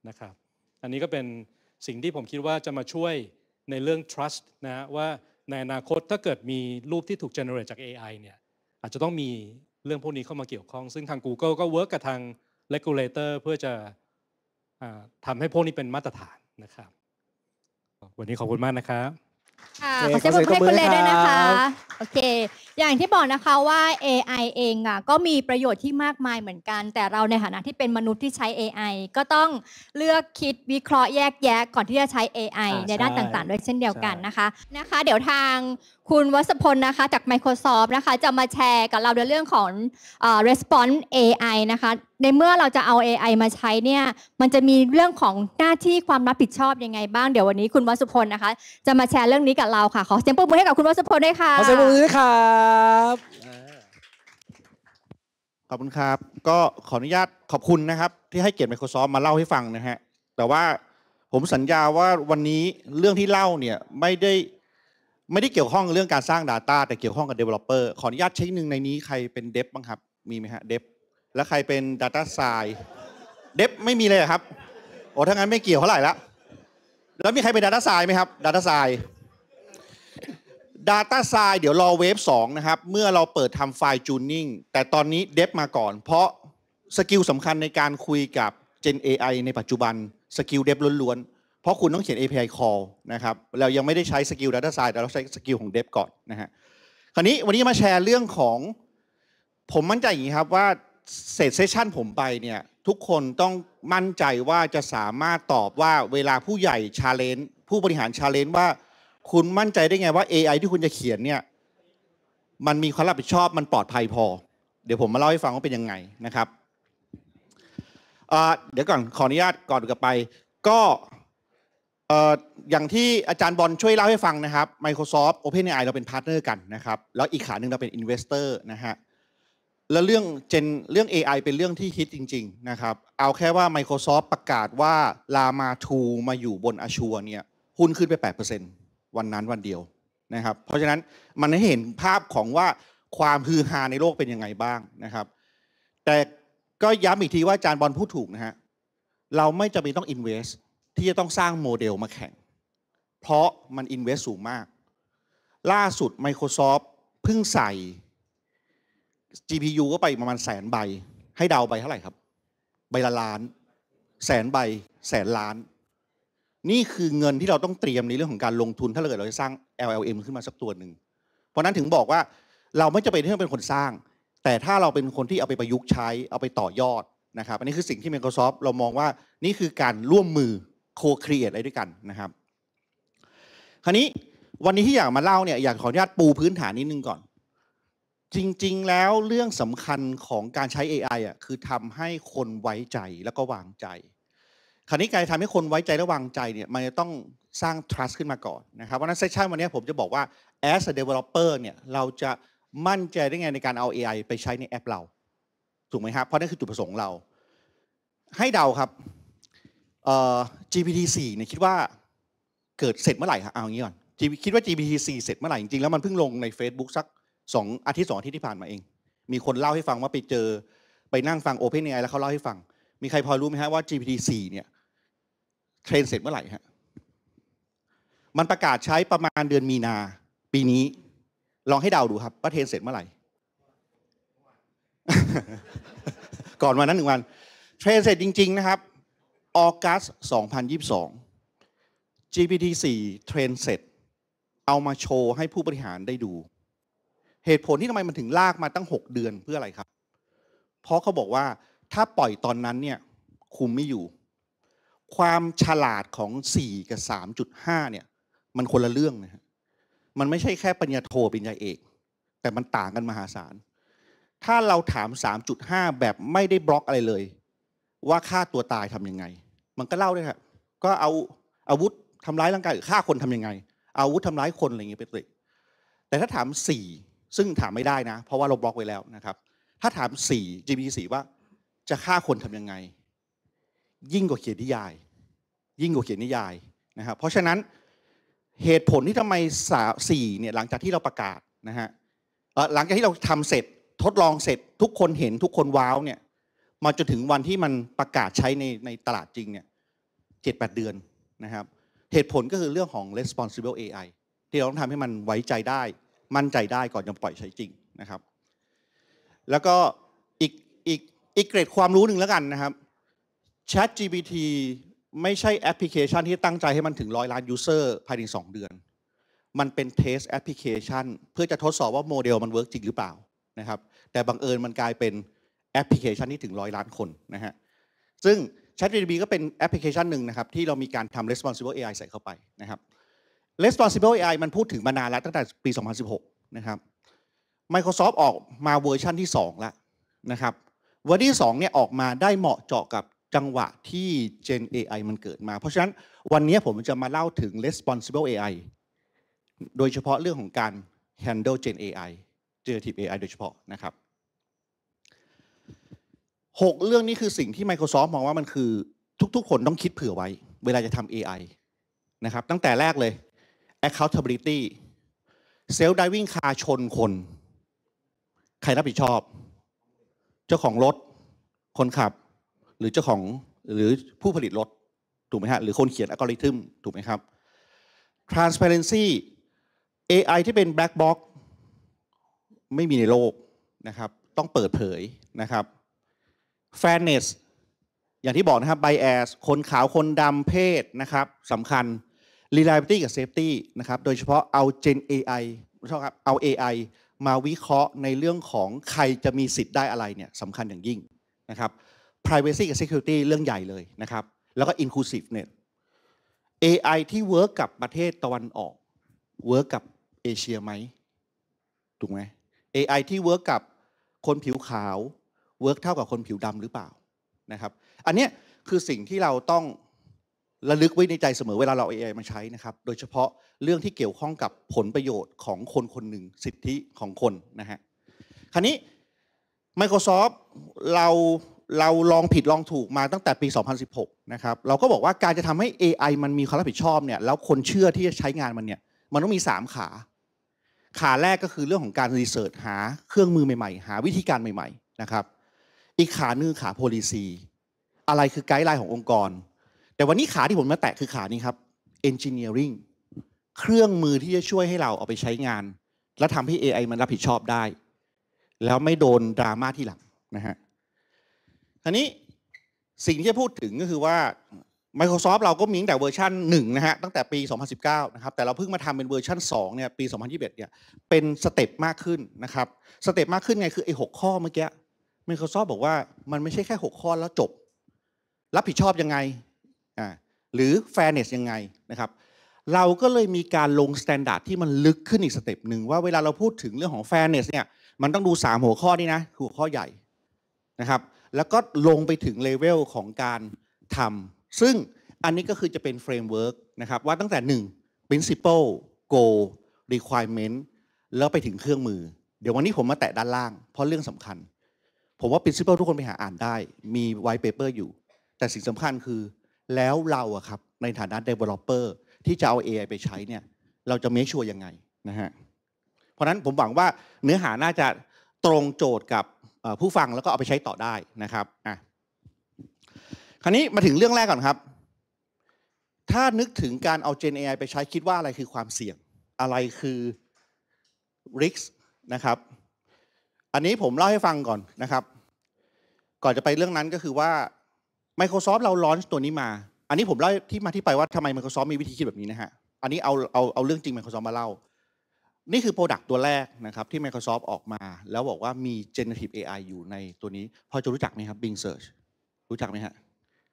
S4: นะครับ อันนี้ก็เป็นสิ่งที่ผมคิดว่าจะมาช่วยในเรื่อง trust นะว่าในอนาคตถ้าเกิดมีรูปที่ถูกเจเนเรตจาก AI เนี่ยอาจจะต้องมีเรื่องพวกนี้เข้ามาเกี่ยวข้อง ซึ่งทาง Google ก็เวิร์กกับทาง regulator เพื่อจะทำให้พวกนี้เป็นมาตรฐานนะครับ วันนี้ขอบคุณมากนะครับ ขอเสียบมให
S1: ้คุณเลด้วยนะคะ โอเค อย่างที่บอกนะคะว่า AI เองอ่ะก็มีประโยชน์ที่มากมายเหมือนกัน แต่เราในฐานะที่เป็นมนุษย์ที่ใช้ AI ก็ต้องเลือกคิดวิเคราะห์แยกแยะ ก่อนที่จะใช้ AI ในด้านต่างๆด้วยเช่นเดียวกันนะคะ นะคะเดี๋ยวทางคุณวัชพลนะคะจาก Microsoft นะคะจะมาแชร์กับเราในเรื่องของ response AI นะคะ ในเมื่อเราจะเอา AI มาใช้เนี่ยมันจะมีเรื่องของหน้าที่ความรับผิดชอบยังไงบ้างเดี๋ยววันนี้คุณวัชพลนะคะ จะมาแชร์เรื่องนี้กับเราค่ะขอเสียงปรบมือให้กับคุณวัชพลด้วยค่ะ ขอเสียงปรบมือด้วยครับ
S5: ขอบคุณครับ ก็ขออนุญาตขอบคุณนะครับที่ให้ เกียรติ Microsoft มาเล่าให้ฟังนะฮะแต่ว่าผมสัญญาว่าวันนี้เรื่องที่เล่าเนี่ยไม่ได้ไม่ได้เกี่ยวข้องเรื่องการสร้าง Data แต่เกี่ยวข้องกับ Developer ขออนุญาตเช้หนึ่งในนี้ ใครเป็นเดฟบ้างครับ มีไหมฮะเดฟแล้วใครเป็น Data s c i e เดฟไม่มีเลยครับโอ้ถ้างั้นไม่เกี่ยวเท่าไหร่ละแล้วมีใครเป็น Data s c i e ไหมครับ Data s c i e n Data s c i e เดี๋ยวรอเวฟ2นะครับ เมื่อเราเปิดทำไฟล์จูนนิ่งแต่ตอนนี้เดฟมาก่อน เพราะสกิลสำคัญในการคุยกับ Gen AI ในปัจจุบันสกิลเดฟล้วนเพราะคุณต้องเขียน API call นะครับเรายังไม่ได้ใช้สกิล data science แต่เราใช้สกิลของ dev ก่อนนะฮะคราวนี้วันนี้มาแชร์เรื่องของผมมั่นใจอย่างนี้ครับว่าเซสชันผมไปเนี่ยทุกคนต้องมั่นใจว่าจะสามารถตอบว่าเวลาผู้ใหญ่ชาเลนจ์ผู้บริหารชาเลนจ์ว่า คุณมั่นใจได้ไงว่า AI ที่คุณจะเขียนเนี่ยมันมีความรับผิดชอบมันปลอดภัยพอ เดี๋ยวผมมาเล่าให้ฟังว่าเป็นยังไงนะครับเดี๋ยวก่อนขออนุญาตก่อนกลับไปก็อย่างที่อาจารย์บอลช่วยเล่าให้ฟังนะครับ Microsoft OpenAI เราเป็นพาร์ทเนอร์กันนะครับ แล้วอีกขาหนึ่งเราเป็นอินเวสเตอร์นะฮะแล้วเรื่องเจนเรื่อง AI เป็นเรื่องที่ฮิตจริง ๆ นะครับ เอาแค่ว่า Microsoft ประกาศว่า Lama 2 มาอยู่บน Azure เนี่ย หุ้นขึ้นไป 8%วันนั้นวันเดียวนะครับ เพราะฉะนั้นมันให้เห็นภาพของว่าความฮือฮาในโลกเป็นยังไงบ้างนะครับแต่ก็ย้ำอีกทีว่าอาจารย์บอลพูดถูกนะฮะเราไม่จำเป็นต้อง invest ที่จะต้องสร้างโมเดลมาแข่ง เพราะมันอินเวสสูงมาก ล่าสุด Microsoft เพิ่งใส่ GPU ก็ไปประมาณแสนใบ ให้ดาวใบเท่าไหร่ครับ ใบละล้าน แสนใบ แสนล้าน นี่คือเงินที่เราต้องเตรียมในเรื่องของการลงทุน ถ้าเกิดเราจะสร้าง LLM ขึ้นมาสักตัวหนึ่ง เพราะนั้นถึงบอกว่าเราไม่จะเป็นที่ต้องเป็นคนสร้าง แต่ถ้าเราเป็นคนที่เอาไปประยุกต์ใช้ เอาไปต่อยอดนะครับ อันนี้คือสิ่งที่ Microsoft เรามองว่า นี่คือการร่วมมือโคครีเอทอะไรด้วยกันนะครับ คราวนี้วันนี้ที่อยากมาเล่าเนี่ยอยากขออนุญาตปูพื้นฐานนิดนึงก่อน จริง ๆ แล้วเรื่องสำคัญของการใช้ AI อ่ะคือทำให้คนไว้ใจ แล้วก็วางใจ คราวนี้การทำให้คนไว้ใจและวางใจเนี่ยมันจะต้องสร้าง trust ขึ้นมาก่อนนะครับวันนั้นเซสชันวันนี้ผมจะบอกว่า as a developer เนี่ยเราจะมั่นใจได้ไงในการเอา AI ไปใช้ในแอปเรา ถูกไหมครับเพราะนั่นคือจุดประสงค์เราให้เดาครับ GPT 4เนี่ยคิดว่าเกิดเสร็จเมื่อไหร่ครับเอางี้ก่อนคิดว่า GPT 4เสร็จเมื่อไหร่จริงๆแล้วมันเพิ่งลงใน Facebook สักสองอาทิตย์สองอาทิตย์ที่ผ่านมาเอง มีคนเล่าให้ฟังว่าไปเจอไปนั่งฟัง OpenAI แล้วเขาเล่าให้ฟัง มีใครพอรู้ไหมฮะว่า GPT 4เนี่ย เทรนเสร็จเมื่อไหร่ฮะมันประกาศใช้ประมาณเดือนมีนาปีนี้ ลองให้เดาดูครับว่าเทรนเสร็จเมื่อไหร่ ก่อนวันนั้นหนึ่งวันเทรนเสร็จจริงๆนะครับออกัส2022 GPT 4เทรนเสร็จเอามาโชว์ให้ผู้บริหารได้ดู เหตุผลที่ทำไมมันถึงลากมาตั้ง 6 เดือนเพื่ออะไรครับ เพราะเขาบอกว่าถ้าปล่อยตอนนั้นเนี่ยคุมไม่อยู่ ความฉลาดของ 4 กับ 3.5 เนี่ย มันคนละเรื่องนะฮะมันไม่ใช่แค่ปัญญาโทปัญญาเอก แต่มันต่างกันมหาศาล ถ้าเราถาม 3.5 แบบไม่ได้บล็อกอะไรเลยว่าฆ่าตัวตายทํำยังไง มันก็เล่าด้วยครับ ก็เอาอาวุธทำร้ายร่างกายหรือฆ่าคนทํำยังไง อาวุธทำร้ายคนอะไรอย่างเงี้ยไปติดแต่ถ้าถามสี่ซึ่งถามไม่ได้นะ เพราะว่าเราบล็อกไว้แล้วนะครับ ถ้าถามสี4 GPT ่ว่า จะฆ่าคนทํำยังไง ยิ่งกว่าเขียนนิยาย ยิ่งกว่าเขียนนิยายนะครับ เพราะฉะนั้นเหตุผลที่ทำไมสาสี่เนี่ยหลังจากที่เราประกาศนะฮะหลังจากที่เราทำเสร็จทดลองเสร็จทุกคนเห็นทุกคนว้าวเนี่ยมาจนถึงวันที่มันประกาศใช้ในในตลาดจริงเนี่ยเจ็ดแปดเดือนนะครับ เหตุผลก็คือเรื่องของ responsible AI ที่เราต้องทำให้มันไว้ใจได้มั่นใจได้ก่อนจะปล่อยใช้จริงนะครับ แล้วก็อีกอีกอีกเกรดความรู้หนึ่งแล้วกันนะครับ Chat GPT ไม่ใช่แอปพลิเคชันที่ตั้งใจให้มันถึงร้อยล้านยูเซอร์ ภายใน2เดือน มันเป็นเทสแอปพลิเคชัน เพื่อจะทดสอบว่าโมเดลมันเวิร์กจริงหรือเปล่านะครับแต่บังเอิญมันกลายเป็นแอปพลิเคชันที่ถึงร้อยล้านคนนะฮะซึ่ง ChatGPT ก็เป็นแอปพลิเคชันหนึ่งนะครับที่เรามีการทำ responsible AI ใส่เข้าไปนะครับ responsible AI มันพูดถึงมานานแล้วตั้งแต่ปี 2016 นะครับ Microsoft ออกมาเวอร์ชันที่ 2 แล้วนะครับเวอร์ที่2เนี่ยออกมาได้เหมาะเจาะกับจังหวะที่ Gen AI มันเกิดมา เพราะฉะนั้นวันนี้ผมจะมาเล่าถึง responsible AI โดยเฉพาะเรื่องของการ handle Gen AI generative AI โดยเฉพาะนะครับหกเรื่องนี้คือสิ่งที่ Microsoft มองว่ามันคือทุก ๆคนต้องคิดเผื่อไว้เวลาจะทำ AI นะครับ ตั้งแต่แรกเลย accountability self driving คาชนคน ใครรับผิดชอบ เจ้าของรถ คนขับ หรือเจ้าของหรือผู้ผลิตรถ ถูกไหมฮะหรือคนเขียนอัลกอริทึมถูกไหมครับ transparency AI ที่เป็น black box ไม่มีในโลกนะครับ ต้องเปิดเผยนะครับ fairness อย่างที่บอกนะครับ bias คนขาวคนดำเพศนะครับสำคัญ reliability กับ safety นะครับ โดยเฉพาะเอา Gen AI ชอบครับเอา AI มาวิเคราะห์ในเรื่องของใครจะมีสิทธิ์ได้อะไรเนี่ยสำคัญอย่างยิ่งนะครับ privacy กับ security เรื่องใหญ่เลยนะครับ แล้วก็ inclusiveness AI ที่เวิร์กกับประเทศตะวันออก เวิร์กกับเอเชียไหมถูกไหม AI ที่เวิร์กกับคนผิวขาวเวิร์กเท่ากับคนผิวดำหรือเปล่านะครับ อันนี้คือสิ่งที่เราต้องระลึกไว้ในใจเสมอเวลาเราเอไอมาใช้นะครับโดยเฉพาะเรื่องที่เกี่ยวข้องกับผลประโยชน์ของคนคนหนึ่งสิทธิของคนนะฮะคราวนี้ Microsoft เราเราลองผิดลองถูกมาตั้งแต่ปี 2016 นะครับเราก็บอกว่าการจะทำให้ AI มันมีความรับผิดชอบเนี่ยแล้วคนเชื่อที่จะใช้งานมันเนี่ยมันต้องมี 3 ขา ขาแรกก็คือเรื่องของการรีเสิร์ชหาเครื่องมือใหม่ๆหาวิธีการใหม่ ๆนะครับอีกขานึงอขาโพลิซี อะไรคือไกด์ไลน์ขององค์กร แต่วันนี้ขาที่ผมมาแตะคือขานี้ครับ engineering เครื่องมือที่จะช่วยให้เราเอาไปใช้งาน และทำให้ AI มันรับผิดชอบได้ แล้วไม่โดนดราม่าที่หลังนะฮะทีนี้สิ่งที่พูดถึงก็คือว่า Microsoft เราก็มีตั้งแต่เวอร์ชัน1 นะฮะตั้งแต่ปี 2019 นะครับ แต่เราเพิ่งมาทำเป็นเวอร์ชัน2เนี่ยปี 2021 เนี่ยเป็นสเต็ปมากขึ้นนะครับสเต็ปมากขึ้นไงคือไอ้หข้อเมื่อกี้ Microsoft บอกว่ามันไม่ใช่แค่6ข้อแล้วจบ รับผิดชอบยังไงอ่าหรือ fairness ยังไงนะครับเราก็เลยมีการลงมาตรฐานที่มันลึกขึ้นอีกสเต็ปหนึ่งว่าเวลาเราพูดถึงเรื่องของ fairness เนี่ยมันต้องดู 3 หัวข้อนี้นะหัวข้อใหญ่นะครับแล้วก็ลงไปถึงเลเวลของการทำซึ่งอันนี้ก็คือจะเป็นเฟรมเวิร์กนะครับว่าตั้งแต่1 principle goal requirement แล้วไปถึงเครื่องมือ เดี๋ยววันนี้ผมมาแตะด้านล่างเพราะเรื่องสำคัญผมว่า principle ทุกคนไปหาอ่านได้มีไว i t e paper อยู่ แต่สิ่งสำคัญคือแล้วเราอะครับในฐานะ developer ที่จะเอา AI ไปใช้เนี่ยเราจะเมชชัวยังไงนะฮะเพราะนั้นผมหวังว่าเนื้อหาน่าจะตรงโจทย์กับผู้ฟังแล้วก็เอาไปใช้ต่อได้นะครับอ่ะคราวนี้มาถึงเรื่องแรกก่อนครับ ถ้านึกถึงการเอา Gen AI ไปใช้คิดว่าอะไรคือความเสี่ยงอะไรคือ risk นะครับอันนี้ผมเล่าให้ฟังก่อนนะครับ ก่อนจะไปเรื่องนั้นก็คือว่า Microsoft เราลอนตัวนี้มา อันนี้ผมเล่าที่มาที่ไปว่าทำไม Microsoft มีวิธีคิดแบบนี้นะฮะอันนี้เอาเอาเอาเรื่องจริง Microsoft มาเล่า นี่คือ Product ตัวแรกนะครับ ที่ Microsoft ออกมา แล้วบอกว่ามี generative AI อยู่ในตัวนี้ พอจะรู้จักไหมครับ Bing Search รู้จักไหมฮะ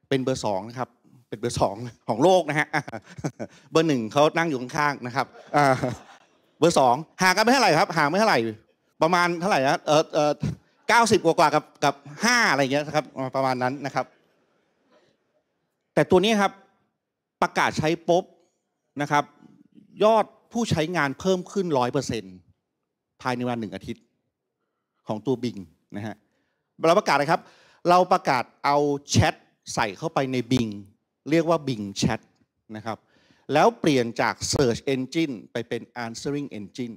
S5: เป็นเบอร์สองนะครับ เป็นเบอร์สองของโลกนะฮะเบอร์หนึ่งเขานั่งอยู่ข้างๆนะครับเบอร์สองห่างกันไม่เท่าไหร่ครับห่างไม่เท่าไหร่ประมาณเท่าไหร่นะเออเออเก้าสิบกว่ากับกับห้าอะไรเงี้ยครับ ประมาณนั้นนะครับ แต่ตัวนี้ครับประกาศใช้ปุ๊บนะครับ ยอดผู้ใช้งานเพิ่มขึ้นร้อยเปอร์เซ็นต์ภายในวันหนึ่งอาทิตย์ ของตัวบิงนะฮะเราประกาศนะครับ เราประกาศเอาแชทใส่เข้าไปในบิงเรียกว่าบิงแชทนะครับ แล้วเปลี่ยนจาก Search Engine ไปเป็น Answering Engine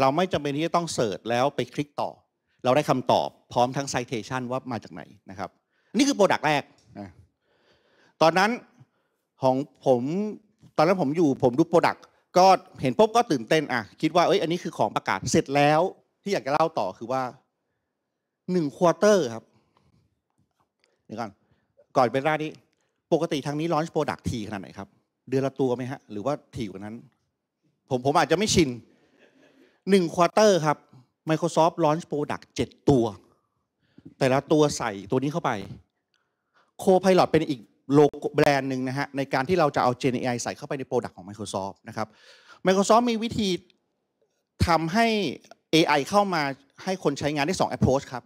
S5: เราไม่จำเป็นที่จะต้องเสิร์ชแล้วไปคลิกต่อ เราได้คำตอบพร้อมทั้ง citation ว่ามาจากไหนนะครับ นี่คือโปรดักต์แรกนะตอนนั้นของผมตอนนั้นผมอยู่ผมดูโปรดักต์ก็เห็นปุ๊บก็ตื่นเต้นอ่ะคิดว่าเอ้ยอันนี้คือของประกาศเสร็จแล้ว ที่อยากจะเล่าต่อคือว่าหนึ่งควอเตอร์ครับเดี๋ยวก่อน ก่อนเป็นรานี้ปกติทางนี้ลอนช์โปรดักต์ทีขนาดไหนครับ เดือนละตัวไหมฮะหรือว่าถี่กว่านั้นผมผมอาจจะไม่ชินหนึ่งควอเตอร์ครับ Microsoft Launch Product 7 ตัว แต่ละตัวใส่ตัวนี้เข้าไป Copilot เป็นอีกโลโก้แบรนด์หนึ่งนะฮะ ในการที่เราจะเอา Gen AI ใส่เข้าไปใน Product ของ Microsoft นะครับ Microsoft มีวิธีทำให้ AI เข้ามาให้คนใช้งานได้2 approach ครับ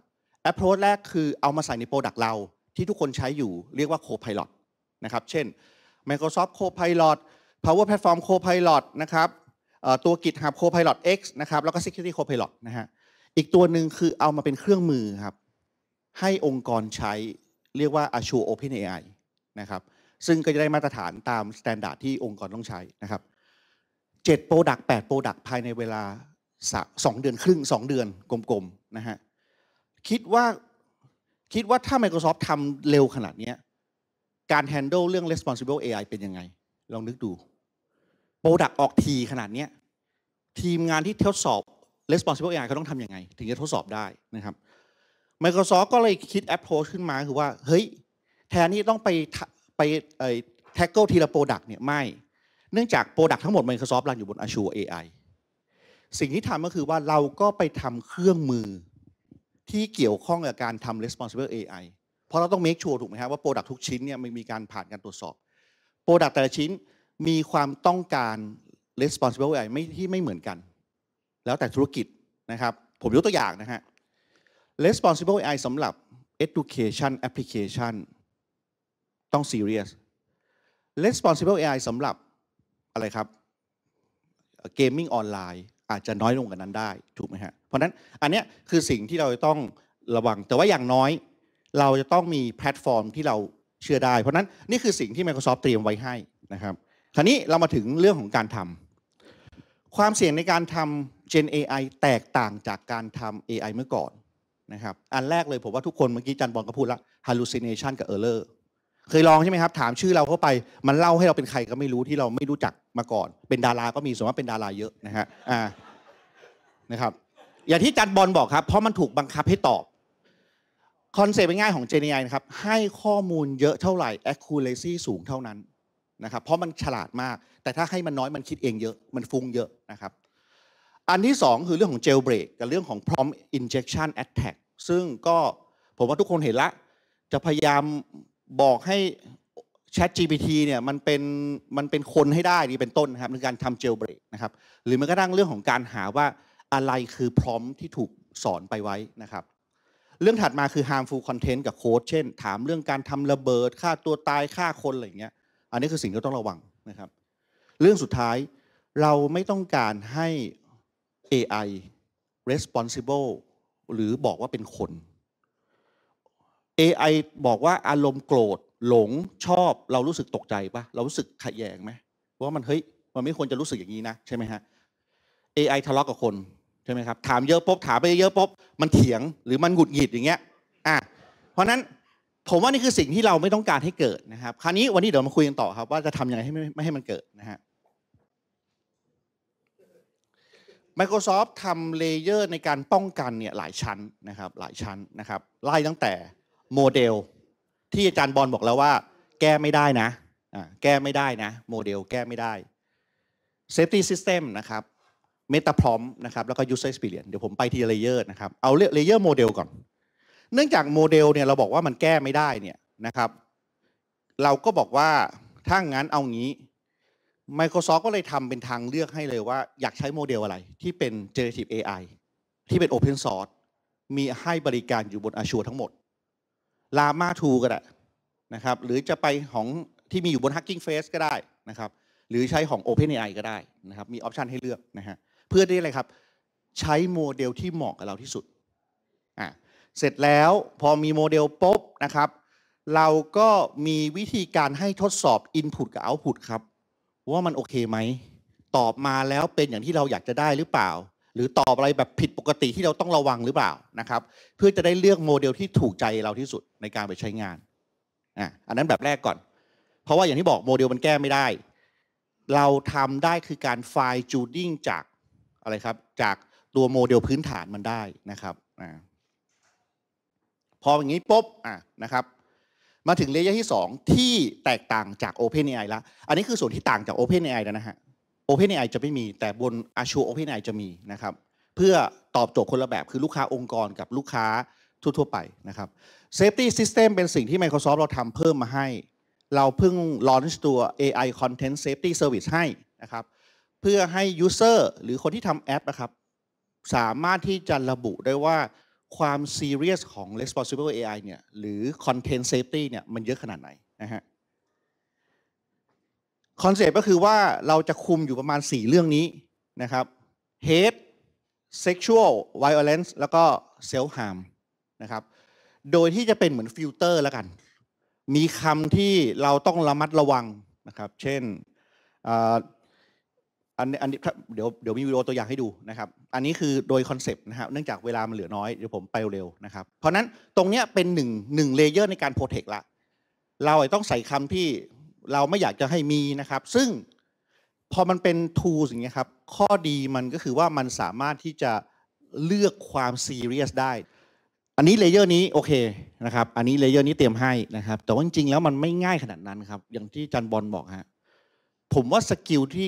S5: approach แรกคือเอามาใส่ใน Product เรา ที่ทุกคนใช้อยู่เรียกว่า Copilot นะครับ เช่น Microsoft Copilot Power Platform Copilot นะครับตัว GitHub Copilot X นะครับแล้วก็ Security Copilot นะฮะอีกตัวหนึ่งคือเอามาเป็นเครื่องมือครับให้องค์กรใช้เรียกว่า Azure Open AI นะครับซึ่งก็จะได้มาตรฐานตามมาตรฐานที่องค์กรต้องใช้นะครับ7 Product 8 Product ภายในเวลา 2 เดือนครึ่ง 2 เดือนกลมๆนะฮะคิดว่าคิดว่าถ้า Microsoft ทำเร็วขนาดนี้การ handle เรื่อง responsible AI เป็นยังไง ลองนึกดูโปรดักออกทีขนาดนี้ทีมงานที่ทดสอบ responsible AI เขาต้องทำยังไงถึงจะทดสอบได้นะครับ Microsoft ก็เลยคิด approach ขึ้นมาคือว่าเฮ้ยแทนนี่ต้องไปไปไอ้ tackle ทีละโปรดักเนี่ย ไม่ เนื่องจากโปรดักทั้งหมด Microsoft รันอยู่บน Azure AI สิ่งที่ทำก็คือว่าเราก็ไปทำเครื่องมือที่เกี่ยวข้องกับการทำ responsible AI เพราะเราต้อง make sure ถูกไหมครับว่าโปรดักทุกชิ้นเนี่ยมันมีการผ่านการตรวจสอบโปรดักแต่ละชิ้นมีความต้องการ responsible AI ไม่ที่ไม่เหมือนกัน แล้วแต่ธุรกิจนะครับผมยกตัวอย่างนะฮะ responsible AI สำหรับ education application ต้อง serious responsible AI สำหรับอะไรครับเกมมิ่งออนไลน์อาจจะน้อยลงกันนั้นได้ถูกไหมฮะเพราะนั้นอันเนี้ยคือสิ่งที่เราจะต้องระวังแต่ว่าอย่างน้อย เราจะต้องมีแพลตฟอร์มที่เราเชื่อได้ เพราะนั้นนี่คือสิ่งที่ Microsoft เตรียมไว้ให้นะครับคราวนี้เรามาถึงเรื่องของการทำความเสี่ยงในการทำ Gen AI แตกต่างจากการทำ AI เมื่อก่อนนะครับอันแรกเลยผมว่าทุกคนเมื่อกี้จันบอลก็พูดละ hallucination กับ error เคยลองใช่ไหมครับ ถามชื่อเราเข้าไปมันเล่าให้เราเป็นใครก็ไม่รู้ที่เราไม่รู้จักมาก่อน เป็นดาราก็มีสมวมาิเป็นดาราเยอะนะฮะอ่านะครับ อย่างที่จันบอลบอกครับ เพราะมันถูกบังคับให้ตอบคอนเซปต์ง่ายของ Gen AI นะครับให้ข้อมูลเยอะเท่าไหร่ accuracy สูงเท่านั้นนะครับเพราะมันฉลาดมาก แต่ถ้าให้มันน้อยมันคิดเองเยอะมันฟุ้งเยอะนะครับอันที่ 2 คือเรื่องของเจลเบรกกับเรื่องของพร้อม t injection attack ซึ่งก็ผมว่าทุกคนเห็นละ จะพยายามบอกให้ Chat GPT เนี่ยมันเป็นมันเป็นคนให้ได้ นี่เป็นต้นนะครับในการทำเจลเบรกนะครับ หรือมันก็ตั้งเรื่องของการหาว่าอะไรคือพร้อมที่ถูกสอนไปไว้นะครับ เรื่องถัดมาคือ harmful content กับโค้ดเช่น ถามเรื่องการทำระเบิดฆ่าตัวตายฆ่าคนอะไรอย่างเงี้ยอันนี้คือสิ่งที่ต้องระวังนะครับ เรื่องสุดท้ายเราไม่ต้องการให้ AI responsible หรือบอกว่าเป็นคน AI บอกว่าอารมณ์โกรธ หลงชอบเรารู้สึกตกใจปะเรารู้สึกขัดแย้งไหมว่ามันเฮ้ย มันไม่ควรจะรู้สึกอย่างนี้นะ ใช่ไหมฮะ AI ทะเลาะกับคนใช่ไหมครับถามเยอะปุ๊บ ถามไปเยอะปุ๊บ มันเถียง หรือมันหงุดหงิดอย่างเงี้ยอ่ะเพราะนั้นผมว่า นี่คือสิ่งที่เราไม่ต้องการให้เกิดนะครับคราวนี้วันนี้เดี๋ยวมาคุยกันต่อครับ ว่าจะทำยังไงให้ไม่ให้มันเกิดนะฮะ Microsoft ทำเลเยอร์ในการป้องกันเนี่ยหลายชั้นนะครับหลายชั้นนะครับไล่ตั้งแต่โมเดลที่อาจารย์บอลบอกแล้วว่าแก้ไม่ได้นะ แก้ไม่ได้นะโมเดลแก้ไม่ได้ Safety System นะครับ Meta Prompt นะครับแล้วก็ User Experience เดี๋ยวผมไปทีเลเยอร์นะครับเอาเลเยอร์โมเดลก่อนเนื่องจากโมเดลเนี่ย เราบอกว่ามันแก้ไม่ได้เนี่ยนะครับ เราก็บอกว่าถ้างั้นเอางี้ Microsoft ก็เลยทำเป็นทางเลือกให้เลยว่าอยากใช้โมเดลอะไร ที่เป็น generative AI ที่เป็น open source มีให้บริการอยู่บน Azure ทั้งหมด Llama 2 ก็ได้นะครับ หรือจะไปของที่มีอยู่บน Hugging Face ก็ได้นะครับ หรือใช้ของ OpenAI ก็ได้นะครับ มีออปชันให้เลือกนะฮะเพื่อได้อะไรครับ ใช้โมเดลที่เหมาะกับเราที่สุดเสร็จแล้วพอมีโมเดลปุ๊บนะครับ เราก็มีวิธีการให้ทดสอบ Input กับ Output ครับ ว่ามันโอเคไหม ตอบมาแล้วเป็นอย่างที่เราอยากจะได้หรือเปล่า หรือตอบอะไรแบบผิดปกติที่เราต้องระวังหรือเปล่านะครับ เพื่อจะได้เลือกโมเดลที่ถูกใจเราที่สุดในการไปใช้งานอ่ะอันนั้นแบบแรกก่อน เพราะว่าอย่างที่บอกโมเดลมันแก้ไม่ได้ เราทำได้คือการไฟจูดิ้งจากอะไรครับ จากตัวโมเดลพื้นฐานมันได้นะครับอ่าพออย่างนี้ปุ๊บอ่ะนะครับมาถึงเลเยอร์ที่ 2 ที่แตกต่างจาก OpenAI ล้ว อันนี้คือส่วนที่ต่างจาก OpenAI แล้วนะฮะ OpenAI จะไม่มีแต่บน Azure OpenAI จะมีนะครับเพื่อตอบโจทย์คนละแบบคือลูกค้าองค์กรกับลูกค้าทั่วๆไปนะครับ Safety System เป็นสิ่งที่ Microsoft เราทำเพิ่มมาให้ เราเพิ่งลอนช์ตัว AI Content Safety Service ให้นะครับเพื่อให้ User หรือคนที่ทำแอปนะครับสามารถที่จะระบุได้ว่าความซีเรียสของ responsible AI เนี่ย หรือ content safety เนี่ย มันเยอะขนาดไหนนะฮะคอนเซปต์ก็คือว่าเราจะคุมอยู่ประมาณ 4 เรื่องนี้นะครับ hate sexual violence แล้วก็ self harm นะครับ โดยที่จะเป็นเหมือนฟิลเตอร์แล้วกัน มีคำที่เราต้องระมัดระวังนะครับ เช่นอันอันเดี๋ยวเดี๋ยวมีวิดีโอตัวอย่างให้ดูนะครับ อันนี้คือโดยคอนเซปต์นะครับเนื่องจากเวลามันเหลือน้อย เดี๋ยวผมไปเร็วนะครับ เพราะนั้นตรงนี้เป็นหนึ่งหนึ่งเลเยอร์ในการโปรเทคละ เราต้องใส่คำที่เราไม่อยากจะให้มีนะครับ ซึ่งพอมันเป็นทูสอย่างเงี้ยครับ ข้อดีมันก็คือว่ามันสามารถที่จะเลือกความซีเรียสได้ อันนี้เลเยอร์นี้โอเคนะครับ อันนี้เลเยอร์นี้เตรียมให้นะครับ แต่ว่าจริงๆแล้วมันไม่ง่ายขนาดนั้นครับ อย่างที่จันบอลบอกฮะ ผมว่าสกิลที่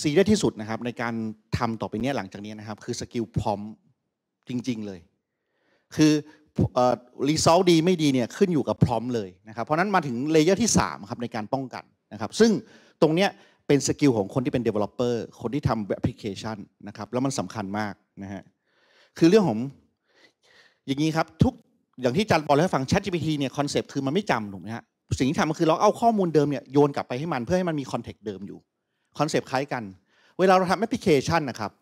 S5: ซีเรียสที่สุดนะครับในการทำต่อไปนี้หลังจากนี้นะครับ คือสกิลพร้อมจริงๆเลย คือรีซอลดีไม่ดีเนี่ยขึ้นอยู่กับพร้อมเลยนะครับ เพราะนั้นมาถึงเลเยอร์ที่ 3 ครับในการป้องกันนะครับ ซึ่งตรงเนี้ยเป็นสกิลของคนที่เป็น Developer คนที่ทำแอปพลิเคชันนะครับ แล้วมันสำคัญมากนะฮะคือเรื่องของอย่างนี้ครับ ทุกอย่างที่จันบอกให้ฟัง ChatGPT เนี่ยคอนเซปต์คือมันไม่จำถูกไหมฮะสิ่งที่ทำมันคือเราเอาข้อมูลเดิมเนี่ยโยนกลับไปให้มันเพื่อให้มันมีคอนเทกต์เดิมอยู่คอนเซปต์คล้ายกัน เวลาเราทำแอปพลิเคชันนะครับ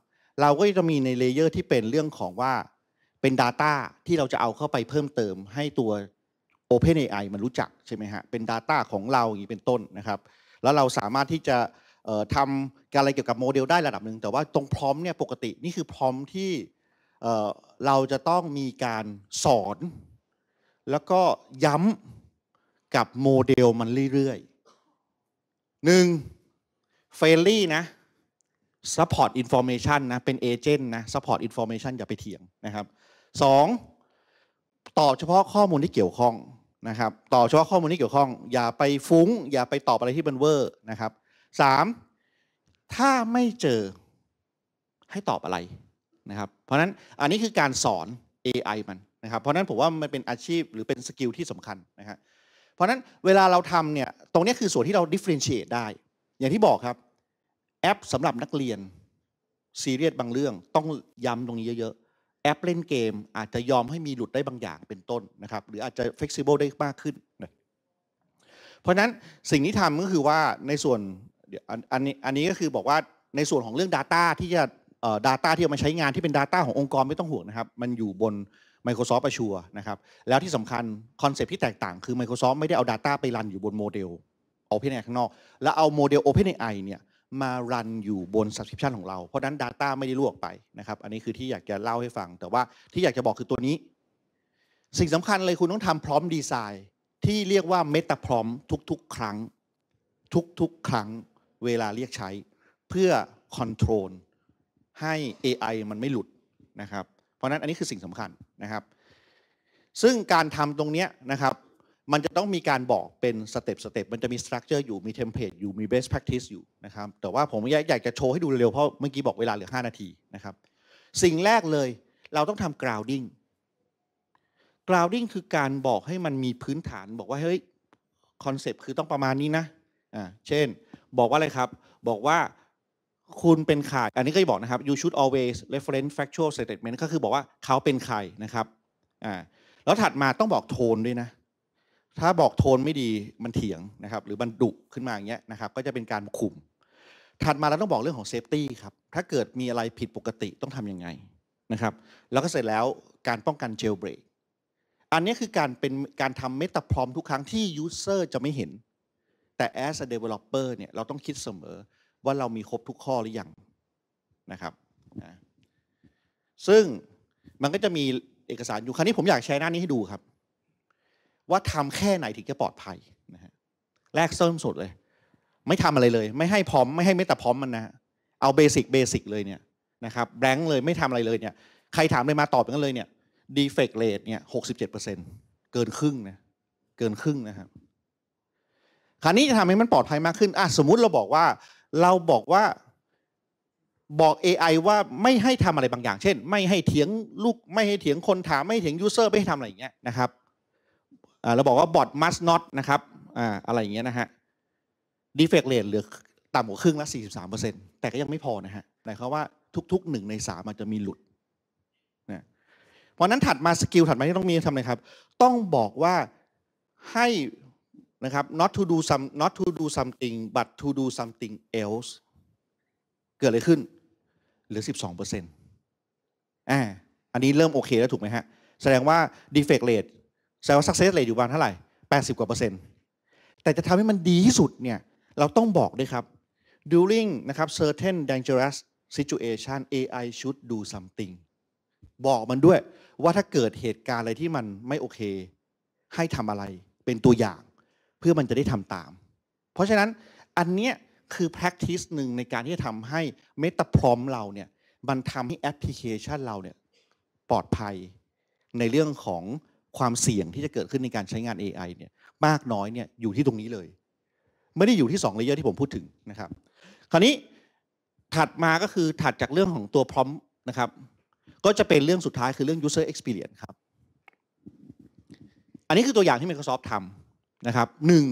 S5: เราก็จะมีในเลเยอร์ที่เป็นเรื่องของว่าเป็น Data ที่เราจะเอาเข้าไปเพิ่มเติมให้ตัว OpenAI มันรู้จักใช่ไหมฮะ เป็น Data ของเราอย่างนี้เป็นต้นนะครับ แล้วเราสามารถที่จะทำการอะไรเกี่ยวกับโมเดลได้ระดับหนึ่ง แต่ว่าตรงพร้อมเนี่ยปกตินี่คือพร้อมที่เราจะต้องมีการสอน แล้วก็ย้ำกับโมเดลมันเรื่อยๆหนึ่งเฟรนลี่นะซัพพอร์ตอินโฟเมชันนะเป็นเอเจนต์นะซัพพอร์ตอินโฟเมชันอย่าไปเถียงนะครับสองตอบเฉพาะข้อมูลที่เกี่ยวข้องนะครับตอบเฉพาะข้อมูลที่เกี่ยวข้อง อย่าไปฟุ้ง อย่าไปตอบอะไรที่มันเวอร์นะครับสามถ้าไม่เจอให้ตอบอะไรนะครับเพราะนั้นอันนี้คือการสอน AI มันนะครับ เพราะนั้นผมว่ามันเป็นอาชีพหรือเป็นสกิลที่สำคัญนะครับเพราะนั้นเวลาเราทำเนี่ยตรงนี้คือส่วนที่เราดิฟเฟอเรนเช t ได้ อย่างที่บอกครับแอปสำหรับนักเรียน ซีเรียสบางเรื่องต้องย้ำตรงนี้เยอะๆ แอปเล่นเกม อาจจะยอมให้มีหลุดได้บางอย่างเป็นต้นนะครับ หรืออาจจะเฟกซิเบิลได้มากขึ้นนะเพราะนั้นสิ่งที่ทำก็คือว่าในส่วนอันนี้อันนี้ก็คือบอกว่าในส่วนของเรื่อง Data ที่จะดาต้าที่เอามาใช้งานที่เป็น Data ขององค์กรไม่ต้องห่วงนะครับมันอยู่บน Microsoft Azure นะครับแล้วที่สำคัญคอนเซปที่แตกต่าง คือ Microsoft ไม่ได้เอา Data ไปรันอยู่บนโมเดล OpenAI ข้างนอกแล้วเอาโมเดล OpenAI เนี่ยมารันอยู่บน subscription ของเรา เพราะนั้น Data ไม่ได้ลวกไปนะครับ อันนี้คือที่อยากจะเล่าให้ฟัง แต่ว่าที่อยากจะบอกคือตัวนี้ สิ่งสำคัญเลยคุณต้องทำพร้อมดีไซน์ ที่เรียกว่าเมตาพร้อมทุก ๆ ครั้ง ทุกๆครั้ง เวลาเรียกใช้เพื่อคอนโทรลให้ AI มันไม่หลุดนะครับ เพราะนั้นอันนี้คือสิ่งสำคัญนะครับ ซึ่งการทำตรงนี้นะครับมันจะต้องมีการบอกเป็นสเต็ปสเต็ปมันจะมีสตรัคเจอร์อยู่ มีเทมเพลตอยู่ มีเบสแพคทิสอยู่นะครับ แต่ว่าผมอยากจะโชว์ให้ดูเร็วเพราะเมื่อกี้บอกเวลาเหลือ 5 นาทีนะครับ สิ่งแรกเลย เราต้องทำกราวดิ้ง กราวดิ้งคือการบอกให้มันมีพื้นฐานบอกว่าเฮ้ยคอนเซปต์คือต้องประมาณนี้นะ อ่า เช่น บอกว่าอะไรครับ บอกว่าคุณเป็นใคร อันนี้ก็จะบอกนะครับ you should always reference factual statement ก็คือบอกว่าเขาเป็นใครนะครับ อ่า แล้วถัดมาต้องบอกโทนด้วยนะถ้าบอกโทนไม่ดีมันเถียงนะครับหรือมันดุขึ้นมาอย่างเงี้ยนะครับก็จะเป็นการคุมถัดมาเราต้องบอกเรื่องของเซฟตี้ครับ ถ้าเกิดมีอะไรผิดปกติต้องทำยังไงนะครับ แล้วก็เสร็จแล้วการป้องกันเจลเบรกอันนี้คือการเป็นการทำเมตาพรอมทุกครั้งที่ยูเซอร์จะไม่เห็น แต่ as a developer เนี่ยเราต้องคิดเสมอว่าเรามีครบทุกข้อหรือยังนะครับนะซึ่งมันก็จะมีเอกสารอยู่คราวนี้ผมอยากแชร์หน้านี้ให้ดูครับว่าทำแค่ไหนถึงจะปลอดภัยนะฮะแรกเริ่มสุดเลย ไม่ทำอะไรเลย ไม่ให้พร้อมไม่ให้เมตาพร้อมมันนะ เอาเบสิกเบสิกเลยเนี่ยนะครับแบงค์เลยไม่ทำอะไรเลยเนี่ยใครถามเลยมาตอบกันเลยเนี่ยดีเฟกต์เรทเนี่ยหกสิบเจ็ดเปอร์เซ็นต์เกินครึ่งนะเกินครึ่งนะครับ คราวนี้จะทำให้มันปลอดภัยมากขึ้นอ่ะสมมุติเราบอกว่าเราบอกว่าบอก AI ว่าไม่ให้ทำอะไรบางอย่าง เช่นไม่ให้เถียงลูกไม่ให้เถียงคนถามไม่ให้เถียงยูเซอร์ไม่ให้ทำอะไรอย่างเงี้ยนะครับเราบอกว่า bot must not นะครับอะไรอย่างเงี้ยนะฮะ defect rate เหลือต่ำกว่าครึ่งละ 43%แต่ก็ยังไม่พอนะฮะหมายความว่าทุกๆหนึ่งในสามอาจจะมีหลุดนะเพราะนั้นถัดมาสกิลถัดมาที่ต้องมีทำไงครับ ต้องบอกว่าให้นะครับ not to do some not to do something but to do something else เกิดอะไรขึ้นเหลือ 12%อ่าอันนี้เริ่มโอเคแล้วถูกไหมฮะ แสดงว่า defect rate แสดงว่า success rate อยู่ประมาณเท่าไหร่ 80 กว่าเปอร์เซ็นต์ แต่จะทำให้มันดีที่สุดเนี่ย เราต้องบอกด้วยครับ during นะครับ certain dangerous situation AI should do something บอกมันด้วยว่าถ้าเกิดเหตุการณ์อะไรที่มันไม่โอเค ให้ทำอะไรเป็นตัวอย่างเพื่อมันจะได้ทำตาม เพราะฉะนั้นอันเนี้ยคือ practice หนึ่งในการที่จะทำให้ meta พร้อมเราเนี่ยมันทำให้แอปพลิเคชันเราเนี่ยปลอดภัยในเรื่องของความเสี่ยงที่จะเกิดขึ้นในการใช้งาน AI เนี่ยมากน้อยเนี่ยอยู่ที่ตรงนี้เลย ไม่ได้อยู่ที่2เลเยอร์ที่ผมพูดถึงนะครับ คราวนี้ถัดมาก็คือถัดจากเรื่องของตัวพร้อมนะครับ ก็จะเป็นเรื่องสุดท้ายคือเรื่อง user experience ครับอันนี้คือตัวอย่างที่ Microsoft ทำนะครับหนึ่ง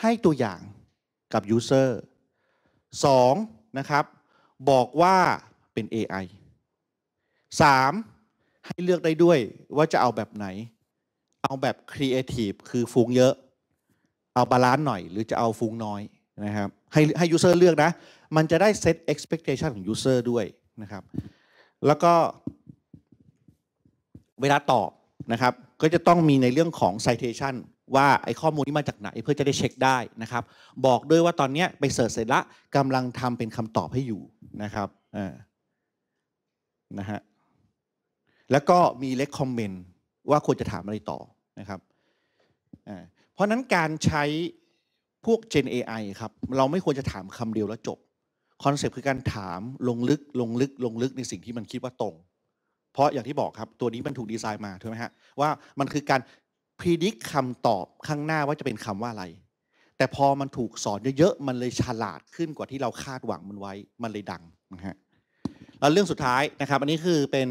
S5: ให้ตัวอย่างกับ user 2นะครับบอกว่าเป็น AI 3ให้เลือกได้ด้วยว่าจะเอาแบบไหน เอาแบบครีเอทีฟคือฟุงเยอะ เอาบาลานซ์หน่อย หรือจะเอาฟุงน้อยนะครับ ให้ให้ยูเซอร์เลือกนะ มันจะได้เซตเอ็กซ์ปีเคชันของยูเซอร์ด้วยนะครับ แล้วก็เวลาตอบนะครับ ก็จะต้องมีในเรื่องของ citation ว่าไอ้ข้อมูลนี้มาจากไหนเพื่อจะได้เช็คได้นะครับ บอกด้วยว่าตอนนี้ไปเสิร์ชเสร็จละกำลังทำเป็นคำตอบให้อยู่นะครับอ่านะฮะแล้วก็มีเล็กคอมเมนต์ว่าควรจะถามอะไรต่อนะครับ เพราะนั้นการใช้พวก Gen AI ครับเราไม่ควรจะถามคำเดียวแล้วจบคอนเซปต์คือการถามลงลึกลงลึกลงลึกในสิ่งที่มันคิดว่าตรง เพราะอย่างที่บอกครับตัวนี้มันถูกดีไซน์มาถูกไหมฮะว่ามันคือการพิจิตรคำตอบข้างหน้าว่าจะเป็นคำว่าอะไรแต่พอมันถูกสอนเยอะๆมันเลยฉลาดขึ้นกว่าที่เราคาดหวังมันไว้มันเลยดังนะฮะแล้วเรื่องสุดท้ายนะครับอันนี้คือเป็น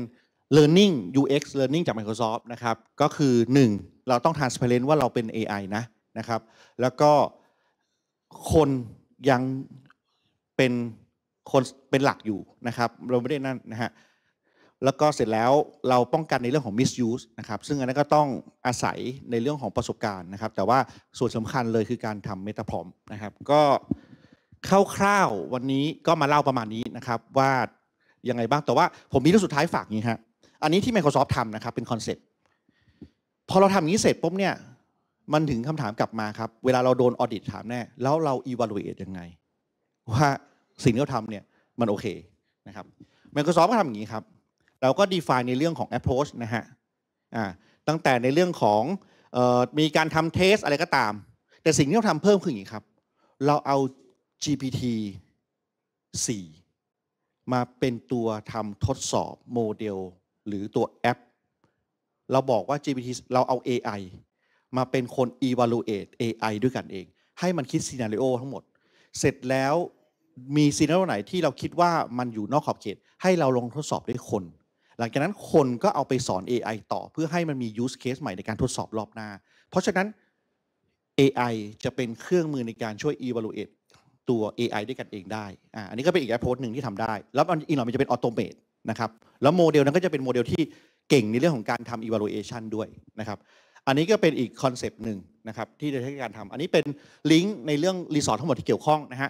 S5: Learning UX Learning จาก Microsoft นะครับก็คือ 1 เราต้อง transparent ว่าเราเป็น AI นะนะครับ แล้วก็คนยังเป็นคนเป็นหลักอยู่นะครับเราไม่ได้นั่นนะฮะแล้วก็เสร็จแล้วเราป้องกันในเรื่องของ misuse นะครับซึ่งอันนั้นก็ต้องอาศัยในเรื่องของประสบการณ์นะครับ แต่ว่าส่วนสำคัญเลยคือการทำเมตาพรอมนะครับ ก็คร่าวๆวันนี้ก็มาเล่าประมาณนี้นะครับ ว่ายังไงบ้างแต่ว่าผมมีเรื่องสุดท้ายฝากนี้ฮะอันนี้ที่ Microsoft ทำนะครับเป็นคอนเซ็ปต์พอเราทำอย่างนี้เสร็จปุ๊บเนี่ยมันถึงคำถามกลับมาครับเวลาเราโดนออดิตถามแน่ แล้วเราอีวัลูเอทยังไง ว่าสิ่งที่เราทำเนี่ยมันโอเคนะครับ Microsoft ก็ทำอย่างนี้ครับเราก็ define ในเรื่องของ approach นะฮะอ่าตั้งแต่ในเรื่องของออมีการทำเทสอะไรก็ตาม แต่สิ่งที่เราทำเพิ่มคืออย่างนี้ครับเราเอา GPT 4 มาเป็นตัวทำทดสอบโมเดลหรือตัวแอปเราบอกว่า GPT เราเอา AI มาเป็นคน evaluate AI ด้วยกันเอง ให้มันคิดซีนารีโอทั้งหมด เสร็จแล้วมีซีนารีโอไหนที่เราคิดว่ามันอยู่นอกขอบเขตให้เราลงทดสอบด้วยคน หลังจากนั้นคนก็เอาไปสอน AI ต่อเพื่อให้มันมี use case ใหม่ในการทดสอบรอบหน้า เพราะฉะนั้น AI จะเป็นเครื่องมือในการช่วย evaluate ตัว AI ด้วยกันเองได้ออันนี้ก็เป็นอีกแอปโพสหนึ่งที่ทำได้ แล้วอีกหน่อยมันจะเป็นออโตเมตนะครับแล้วโมเดลนั้นก็จะเป็นโมเดลที่เก่งในเรื่องของการทำ evaluation ด้วยนะครับอันนี้ก็เป็นอีกคอนเซปต์หนึ่งนะครับที่จะใช้การทำอันนี้เป็นลิงก์ในเรื่องรีสอร์ททั้งหมดที่เกี่ยวข้องนะฮะ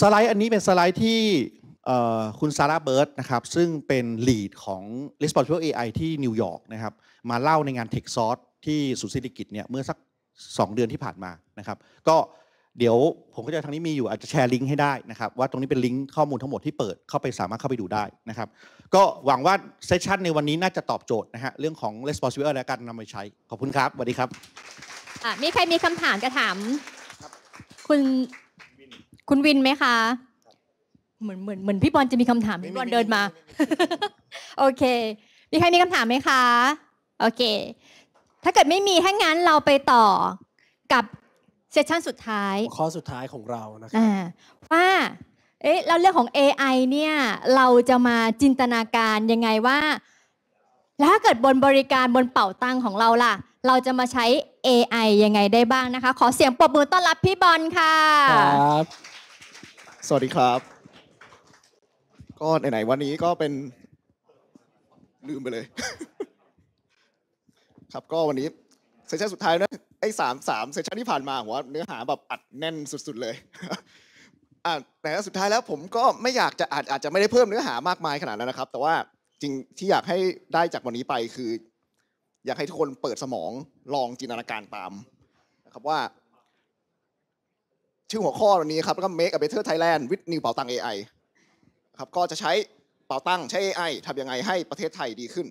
S5: สไลด์อันนี้เป็นสไลด์ที่คุณซาร่าเบิร์ตนะครับซึ่งเป็นลีดของ Responsible AI ที่นิวยอร์กนะครับมาเล่าในงาน Tech s o u r c e ที่สุนทรีกิจเนี่ยเมื่อสัก 2 เดือนที่ผ่านมานะครับก็เดี๋ยวผมก็จะทางนี้มีอยู่อาจจะแชร์ลิงก์ให้ได้นะครับ ว่าตรงนี้เป็นลิงก์ข้อมูลทั้งหมดที่เปิดเข้าไปสามารถเข้าไปดูได้นะครับ ก็หวังว่าเซสชันในวันนี้น่าจะตอบโจทย์นะฮะเรื่องของ responsible และการนำไปใช้ ขอบคุณครับสวัสดีครับ
S1: มีใครมีคำถามจะถาม คุณคุณวินไหมคะ เหมือนเหมือนเหมือนพี่บอลจะมีคำถาม พี่บอลเดินมา โอเคมีใครมีคำถามไหมคะ โอเค ถ้าเกิดไม่มีถ้างั้นเราไปต่อกับเซสชันสุดท้าย ข
S2: ้อสุดท้ายของเราน
S1: ะครับว่า เอ๊ะ แล้วเรื่องของ AI เนี่ย เราจะมาจินตนาการยังไงว่า แล้วถ้าเกิดบนบริการบนเป่าตังของเราล่ะ เราจะมาใช้ AI ยังไงได้บ้างนะคะ ขอเสียงปรบมือต้อนรับพี่บอลค่ะ ครับ
S6: สวัสดีครับ ก็ไหนๆวันนี้ก็เป็นลืมไปเลย ครับ ก็วันนี้เซสชันสุดท้ายนะไอ้สามสามเซสชันที่ผ่านมาหัวเนื้อหาแบบอัดแน่นสุด ๆเลยอ่าแต่สุดท้ายแล้วผมก็ไม่อยากจะอาจอาจจะไม่ได้เพิ่มเนื้อหามากมายขนาดนั้นนะครับ แต่ว่าจริงที่อยากให้ได้จากวันนี้ไปคือ อยากให้ทุกคนเปิดสมองลองจินตนาการตามนะครับว่า ชื่อหัวข้อวันนี้ครับก็ Make a Better Thailand with New เป่าตัง AI ครับก็จะใช้เป่าตังใช้ AI ทำยังไงให้ประเทศไทยดีขึ้น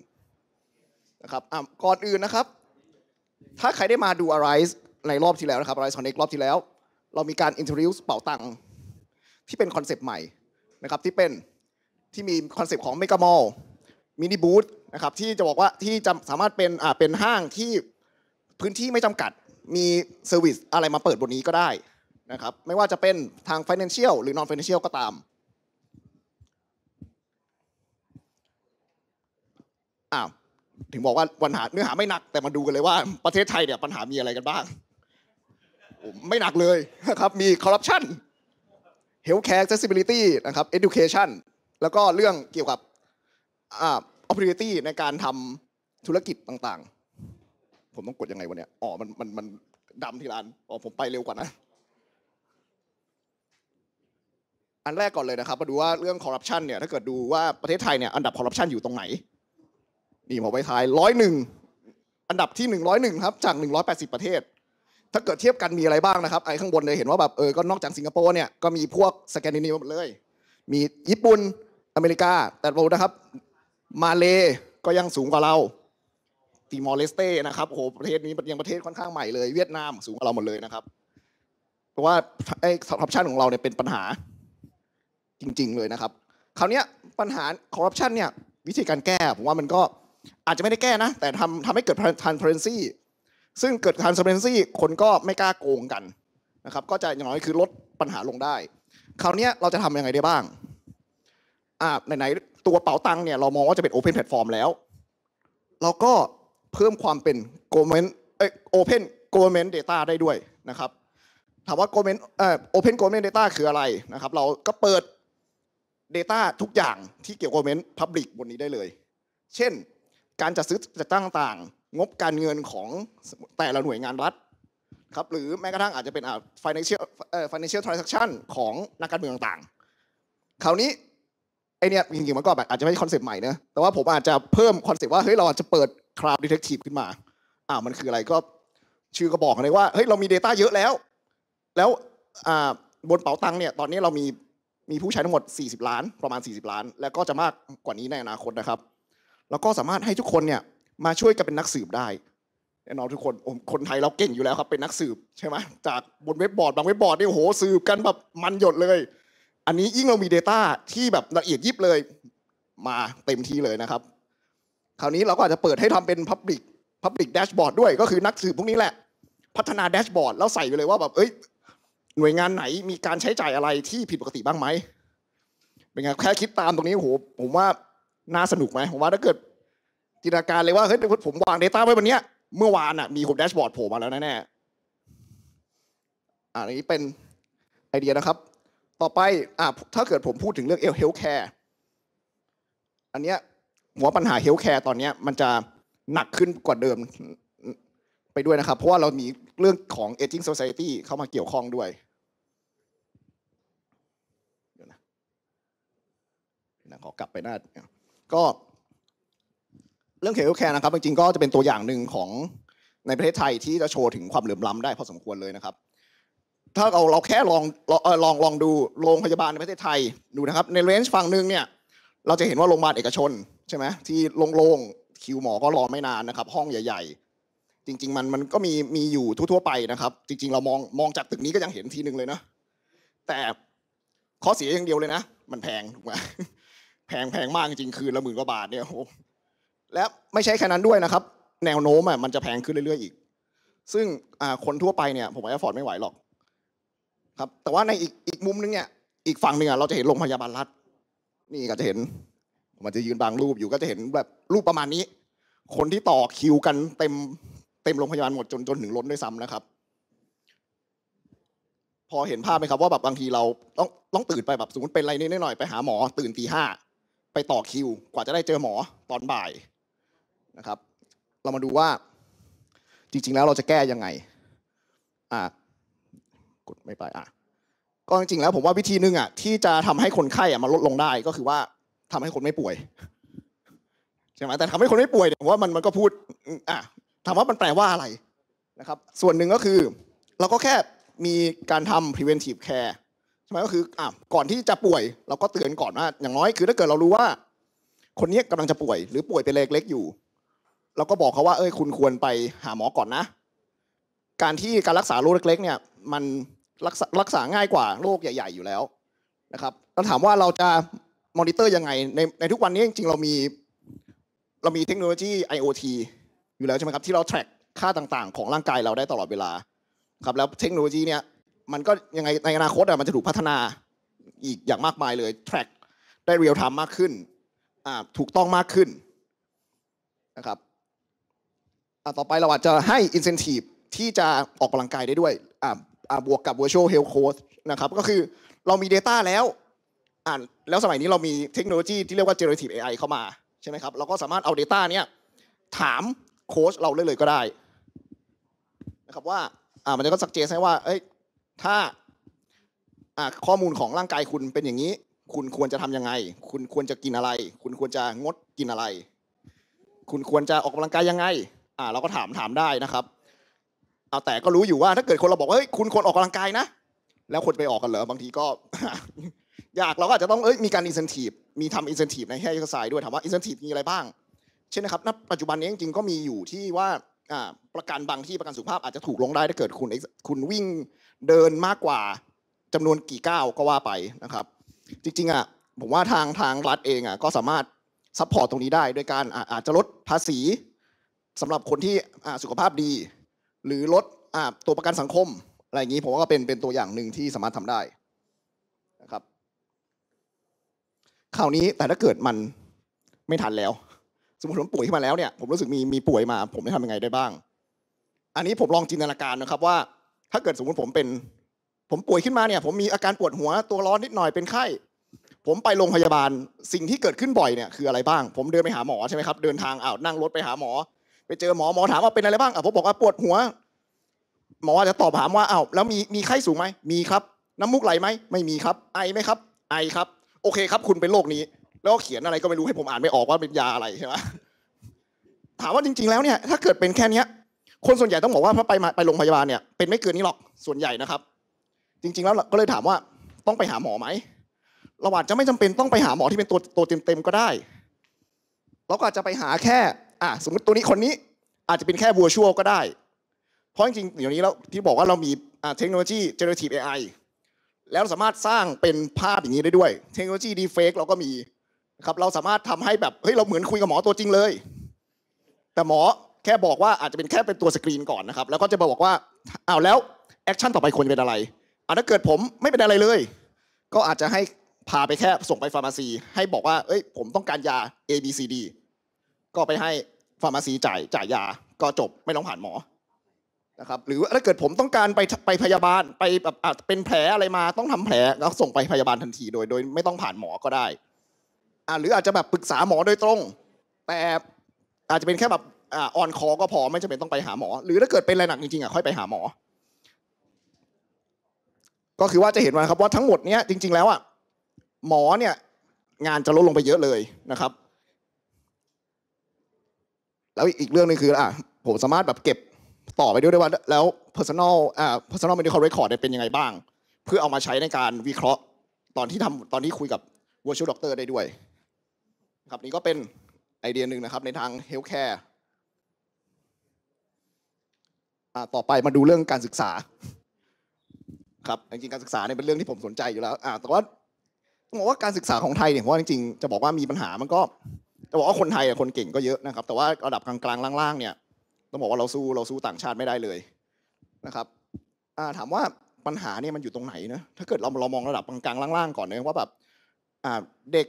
S6: นะครับอ่ะก่อนอื่นนะครับถ้าใครได้มาดู Arise ในรอบที่แล้วนะครับ Arise Connect รอบที่แล้วเรามีการ introduce เป่าตังที่เป็นคอนเซปต์ใหม่นะครับ ที่เป็นที่มีคอนเซปต์ของ Mega Mall มินิบูธนะครับ ที่จะบอกว่าที่จะสามารถเป็นอ่าเป็นห้างที่พื้นที่ไม่จำกัดมีเซอร์วิสอะไรมาเปิดบนนี้ก็ได้นะครับ ไม่ว่าจะเป็นทาง Financial หรือ Non Financial ก็ตามอ้าวถึงบอกว่าปัญหาเนื้อหาไม่หนักแต่มาดูกันเลยว่า ประเทศไทยเนี่ยปัญหามีอะไรกันบ้างไม่หนักเลยนะครับมีคอร์รัปชันเฮลท์แคร์ accessibility นะครับ education แล้วก็เรื่องเกี่ยวกับอ่ป opportunity ในการทำธุรกิจต่างๆ ผมต้องกดยังไงวะเนี่ยอ๋อมันมันมันดำที่ร้านอ๋อผมไปเร็วกว่านะ อันแรกก่อนเลยนะครับ มาดูว่าเรื่องคอร์รัปชันเนี่ย ถ้าเกิดดูว่าประเทศไทยเนี่ยอันดับคอร์รัปชันอยู่ตรงไหนนี่ผมไปทายร้อยหนึ่งอันดับที่หนึ่งร้อยหนึ่งครับจากหนึ่งร้อยแปดสิบประเทศ ถ้าเกิดเทียบกันมีอะไรบ้างนะครับไอ้ข้างบนเลยเห็นว่าแบบเออก็นอกจากสิงคโปร์เนี่ยก็มีพวกสแกนดิเนียเลยมีญี่ปุ่นอเมริกาแต่เรานะครับมาเลก็ยังสูงกว่าเราติมอร์เลสเต้นะครับโอ้โหประเทศนี้ยังประเทศค่อนข้างใหม่เลยเวียดนามสูงกว่าเราหมดเลยนะครับเพราะว่าไอ้คอร์รัปชันของเราเนี่ยเป็นปัญหาจริง ๆ เลยนะครับคราวนี้ปัญหาคอร์รัปชันเนี่ยวิธีการแก้ผมว่ามันก็อาจจะไม่ได้แก้นะ แต่ทำทำให้เกิด transparency ซึ่งเกิด transparency คนก็ไม่กล้าโกงกันนะครับก็จะอย่างน้อยคือลดปัญหาลงได้ คราวนี้เราจะทำยังไงได้บ้างอ่าไหนๆตัวเป๋าตังเนี่ยเรามองว่าจะเป็น open platform แล้ว เราก็เพิ่มความเป็น government เอ้ open government data ได้ด้วยนะครับ ถามว่า government เอ่อ open government data คืออะไรนะครับ เราก็เปิด Data ทุกอย่างที่เกี่ยวกับ government public บนนี้ได้เลย เช่นการจัดซื้อจัดตั้งต่างงบการเงินของแต่ละหน่วยงานรัฐครับ หรือแม้กระทั่งอาจจะเป็น financial financial transaction ของนักการเมืองต่าง คราวนี้ไอเนี่ยจริงๆมันก็แบบอาจจะไม่ใช่คอนเซปต์ใหม่นะแต่ว่าผมอาจจะเพิ่มคอนเซปต์ว่าเฮ้ยเราจะเปิด cloud detective ขึ้นมา อ่ามันคืออะไรก็ชื่อก็บอกเลยว่าเฮ้ยเรามี Data เยอะแล้ว แล้วอ่าบนเป๋าตังค์เนี่ย ตอนนี้เรามีมีผู้ใช้ทั้งหมด 40 ล้าน ประมาณ 40 ล้าน แล้วก็จะมากกว่านี้ในอนาคตนะครับแล้วก็สามารถให้ทุกคนเนี่ยมาช่วยกันเป็นนักสืบได้แน่นอนทุกคน คนไทยเราเก่งอยู่แล้วครับ เป็นนักสืบใช่ไหมจากบนเว็บบอร์ดบางเว็บบอร์ดเนี่ยโหสืบกันแบบมันหยดเลย อันนี้ยิ่งเรามี Data ที่แบบละเอียดยิบเลย มาเต็มที่เลยนะครับ คราวนี้เราก็อาจจะเปิดให้ทำเป็น Public Public Dashboard ด้วยก็คือนักสืบพวกนี้แหละ พัฒนาแดชบอร์ดแล้วใส่ไปเลยว่าแบบเอ้ยหน่วยงานไหนมีการใช้จ่ายอะไรที่ผิดปกติบ้างไหมเป็นไงแค่คิดตามตรงนี้โหผมว่าน่าสนุกไหมผมว่าถ้าเกิดจินตนาการเลยว่า เฮ้ยผมวาง Data ไว้วันเนี้ย เมื่อวานอ่ะมีผมแดชบอร์ดโผล่มาแล้วแน่ๆอันนี้เป็นไอเดียนะครับ ต่อไปอ่าถ้าเกิดผมพูดถึงเรื่องเฮลท์แคร์อันเนี้ยหัวปัญหาเฮลท์แคร์ตอนเนี้ยมันจะหนักขึ้นกว่าเดิมไปด้วยนะครับ เพราะว่าเรามีเรื่องของ aging society เข้ามาเกี่ยวข้องด้วยเดี๋ยวนะขอกลับไปหน้าก็ เรื่องเขียนแคร์นะครับ จริงๆ ก็จะเป็นตัวอย่างหนึ่งของในประเทศไทยที่จะโชว์ถึงความเหลื่อมล้าได้พอสมควรเลยนะครับ ถ้าเราเราแค่ลองลองลองดูโรงพยาบาลในประเทศไทยดูนะครับ ในเรนจ์ฝั่งหนึ่งเนี่ย เราจะเห็นว่าโรงพยาบาลเอกชนใช่ไหมที่โล่งๆ คิวหมอ ก็รอไม่นานนะครับ ห้องใหญ่ ๆ จริง ๆ มันมันก็มีมีอยู่ทั่ว ๆ ไปนะครับ จริง ๆ เรามองมองจากตึกนี้ก็ยังเห็นทีหนึ่งเลยนะ แต่ข้อเสียอย่างเดียวเลยนะ มันแพงถูกไหมพงแพงมากจริงคืนละหมื่นกว่าบาทเนี่ยโอ้และไม่ใช่แค่นั้นด้วยนะครับ แนวโน้มอ่ะมันจะแพงขึ้นเรื่อยๆอีก ซึ่งคนทั่วไปเนี่ย ผมว่าฟอร์ดไม่ไหวหรอก ครับ แต่ว่าในอีกอีกมุมนึงเนี่ย อีกฝั่งหนึ่งอ่ะเราจะเห็นโรงพยาบาลรัฐนี่ก็จะเห็น มันจะยืนบางรูปอยู่ก็จะเห็นแบบรูปประมาณนี้ คนที่ต่อคิวกันเต็ม เต็มโรงพยาบาลหมดจนจนถึงล้นด้วยซ้ำนะครับ พอเห็นภาพไหมครับ ว่าแบบบางทีเราต้องต้องตื่นไปแบบสมมติเป็นอะไรนิดหน่อยไปหาหมอ ตื่นตีห้าไปต่อคิว กว่าจะได้เจอหมอตอนบ่ายนะครับ เรามาดูว่า จริงๆแล้วเราจะแก้ยังไงอ่ากดไม่ไปอ่ะก็จริงๆแล้วผมว่าวิธีนึงอ่ะที่จะทำให้คนไข้อ่ะมาลดลงได้ก็คือว่า ทำให้คนไม่ป่วยใช่ไหมแต่ทำให้คนไม่ป่วยเนี่ยว่ามันมันก็พูดอ่ะถามว่ามันแปลว่าอะไรนะครับ ส่วนหนึ่งก็คือ เราก็แค่มีการทำ preventive care ช่ไหมก็คืออ่ะก่อนที่จะป่วย เราก็เตือนก่อนว่า อย่างน้อยคือถ้าเกิดเรารู้ว่าคนนี้กำลังจะป่วย หรือป่วยเป็นเล็ก ๆ อยู่ เราก็บอกเขาว่า เอ้ยคุณควรไปหาหมอก่อนนะ การที่การรักษาโรคเล็กๆเนี่ยมันรักษารักษาง่ายกว่าโรคใหญ่ ๆอยู่แล้วนะครับเราถามว่าเราจะมอนิเตอร์ยังไงในในทุกวันนี้จริงๆเรามีเรามีเทคโนโลยี IoT อยู่แล้วใช่ไหมครับที่เราแทร็กค่าต่างๆ ของร่างกายเราได้ตลอดเวลาครับแล้วเทคโนโลยีเนี่ยมันก็ยังไง ในอนาคตอะมันจะถูกพัฒนาอีกอย่างมากมายเลยแทร็กได้เรียลไทม์มากขึ้นอ่าถูกต้องมากขึ้นนะครับอ่าต่อไปเราอาจจะให้อินเซนティブที่จะออกกำลังกายได้ด้วยอ่าอ่าบวกกับ virtual health coach นะครับ ก็คือเรามี Data แล้ว อ่าแล้วสมัยนี้เรามีเทคโนโลยีที่เรียกว่า generative AI เข้ามา ใช่ไหมครับ เราก็สามารถเอา Data เนี้ยถามโค้ชเราเลยเลยก็ได้นะครับว่าอ่ามันจะก็สักเจนให้ว่าเอ้ยถ้าข้อมูลของร่างกายคุณเป็นอย่างนี้ คุณควรจะทํำยังไง คุณควรจะกินอะไร คุณควรจะงดกินอะไร คุณควรจะออกกำลังกายยังไงอ่าเราก็ถามถามได้นะครับ เอาแต่ก็รู้อยู่ว่า ถ้าเกิดคนเราบอกเฮ้ย คุณควรออกกำลังกายนะ แล้วคนไปออกกันเหรอ บางทีก็ อยากเราก็อาจจะต้องเอ้ยมีการอินเซนティブมีทำอินเซนティブในแค่เกสารด้วย ถามว่าอินเซนティブมีอะไรบ้าง เช่นนะครับ ณ ปัจจุบันนี้จริงๆก็มีอยู่ที่ว่าประกันบางที่ประกันสุขภาพอาจจะถูกลงได้ถ้าเกิดคุณ คุณวิ่งเดินมากกว่าจำนวนกี่ก้าวก็ว่าไปนะครับ จริงๆ อ่ะ ผมว่าทางทางรัฐเองอ่ะ ก็สามารถซัพพอร์ตตรงนี้ได้ด้วยการอาจจะลดภาษี สำหรับคนที่สุขภาพดี หรือลดตัวประกันสังคมอะไรอย่างนี้ผมว่าก็เป็นเป็นตัวอย่างหนึ่งที่สามารถทำได้นะครับาวนี้แต่ถ้าเกิดมันไม่ทันแล้ว สมมติผมป่วยขึ้นมาแล้วเนี่ย ผมรู้สึกมีมีป่วยมา ผมจะทำยังไงได้บ้าง อันนี้ผมลองจินตนาการนะครับว่าถ้าเกิดสมมติผมเป็น ผมป่วยขึ้นมาเนี่ย ผมมีอาการปวดหัวตัวร้อนนิดหน่อยเป็นไข้ผมไปโรงพยาบาลสิ่งที่เกิดขึ้นบ่อยเนี่ยคืออะไรบ้าง ผมเดินไปหาหมอใช่ไหมครับ เดินทางอ้าวนั่งรถไปหาหมอ ไปเจอหมอหมอถามว่าเป็นอะไรบ้างอ่ะผมบอกว่าปวดหัว หมอจะตอบถามว่าอ้าวแล้วมีมีไข้สูงไหมมีครับ น้ำมูกไหลไหมไม่มีครับ ไอไหมครับ ไอครับ โอเคครับ คุณเป็นโรคนี้ แล้วเขียนอะไรก็ไม่รู้ให้ผมอ่านไม่ออกว่าเป็นยาอะไรใช่ไหมถามว่าจริงๆ แล้วเนี่ยถ้าเกิดเป็นแค่เนี้ยคนส่วนใหญ่ต้องบอกว่าถ้าไปไปโรงพยาบาลเนี่ยเป็นไม่เกินนี้หรอก ส่วนใหญ่นะครับ จริง ๆ แล้วก็เลยถามว่าต้องไปหาหมอไหม เราอาจจะไม่จำเป็นต้องไปหาหมอที่เป็นตัวตัวเต็มๆก็ได้เราก็อาจจะไปหาแค่อ่ะสมมติตัวนี้คนนี้อาจจะเป็นแค่บัวชั่วก็ได้ เพราะจริงๆอย่ยวนี้แล้วที่บอกว่าเรามีเทคโนโลยี generative AI แล้วสามารถสร้างเป็นภาพอย่างนี้ ได้ด้วยเทคโนโลยีดีเฟกเราก็มีครับ เราสามารถทำให้แบบเฮ้ยเราเหมือนคุยกับหมอตัวจริงเลย แต่หมอแค่บอกว่าอาจจะเป็นแค่เป็นตัวสกรีนก่อนนะครับแล้วก็จะมาบอกว่าอ้าวแล้วแอคชั่นต่อไปควรเป็นอะไรอาถ้าเกิดผมไม่เป็นอะไรเลย ก็อาจจะให้พาไปแค่ส่งไปฟาร์มาซีให้บอกว่าเอ้ย ผมต้องการยา A B C D ก็ไปให้ฟาร์มาซีจ่ายจ่ายยาก็จบไม่ต้องผ่านหมอนะครับหรือถ้าเกิดผมต้องการไปไปพยาบาลไปแบบอาจเป็นแผลอะไรมาต้องทำแผลแล้วส่งไปพยาบาลทันที โดยโดยไม่ต้องผ่านหมอก็ได้ อ่าหรืออาจจะแบบปรึกษาหมอโดยตรง แต่อาจจะเป็นแค่แบบอ่อนคอก็พอไม่จำเป็นต้องไปหาหมอ หรือถ้าเกิดเป็นอะไรหนักจริงๆอ่ะค่อยไปหาหมอ ก็คือว่าจะเห็นว่าครับว่าทั้งหมดเนี้ย จริง ๆแล้วอ่ะหมอเนี่ยงานจะลดลงไปเยอะเลยนะครับ แล้วอีกเรื่องนึงคืออ่ะผมสามารถแบบเก็บต่อไปด้วยได้ว่าแล้ว personal อ่า personal medical record เป็นยังไงบ้าง เพื่อเอามาใช้ในการวิเคราะห์ตอนที่ทำตอนที่คุยกับ virtual doctor ได้ด้วย ครับนี่ก็เป็นไอเดียหนึ่งนะครับในทาง healthcare ต่อไปมาดูเรื่องการศึกษาครับจริงๆการศึกษาเนี่ยเป็นเรื่องที่ผมสนใจอยู่แล้วอ่าแต่ว่าต้องบอกว่าการศึกษาของไทยเนี่ยเพราะจริงๆ จะบอกว่ามีปัญหามันก็จะบอกว่าคนไทยคนเก่งก็เยอะนะครับแต่ว่าระดับกลางๆล่างๆเนี่ยต้องบอกว่าเราสู้เราสู้ต่างชาติไม่ได้เลยนะครับถามว่าปัญหาเนี่ยมันอยู่ตรงไหนนะถ้าเกิดเราเรามองระดับกลางๆล่างๆก่อนเนยว่าแบบเด็ก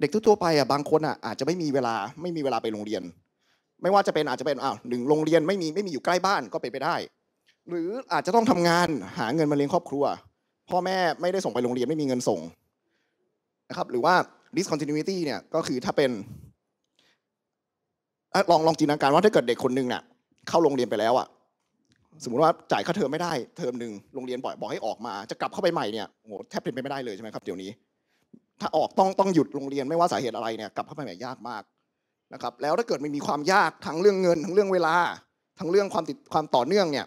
S6: เด็กทั่วไปอ่ะบางคนอ่ะอาจจะไม่มีเวลาไม่มีเวลาไปโรงเรียนไม่ว่าจะเป็นอาจจะเป็นอ้าวหนึ่งโรงเรียนไม่มีไม่มีอยู่ใกล้บ้านก็ไปไปได้ หรืออาจจะต้องทำงานหาเงินมาเลี้ยงครอบครัว พ่อแม่ไม่ได้ส่งไปโรงเรียนไม่มีเงินส่งนะครับ หรือว่า discontinuity เนี่ยก็คือถ้าเป็นลองลองจินตนาการว่าถ้าเกิดเด็กคนหนึ่งเนี่ยเข้าโรงเรียนไปแล้วอะสมมติว่าจ่ายค่าเทอมไม่ได้เทอมหนึ่งโรงเรียนบ่อยบอกให้ออกมา จะกลับเข้าไปใหม่เนี่ยโหแทบเป็นไปไม่ได้เลยใช่ไหมครับ เดี๋ยวนี้ ถ้าออกต้องต้องหยุดโรงเรียนไม่ว่าสาเหตุอะไรเนี่ยกลับเข้าไปใหม่ยากมากนะครับแล้วถ้าเกิดไม่มีความยากทั้งเรื่องเงิน ทั้งเรื่องเวลาทั้งเรื่องความติดความต่อเนื่องเนี่ย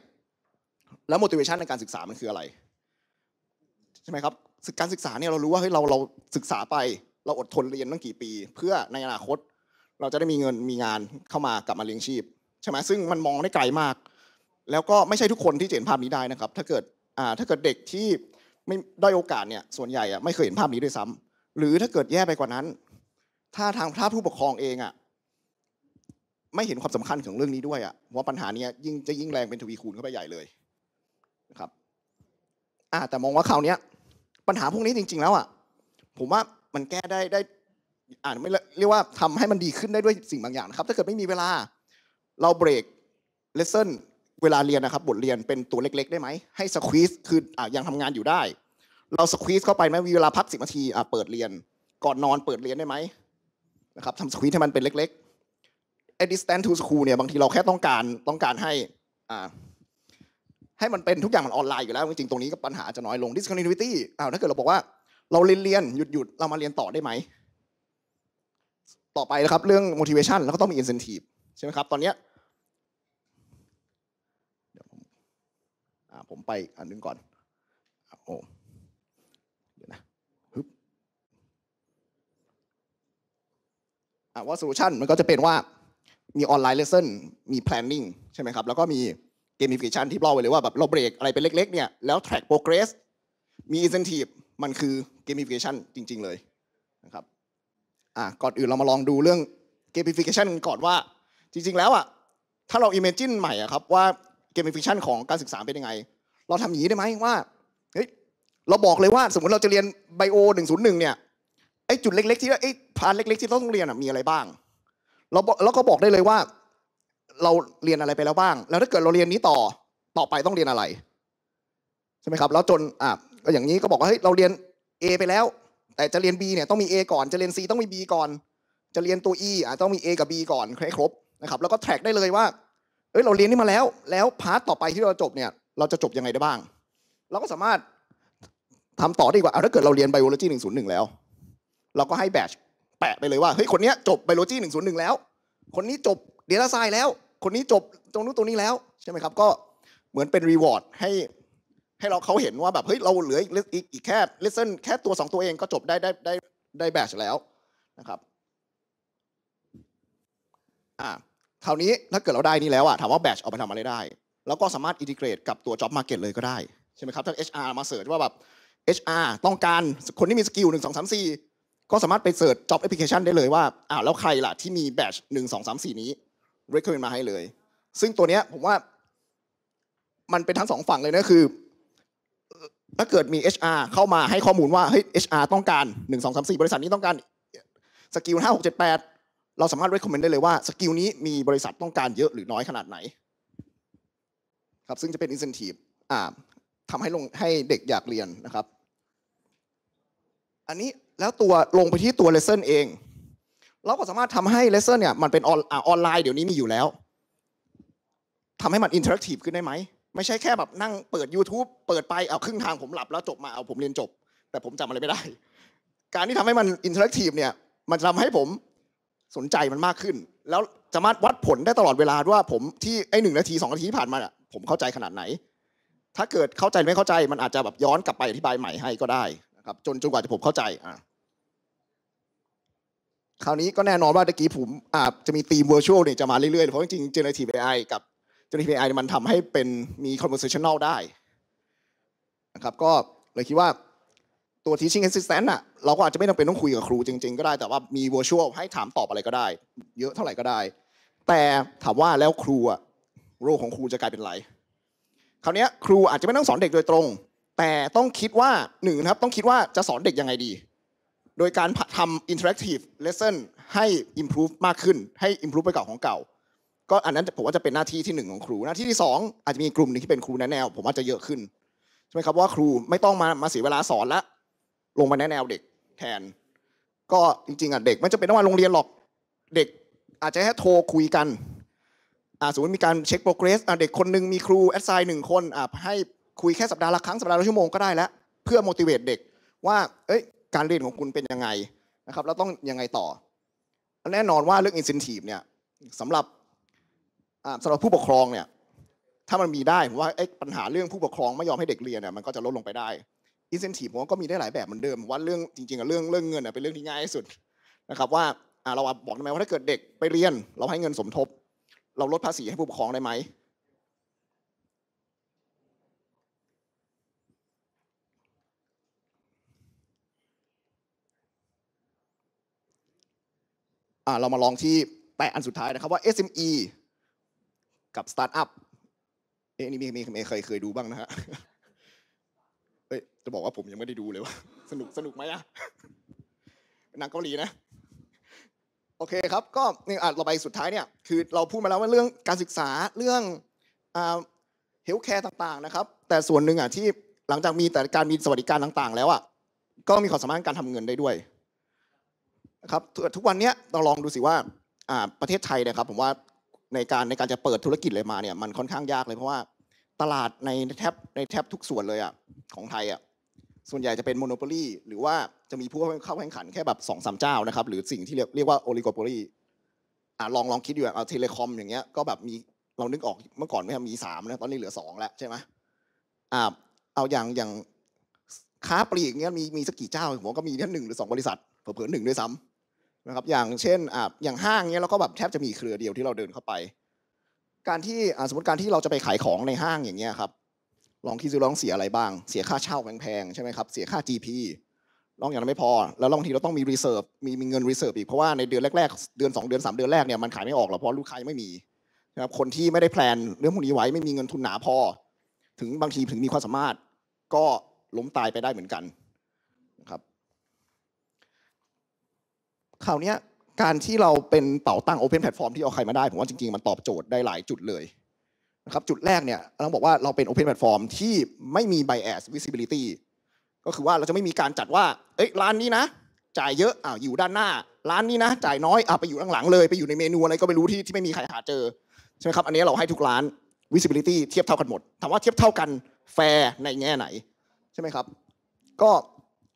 S6: แล้ว motivation ในการศึกษามันคืออะไรใช่ไหมครับการศึกษาเนี่ยเรารู้ว่าเฮ้ยเราเราศึกษาไป เราอดทนเรียนตั้งกี่ปี เพื่อในอนาคต เราจะได้มีเงินมีงานเข้ามากลับมาเลี้ยงชีพ ใช่ไหมซึ่งมันมองได้ไกลมาก แล้วก็ไม่ใช่ทุกคนที่เห็นภาพนี้ได้นะครับ ถ้าเกิดอ่าถ้าเกิดเด็กที่ไม่ได้โอกาสเนี่ยส่วนใหญ่อะไม่เคยเห็นภาพนี้ด้วยซ้ำ หรือถ้าเกิดแย่ไปกว่านั้น ถ้าทางถ้าผู้ปกครองเองอะไม่เห็นความสำคัญของเรื่องนี้ด้วยอะว่าปัญหานี้ยิ่งจะยิ่งแรงเป็นทวีคูณเข้าไปใหญ่เลยนะครับ อ่าแต่มองว่าคราวนี้ปัญหาพวกนี้จริง ๆ แล้วอะผมว่ามันแก้ได้ได้อ่านไม่เรียกว่าทำให้มันดีขึ้นได้ด้วยสิ่งบางอย่างนะครับถ้าเกิดไม่มีเวลาเราเบรกเลสเซ่นเวลาเรียนนะครับบทเรียนเป็นตัวเล็ก ๆ ได้ไหมให้สควีซคืออ่ายังทำงานอยู่ได้ เราสควีซเข้าไปไหมมีเวลาพักสิบนาทีอ่าเปิดเรียน ก่อนนอนเปิดเรียนได้ไหมนะครับทำสควีซให้มันเป็นเล็ก ๆไอ้ distance to school เนี่ยบางทีเราแค่ต้องการต้องการให้อ่าให้มันเป็นทุกอย่างมันออนไลน์อยู่แล้วจริงๆตรงนี้ก็ปัญหาจะน้อยลง discontinuity อ้าวถ้าเกิดเราบอกว่าเราเรียนเรียนหยุดหยุดเรามาเรียนต่อได้ไหมต่อไปนะครับเรื่อง motivation แล้วก็ต้องมี incentive ใช่ไหมครับตอนเนี้ยเดี๋ยวผมอ่าผมไปอันนึงก่อนโอ้เดี๋ยวนะฮึอ่าว่าโซลูชันมันก็จะเป็นว่ามีออนไลน์เลสเซ่นมีแพลนนิ่งใช่ไหมครับ แล้วก็มีเกมมิฟิเคชันที่เล่าไว้เลยว่าแบบเราเบรกอะไรไปเล็กๆเนี่ย แล้วแทร็กโปรเกรส มีอินเซนทีฟ มันคือเกมมิฟิเคชันจริงๆเลยนะครับ อ่ะก่อนอื่น เรามาลองดูเรื่องเกมมิฟิเคชันก่อนว่า จริงๆแล้วอ่ะ ถ้าเราอิมเมจินใหม่อ่ะครับว่าเกมมิฟิเคชันของการศึกษาเป็นยังไง เราทำอย่างนี้ได้ไหมว่า เฮ้ย เราบอกเลยว่าสมมติเราจะเรียนไบโอหหนนนึ่งศูย์ึ่งเนี่ย ไอ้จุดเล็กๆที่ไอ้พาร์ทเล็ก ๆที่เราต้องเรียนมีอะไรบ้างเราแล้วก็บอกได้เลยว่า เราเรียนอะไรไปแล้วบ้าง แล้วถ้าเกิดเราเรียนนี้ต่อต่อไปต้องเรียนอะไรใช่ไหมครับ แล้วจนอ่ะก็อย่างนี้ก็บอกว่าเฮ้ยเราเรียน A ไปแล้ว แต่จะเรียน B เนี่ยต้องมี A ก่อนจะเรียน C ต้องมี B ก่อน จะเรียนตัว E อ่ะต้องมี A กับ B ก่อนให้ครบนะครับแล้วก็แทร็กได้เลยว่า เอ้ยเราเรียนนี่มาแล้ว แล้วพาร์ทต่อไปที่เราจบเนี่ย เราจะจบยังไงได้บ้าง เราก็สามารถทำต่อได้กว่าเอาถ้าเกิดเราเรียนไบโอโลจีหนึ่งศูนย์หนึ่งแล้วเราก็ให้แบชแปะไปเลยว่า เฮ้ย คนนี้จบไบโอลจีหนึ่งศูนย์หนึ่งแล้ว คนนี้จบเดต้าไซแล้ว คนนี้จบตรงนู้นตรงนี้แล้ว ใช่ไหมครับ ก็เหมือนเป็นรีวอร์ดให้ให้เราเขาเห็นว่าแบบเฮ้ยเราเหลืออีกอีกแค่ listen แค่ตัว2ตัวเองก็จบได้ได้ได้ได้แบชแล้วนะครับอ่าคราวนี้ถ้าเกิดเราได้นี่แล้วอะถามว่าแบชเอาไปทำอะไรได้ แล้วก็สามารถอินทิเกรตกับตัว job market เลยก็ได้ ใช่ไหมครับ ถ้า HR มาเสิร์ชว่าแบบ HR ต้องการคนที่มีสกิลหนึ่งสองสามสี่ก็สามารถไปเสิร์ช job application ได้เลยว่าอ้าวแล้วใครล่ะที่มีแบชหนึ่งสองสามสี่นี้ recommend มาให้เลย ซึ่งตัวเนี้ยผมว่ามันเป็นทั้งสองฝั่งเลยนะ คือ ถ้าเกิดมี HR เข้ามาให้ข้อมูลว่าเฮ้ย HR ต้องการหนึ่งสองสามสี่บริษัทนี้ต้องการสกิลห้าหกเจ็ดแปดเราสามารถ recommend ได้เลยว่าสกิลนี้มีบริษัทต้องการเยอะหรือน้อยขนาดไหน ครับซึ่งจะเป็น incentive อ่าทำให้ลงให้เด็กอยากเรียนนะครับ อันนี้แล้วตัวลงไปที่ตัวเลเซอร์เอง เราก็สามารถทำให้เลเซอร์เนี่ย มันเป็นออนไลน์เดี๋ยวนี้มีอยู่แล้วทำให้มันอินเทอร์แอคทีฟขึ้นได้ไหม ไม่ใช่แค่แบบนั่งเปิด YouTube เปิดไป เอาครึ่งทางผมหลับแล้วจบมาเอาผมเรียนจบ แต่ผมจำอะไรไม่ได้ การที่ทำให้มันอินเทอร์แอคทีฟเนี่ยมันจะทำให้ผมสนใจมันมากขึ้น แล้วสามารถวัดผลได้ตลอดเวลาว่าผมที่ไอหนึ่งนาทีสองนาทีผ่านมาผมเข้าใจขนาดไหน ถ้าเกิดเข้าใจไม่เข้าใจมันอาจจะแบบย้อนกลับไปอธิบายใหม่ให้ก็ได้ครับจนจนกว่าจะผมเข้าใจอ่าคราวนี้ก็แน่นอนว่าตะกี้ผมอาจะมีทีมวอร์ชวลเนี่ยจะมาเรื่อยๆเพราะจริงๆ generative AI กับ generative AI มันทำให้เป็นมี conversational ได้นะครับก็เลยคิดว่าตัว teaching assistant อะเราก็อาจจะไม่องเป็นต้องคุยกับครูจริงๆก็ได้แต่ว่ามีวอร์ชวลให้ถามตอบอะไรก็ได้ เยอะเท่าไหร่ก็ได้ แต่ถามว่าแล้วครูอะโรของครูจะกลายเป็นไรคราวนี้ครูอาจจะไม่ต้องสอนเด็กโดยตรงแต่ต้องคิดว่าหนึ่งครับต้องคิดว่าจะสอนเด็กยังไงดีโดยการทำ interactive lesson ให้ improve มากขึ้นให้ improve ไปเก่าของเก่า ก็อันนั้นผมว่าจะเป็นหน้าที่ที่หนึ่งของครู หน้าที่ที่สองอาจจะมีกลุ่มหนึ่งที่เป็นครูแนแนวผมว่าจะเยอะขึ้น ใช่ไหมครับว่าครูไม่ต้องมามาเสียเวลาสอนละลงมาแนแนวเด็กแทน ก็จริงๆอ่ะเด็กไม่จำเป็นต้องมาโรงเรียนหรอกเด็ก อาจจะแค่โทรคุยกันอ่าสมมติมีการเช็คโปรเกรสอ่าเด็กคนหนึ่งมีครูแอดไซน์หนึ่งคนอ่าให้คุยแค่สัปดาห์ละครั้งสัปดาห์ละชั่วโมงก็ได้แล้วเพื่อ motivate เด็กว่าเอ้ยการเรียนของคุณเป็นยังไงนะครับแล้วต้องยังไงต่อแน่นอนว่าเรื่อง incentive เนี่ยสำหรับสำหรับผู้ปกครองเนี่ยถ้ามันมีได้ผมว่าปัญหาเรื่องผู้ปกครองไม่ยอมให้เด็กเรียนเนี่ยมันก็จะลดลงไปได้อินเซนทีฟผมว่าก็มีได้หลายแบบเหมือนเดิม ว่าเรื่องจริงๆเรื่องเรื่องเงินเป็นเรื่องที่ง่ายที่สุดนะครับว่าเราบอกทำไมว่าถ้าเกิดเด็กไปเรียน เราให้เงินสมทบ เราลดภาษีให้ผู้ปกครองได้ไหมอเรามาลองที่แปะอันสุดท้ายนะครับว่า SME กับสตาร์ทอัพ เอ๊ะนี่มีมีเคยเคยดูบ้างนะฮะเอ้ยจะบอกว่าผมยังไม่ได้ดูเลยว่าสนุกสนุกไหมอะหนังเกาหลีนะ โอเคครับก็นี่อ่ะเราไปสุดท้ายเนี่ย คือเราพูดมาแล้วว่าเรื่องการศึกษาเรื่องอ่าเฮลท์แคร์ต่างๆนะครับแต่ส่วนหนึ่งอ่ะที่หลังจากมีแต่การมีสวัสดิการต่าง ๆ แล้วอ่ะก็มีความสามารถการทำเงินได้ด้วยะครับทุกวันนี้เราลองดูสิว่า ประเทศไทยนะครับผมว่าในการในการจะเปิดธุรกิจเลยมาเนี่ยมันค่อนข้างยากเลยเพราะว่าตลาดในแทบในแทบทุกส่วนเลยอ่ะของไทยอ่ะส่วนใหญ่จะเป็นโมโนโปลีหรือว่าจะมีผู้เข้าแข่งขันแค่แบบสองสามเจ้านะครับ หรือสิ่งที่เรียกว่าโอลิโกโปลีอ่าลองลองคิดดูอ่ะเทเลคอมอย่างเงี้ยก็แบบมีเรานึกออกเมื่อก่อนไม่ใช่มีสามนะตอนนี้เหลือสองแล้วใช่ไหมอ่าเอาอย่างอย่างค้าปลีกเงี้ยมีมีสักกี่เจ้าผมก็มีแค่หนึ่งหรือสองบริษัทเผื่อหนึ่งด้วยซ้ำนะครับอย่างเช่นออย่างห้างเนี้ยเราก็แบบแทบจะมีเครือเดียวที่เราเดินเข้าไป การที่สมมติการที่เราจะไปขายของในห้างอย่างเงี้ยครับลองคิดดูลองเสียอะไรบ้าง เสียค่าเช่าแพงๆใช่ไหมครับเสียค่า GP ลองอย่างนั้นไม่พอแล้วบางทีเราต้องมีรีเซิร์ฟมีมีเงินรีเซิร์ฟอีกเพราะว่าในเดือนแรกๆ เดือน2เดือน3 เดือนแรกเนี่ยมันขายไม่ออกหรอกเพราะลูกค้าไม่มีนะครับคนที่ไม่ได้แพลน เรื่องพวกนี้ไว้ไม่มีเงินทุนหนาพอถึงบางทีถึงมีความสามารถก็ล้มตายไปได้เหมือนกันคราวนี้การที่เราเป็นเป่าตั้งโอเพนแพลตฟอร์มที่เอาใครมาได้ผมว่าจริงๆมันตอบโจทย์ได้หลายจุดเลยนะครับ จุดแรกเนี่ยต้องบอกว่าเราเป็นโอเพนแพลตฟอร์มที่ไม่มี b อสวิสิบิลิตี้ก็คือว่าเราจะไม่มีการจัดว่าเอ้ยร้านนี้นะ จ่ายเยอะอ้าวอยู่ด้านหน้าร้านนี้นะจ่ายน้อยอ้าวไปอยู่ข้างหลังเลยไปอยู่ในเมนูอะไรก็ไม่รู้ที่ที่ไม่มีใครหาเจอใช่ไหมครับอันนี้เราให้ทุกร้าน visibility เทียบเท่ากันหมดถามว่าเทียบเท่ากันแฟร์ในแง่ไหน ใช่ไหมครับ ก็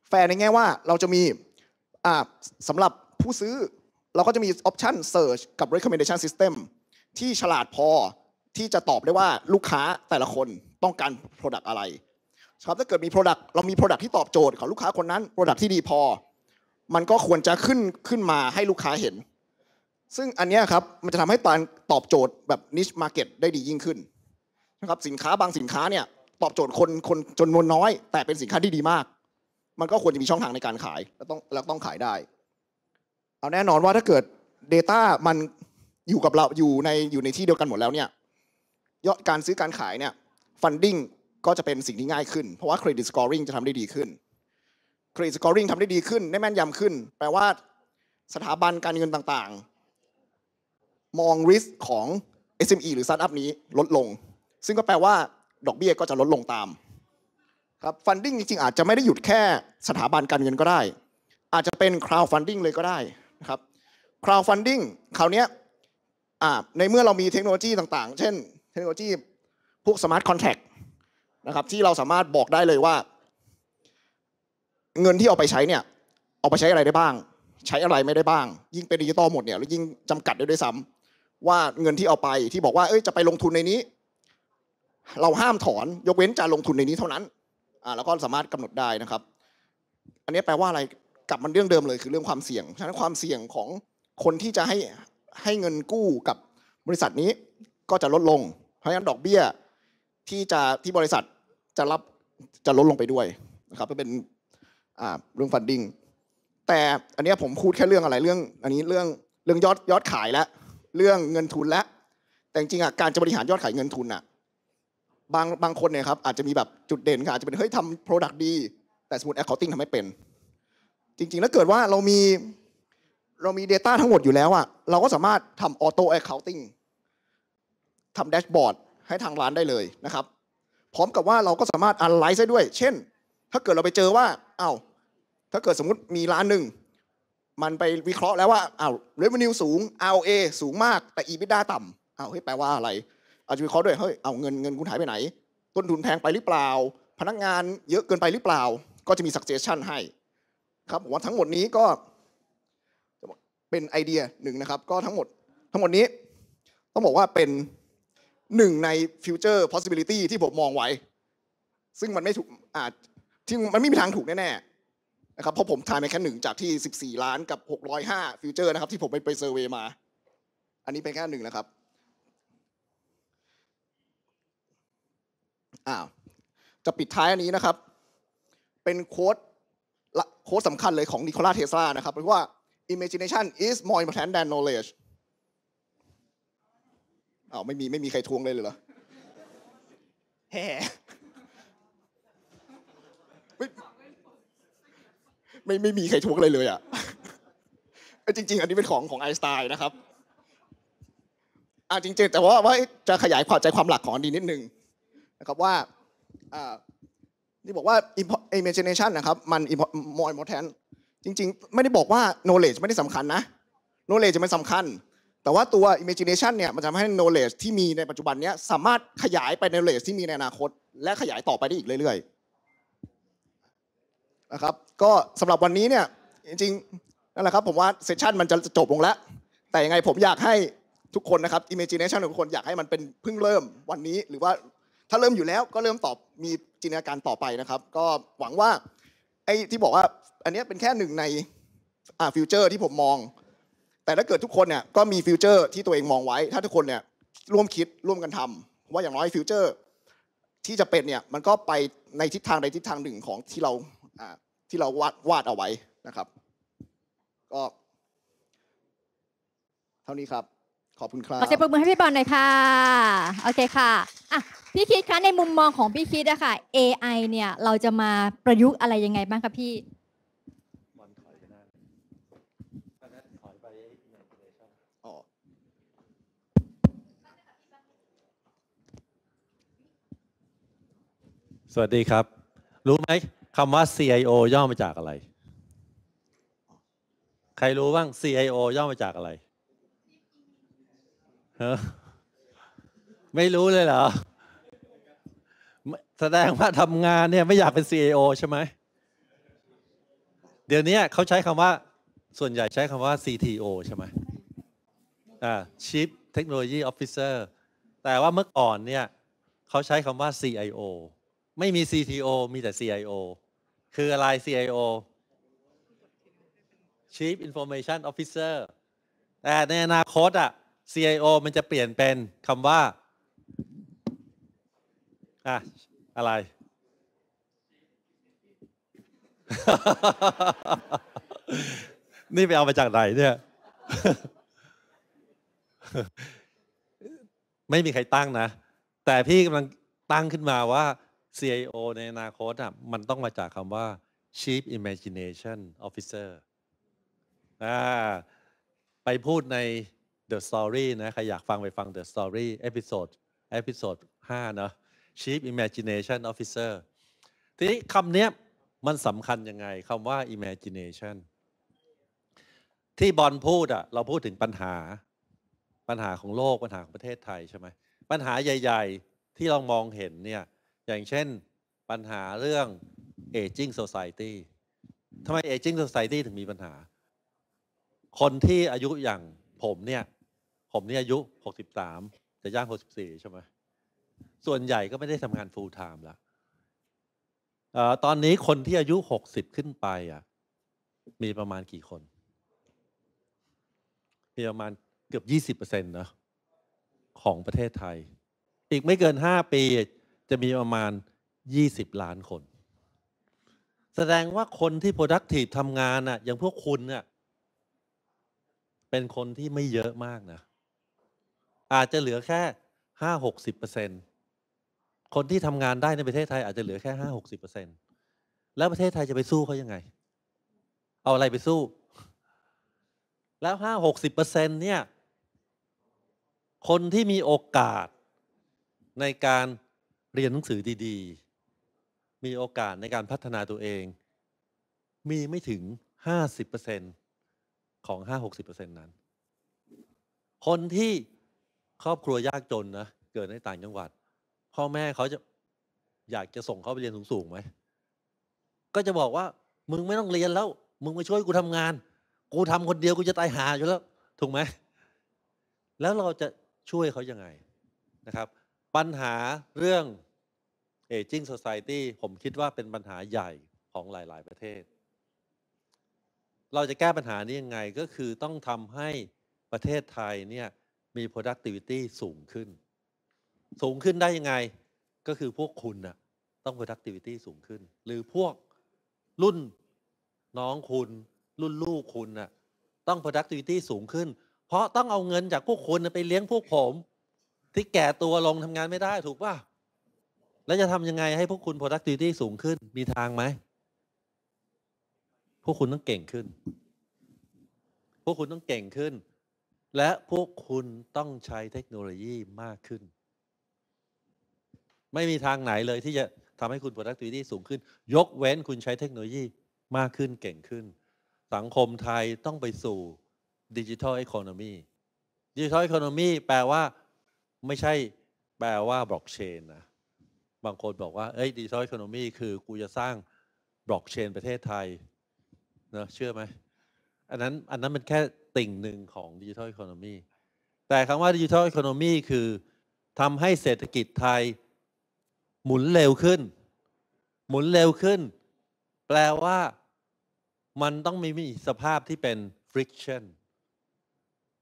S6: แฟร์ในแง่ว่า เราจะมีอ่าสำหรับผู้ซื้อเราก็จะมีออปชัน Search กับ Recommendation System ที่ฉลาดพอที่จะตอบได้ว่าลูกค้าแต่ละคนต้องการ Product อะไรครับถ้าเกิดมี Product เรามี Product ที่ตอบโจทย์ของลูกค้าคนนั้น Product ที่ดีพอ มันก็ควรจะขึ้นขึ้นมาให้ลูกค้าเห็น ซึ่งอันนี้ครับ มันจะทำให้ตอนตอบโจทย์แบบนิชมาร์เก็ตได้ดียิ่งขึ้นนะครับสินค้าบางสินค้าเนี่ยตอบโจทย์คนคนจนวนน้อย แต่เป็นสินค้าที่ดีมาก มันก็ควรจะมีช่องทางในการขายแล้วต้องแล้วต้องขายได้เอาแน่นอนว่าถ้าเกิด Data มันอยู่กับเราอยู่ในอยู่ในที่เดียวกันหมดแล้วเนี่ยยอดการซื้อการขายเนี่ยฟันดิ้งก็จะเป็นสิ่งที่ง่ายขึ้น เพราะว่าเครดิตสกอร์ริงจะทำได้ดีขึ้นเครดิตสกอร์ริงทำได้ดีขึ้น ได้แม่นยำขึ้น แปลว่าสถาบันการเงินต่างๆ มองริสของ SME หรือสตาร์ทอัพนี้ลดลง ซึ่งก็แปลว่าดอกเบี้ยก็จะลดลงตามครับฟันดิ้งจริงๆอาจจะไม่ได้หยุดแค่สถาบันการเงินก็ได้อาจจะเป็นคราวฟันดิ้งเลยก็ได้ครับ crowdfunding คราวนี้ในเมื่อเรามีเทคโนโลยีต่าง ๆ เช่น เทคโนโลยีพวก smart contract นะครับ ที่เราสามารถบอกได้เลยว่า เงินที่เอาไปใช้เนี่ยเอาไปใช้อะไรได้บ้าง ใช้อะไรไม่ได้บ้าง ยิ่งเป็นดิจิตอลหมดเนี่ยแล้วยิ่งจำกัดได้ด้วยซ้ำ ว่าเงินที่เอาไปที่บอกว่าเอ้ยจะไปลงทุนในนี้ เราห้ามถอนยกเว้นจะลงทุนในนี้เท่านั้นอ่าแล้วก็สามารถกำหนดได้นะครับ อันนี้แปลว่าอะไรกลับมาเรื่องเดิมเลยคือเรื่องความเสี่ยงฉะนั้นความเสี่ยงของคนที่จะให้ให้เงินกู้กับบริษัทนี้ ก็จะลดลง เพราะฉะนั้นดอกเบี้ยที่จะที่บริษัทจะรับจะลดลงไปด้วยนะครับก็เป็นเรื่องฟันดิ้งแต่อันนี้ผมพูดแค่เรื่องอะไรเรื่อง อันนี้เรื่องเรื่องยอดยอดขายและ เรื่องเงินทุนและ แต่จริงอ่ะการจะบริหารยอดขายเงินทุนอ่ะบางบางคนเนี่ยครับอาจจะมีแบบจุดเด่นอาจจะเป็นเฮ้ยทำโปรดักต์ดีแต่สมมติแอคเคาน์ติ้งทำไม่เป็นจริงๆ แล้วเกิดว่าเรามีเรามี Data ทั้งหมดอยู่แล้วอะเราก็สามารถทำออโต้แอคเคาน์ติ้งทำแดชบอร์ดให้ทางร้านได้เลยนะครับ พร้อมกับว่าเราก็สามารถอันไลซ์ได้ด้วย เช่น ถ้าเกิดเราไปเจอว่าอา้าวถ้าเกิดสมมติมีร้านหนึ่ง มันไปวิเคราะห์แล้วว่าอา้าวร e v e n u สูง ROA สูงมากแต่ EBITDA ต่ำอา้าวเฮ้ย แปลว่าอะไร อาจจะวิเคราะห์ด้วยเฮ้ยเอาเงินเงินคุณหายไปไหน ต้นทุนแพงไปหรือเปล่า พนักงานเยอะเกินไปหรือเปล่า ก็จะมีสักเจชันให้ครับผมว่าทั้งหมดนี้ก็เป็นไอเดียหนึ่งนะครับ ก็ทั้งหมด ทั้งหมดนี้ต้องบอกว่าเป็นหนึ่งในฟิวเจอร์พ o s s i b i l i t y ที่ผมมองไว้ ซึ่งมันไม่ถูกอาจที่มันไม่มีทางถูกแน่ๆนะครับเพราะผมทายไปแค่หนึ่งจากที่ 14 ล้านกับ 605วเจอร์นะครับ ที่ผมไปไปเซอร์เวยมา อันนี้เป็นแค่หนึ่งนะครับอ้าวจะปิดท้ายอันนี้นะครับ เป็นโค้ดโค้ดสำคัญเลยของนิโคลาเทสลานะครับ เพราว่า imagination is more important than knowledge อ้าวไม่มีไม่มีใครทวงเลยเหรอแฮ่ไม่ไม่ไม่มีใครทวงเลยเลยอ่ะจริง ๆ อันนี้เป็นของของไอน์สไตน์นะครับอ่าจริง ๆ แต่ว่าว่าจะขยายความใจความหลักของอันนี้นิดนึงนะครับว่านี่บอกว่า imagination นะครับมัน more important จริง ๆ ไม่ได้บอกว่า knowledge ไม่ได้สำคัญนะ knowledge จะไม่สำคัญ แต่ว่าตัว imagination เนี่ยมันจะทำให้ knowledge ที่มีในปัจจุบันเนี้ยสามารถขยายไปใน knowledge ที่มีในอนาคตและขยายต่อไปได้อีกเรื่อยๆนะครับก็สำหรับวันนี้เนี่ยจริงๆนั่นแหละครับ ผมว่าเซสชันมันจะจบลงแล้วแต่ยังไงผมอยากให้ทุกคนนะครับ imagination ของทุกคนอยากให้มันเป็นเพิ่งเริ่มวันนี้หรือว่าถ้าเริ่มอยู่แล้วก็เริ่มตอบมีจินตนาการต่อไปนะครับ ก็หวังว่าไอ้ที่บอกว่าอันนี้เป็นแค่หนึ่งในอ่าฟิวเจอร์ที่ผมมอง แต่ถ้าเกิดทุกคนเนี่ยก็มีฟิวเจอร์ที่ตัวเองมองไว้ ถ้าทุกคนเนี่ยร่วมคิดร่วมกันทำ ว่าอย่างน้อยฟิวเจอร์ ที่จะเป็นเนี่ยมันก็ไปในทิศทางในทิศทางหนึ่งของที่เราที่เราวาดวาดเอาไว้นะครับก็ เท่านี้ครับขอบคุณครับขอเสียงป
S1: รบมือให้พี่บอลหน่อยค่ะ โอเคค่ะ อ่ะ พี่คิดคะในมุมมองของพี่คิดอะค่ะ AI เนี่ยเราจะมาประยุกต์อะไรยังไงบ้างคะพี่
S7: สวัสดีครับ รู้ไหมคำว่า CIO ย่อมาจากอะไร ใครรู้บ้าง CIO ย่อมาจากอะไรไม่รู้เลยเหรอ แสดงว่าทำงานเนี่ยไม่อยากเป็น c e o ใช่ไหมเดี๋ยวนี้เขาใช้คำว่า ส่วนใหญ่ใช้คำว่า CTO ใช่ไหมอ่า Chief Technology Officer แต่ว่าเมื่อก่อนเนี่ยเขาใช้คำว่า CIO ไม่มี CTO มีแต่ CIO คืออะไร CIO Chief Information Officer แต่ในอนาคตอ่ะ CIO มันจะเปลี่ยนเป็นคำว่าอะอะไร นี่ไปเอามาจากไหนเนี่ย ไม่มีใครตั้งนะ แต่พี่กำลังตั้งขึ้นมาว่า CIO ในอนาคตอ่ะ มันต้องมาจากคำว่า Chief Imagination Officer อ่าไปพูดใน The Story นะใครอยากฟังไปฟัง The Story เอพิโซดเอพิโซดห้าเนาะ Chief Imagination Officer ทีนี้คำนี้มันสำคัญยังไงคำว่า imagination ที่บอลพูดอะเราพูดถึงปัญหาปัญหาของโลกปัญหาของประเทศไทย ใช่ไหมปัญหาใหญ่ ๆ ที่เรามองเห็นเนี่ยอย่างเช่นปัญหาเรื่อง aging society ทำไม aging society ถึงมีปัญหา คนที่อายุอย่างผมเนี่ยผมนี่อายุ 63 จะย่าง 64 ใช่ไหมส่วนใหญ่ก็ไม่ได้ทำงาน full time ละตอนนี้คนที่อายุ 60 ขึ้นไปอ่ะ มีประมาณกี่คน มีประมาณเกือบ 20%เนะของประเทศไทย อีกไม่เกิน 5 ปี จะมีประมาณ 20 ล้านคน แสดงว่าคนที่ productive ทำงานอ่ะ อย่างพวกคุณเนี่ย เป็นคนที่ไม่เยอะมากนะอาจจะเหลือแค่ห้าหกสิบเปอร์เซ็นคนที่ทำงานได้ในประเทศไทยอาจจะเหลือแค่ห้าหกสิบเปอร์เซ็นแล้วประเทศไทยจะไปสู้เขายังไง เอาอะไรไปสู้ แล้วห้าหกสิบเปอร์เซ็นเนี่ย คนที่มีโอกาสในการเรียนหนังสือดีๆ มีโอกาสในการพัฒนาตัวเอง มีไม่ถึง 50%ของ 5-60%นั้น คนที่ครอบครัวยากจนนะเกิดในต่างจังหวัด พ่อแม่เขาจะอยากจะส่งเขาไปเรียนสูงๆไหม ก็จะบอกว่า มึงไม่ต้องเรียนแล้ว มึงมาช่วยกูทำงาน กูทำคนเดียวกูจะตายหาอยู่แล้วถูกไหม แล้วเราจะช่วยเขายังไงนะครับ ปัญหาเรื่อง Aging Society ผมคิดว่าเป็นปัญหาใหญ่ของหลายๆ ประเทศ เราจะแก้ปัญหานี้ยังไงก็คือต้องทำให้ประเทศไทยเนี่ยมี productivity สูงขึ้น สูงขึ้นได้ยังไง ก็คือพวกคุณนะต้อง productivity สูงขึ้น หรือพวกรุ่นน้องคุณ รุ่นลูกคุณนะ่ะต้อง productivity สูงขึ้น เพราะต้องเอาเงินจากพวกคุณไปเลี้ยงพวกผมที่แก่ตัวลงทำงานไม่ได้ถูกป่ะ แล้วจะทำยังไงให้พวกคุณ productivity สูงขึ้น มีทางไหม พวกคุณต้องเก่งขึ้น พวกคุณต้องเก่งขึ้นและพวกคุณต้องใช้เทคโนโลยีมากขึ้น ไม่มีทางไหนเลยที่จะทำให้คุณ productivity สูงขึ้น ยกเว้นคุณใช้เทคโนโลยีมากขึ้นเก่งขึ้น สังคมไทยต้องไปสู่ดิจิทัลอีโคโนมีดิจิทัลอีโคโนมีแปลว่าไม่ใช่แปลว่าบล็อกเชนนะ บางคนบอกว่าเอ้ยดิจิทัลอีโคโนมีคือกูจะสร้างบล็อกเชนประเทศไทยนะเชื่อไหม อันนั้นอันนั้นมันแค่ติ่งหนึ่งของดิจิทัลอีโคโนมีแต่คำว่าดิจิทัลอีโคโนมีคือทำให้เศรษฐกิจไทย หมุนเร็วขึ้น หมุนเร็วขึ้น แปลว่ามันต้องมีมีสภาพที่เป็น friction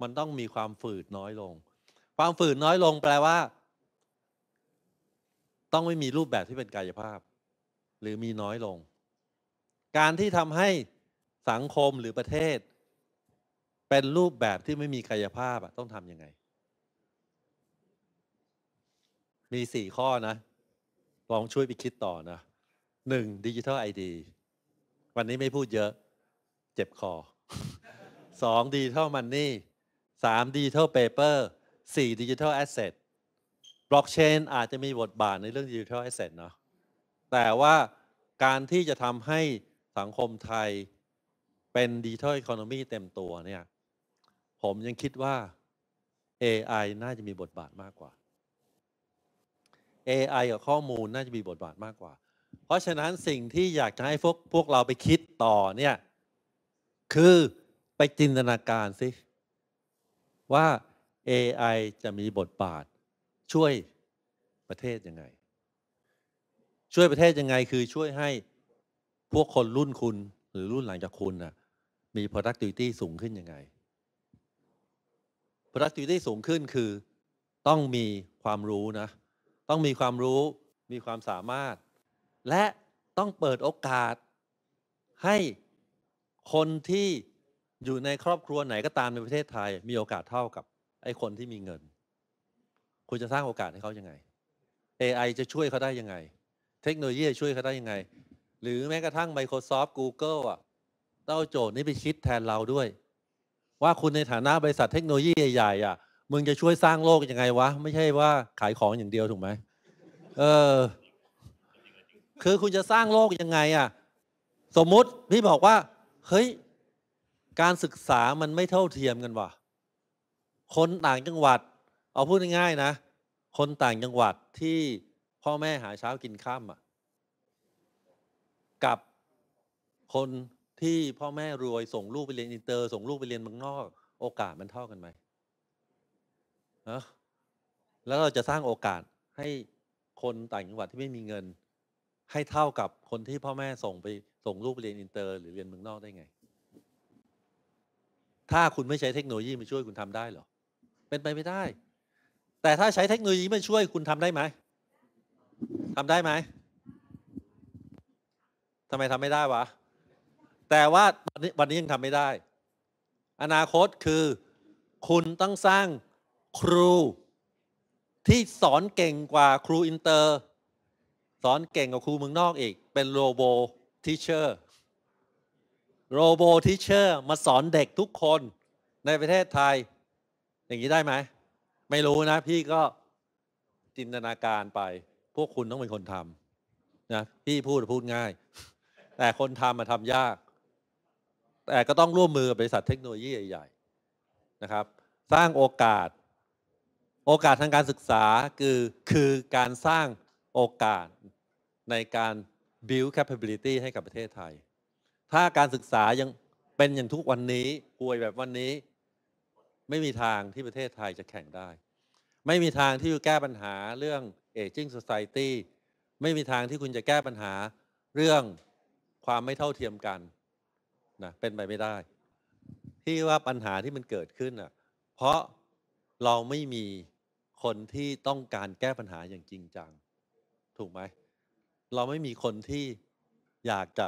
S7: มันต้องมีความฝืดน้อยลง ความฝืดน้อยลงแปลว่า ต้องไม่มีรูปแบบที่เป็นกายภาพ หรือมีน้อยลง การที่ทำให้สังคมหรือประเทศเป็นรูปแบบที่ไม่มีกายภาพอะต้องทำยังไง มีสี่ข้อนะ ลองช่วยไปคิดต่อนะหนึ่งดิจิทัลไอดีวันนี้ไม่พูดเยอะ เจ็บคอ สองดิจิทัลมันนี่สามดิจิทัลเปเปอร์สี่ดิจิทัลแอสเซทบล็อกเชนอาจจะมีบทบาทในเรื่องดิจิทัลแอสเซทเนาะ แต่ว่าการที่จะทำให้สังคมไทยเป็นดิจิทัลอีโคโนมีเต็มตัวเนี่ยผมยังคิดว่า AI น่าจะมีบทบาทมากกว่า AI กับข้อมูลน่าจะมีบทบาทมากกว่า เพราะฉะนั้นสิ่งที่อยากจะให้พวกพวกเราไปคิดต่อเนี่ย คือไปจินตนาการสิว่า AI จะมีบทบาท ช่วยประเทศ ยังไง ช่วยประเทศ ยังไงคือช่วยให้พวกคนรุ่นคุณหรือรุ่นหลังจากคุณนะมี productivity สูงขึ้นยังไง productivity สูงขึ้นคือ ต้องมีความรู้นะ ต้องมีความรู้มีความสามารถ และต้องเปิดโอกาสให้คนที่อยู่ในครอบครัวไหนก็ตามในประเทศไทย มีโอกาสเท่ากับไอ้คนที่มีเงิน คุณจะสร้างโอกาสให้เขายังไง AI จะช่วยเขาได้ยังไง เทคโนโลยีจะช่วยเขาได้ยังไง หรือแม้กระทั่ง Microsoft Google อ่ะต้องโจทย์นี้ไปคิดแทนเราด้วยว่า คุณใน ฐานะบริษัทเทคโนโลยีใหญ่ๆอ่ะมึง จะ ช่วยสร้างโลก ยังไงวะ ไม่ใช่ว่าขายของอย่างเดียวถูกไหมเออ คือคุณจะสร้างโลก ยัง ไง อ่ะ สมมุติ พี่บอกว่าเฮ้ย การศึกษามันไม่เท่าเทียมกันวะคนต่างจังหวัด เอาพูด ง่ายๆนะ คนต่างจังหวัดที่พ่อแม่หาเช้ากินข้ามอ่ะ กับคนที่พ่อแม่รวยส่งลูกไปเรียนอินเตอร์ส่งลูกไปเรียนเมืองนอก โอกาสมันเท่ากันไหมนะแล้วเราจะสร้างโอกาสให้คนต่างจังหวัดที่ไม่มีเงิน ให้เท่ากับคนที่พ่อแม่ส่งไปส่งลูกไปเรียนอินเตอร์ หรือเรียนเมืองนอกได้ไง ถ้าคุณไม่ใช้เทคโนโลยีมาช่วยคุณทำได้หรอเป็นไปไม่ได้ แต่ถ้าใช้เทคโนโลยีมาช่วยคุณทำได้ไหมทำได้ไหมทำไมทำไม่ได้วะแต่ว่าวันนี้วันนี้ยังทำไม่ได้ อนาคตคือคุณต้องสร้างครูที่สอนเก่งกว่าครูอินเตอร์ สอนเก่งกว่าครูเมืองนอกอีก เป็นโรโบทิเชอร์โรโบทิเชอร์ มาสอนเด็กทุกคนในประเทศไทย อย่างนี้ได้ไหม ไม่รู้นะพี่ก็จินตนาการไป พวกคุณต้องเป็นคนทำนะพี่พูดพูดง่าย แต่คนทำมาทำยากแต่ก็ต้องร่วมมือกับบริษัทเทคโนโลยีใหญ่ๆนะครับ สร้างโอกาส โอกาสทางการศึกษาคือคือการสร้างโอกาสในการ build capability ให้กับประเทศไทย ถ้าการศึกษายังเป็นอย่างทุกวันนี้ป่วยแบบวันนี้ ไม่มีทางที่ประเทศไทยจะแข่งได้ ไม่มีทางที่จะแก้ปัญหาเรื่อง aging society ไม่มีทางที่คุณจะแก้ปัญหาเรื่องความไม่เท่าเทียมกันนะเป็นไปไม่ได้ ที่ว่าปัญหาที่มันเกิดขึ้นอ่ะ เพราะเราไม่มีคนที่ต้องการแก้ปัญหาอย่างจริงจัง ถูกไหมเราไม่มีคนที่อยากจะ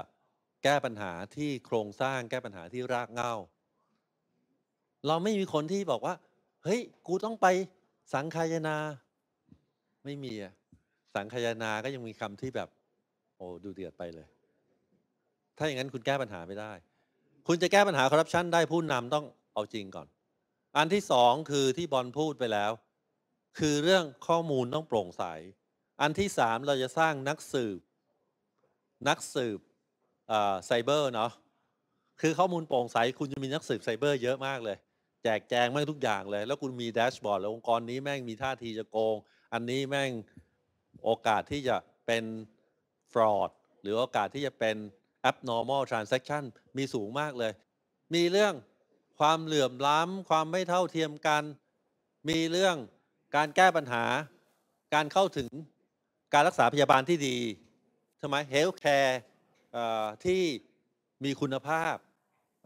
S7: แก้ปัญหาที่โครงสร้างแก้ปัญหาที่รากเง้า เราไม่มีคนที่บอกว่า เฮ้ย กูต้องไปสังขายนา ไม่มีอะสังขยานาก็ยังมีคำที่แบบ โอ้ดูเดือดไปเลย ถ้าอย่างนั้นคุณแก้ปัญหาไม่ได้คุณจะแก้ปัญหาคอร์รัปชันได้ผู้นำต้องเอาจริงก่อน อันที่สองคือที่บอลพูดไปแล้ว คือเรื่องข้อมูลต้องโปร่งใส อันที่สามเราจะสร้างนักสืบ นักสืบไซเบอร์เนาะคือข้อมูลโปร่งใสคุณจะมีนักสืบไซเบอร์เยอะมากเลยแจกแจงแม่งทุกอย่างเลย แล้วคุณมีแดชบอร์ดแล้วองค์กรนี้แม่งมีท่าทีจะโกง อันนี้แม่งโอกาสที่จะเป็นฟรอดหรือโอกาสที่จะเป็น abnormal transaction มีสูงมากเลย มีเรื่องความเหลื่อมล้ำ ความไม่เท่าเทียมกัน มีเรื่องการแก้ปัญหา การเข้าถึงการรักษาพยาบาลที่ดีใช่ไหมเฮลท์แคร์ที่มีคุณภาพ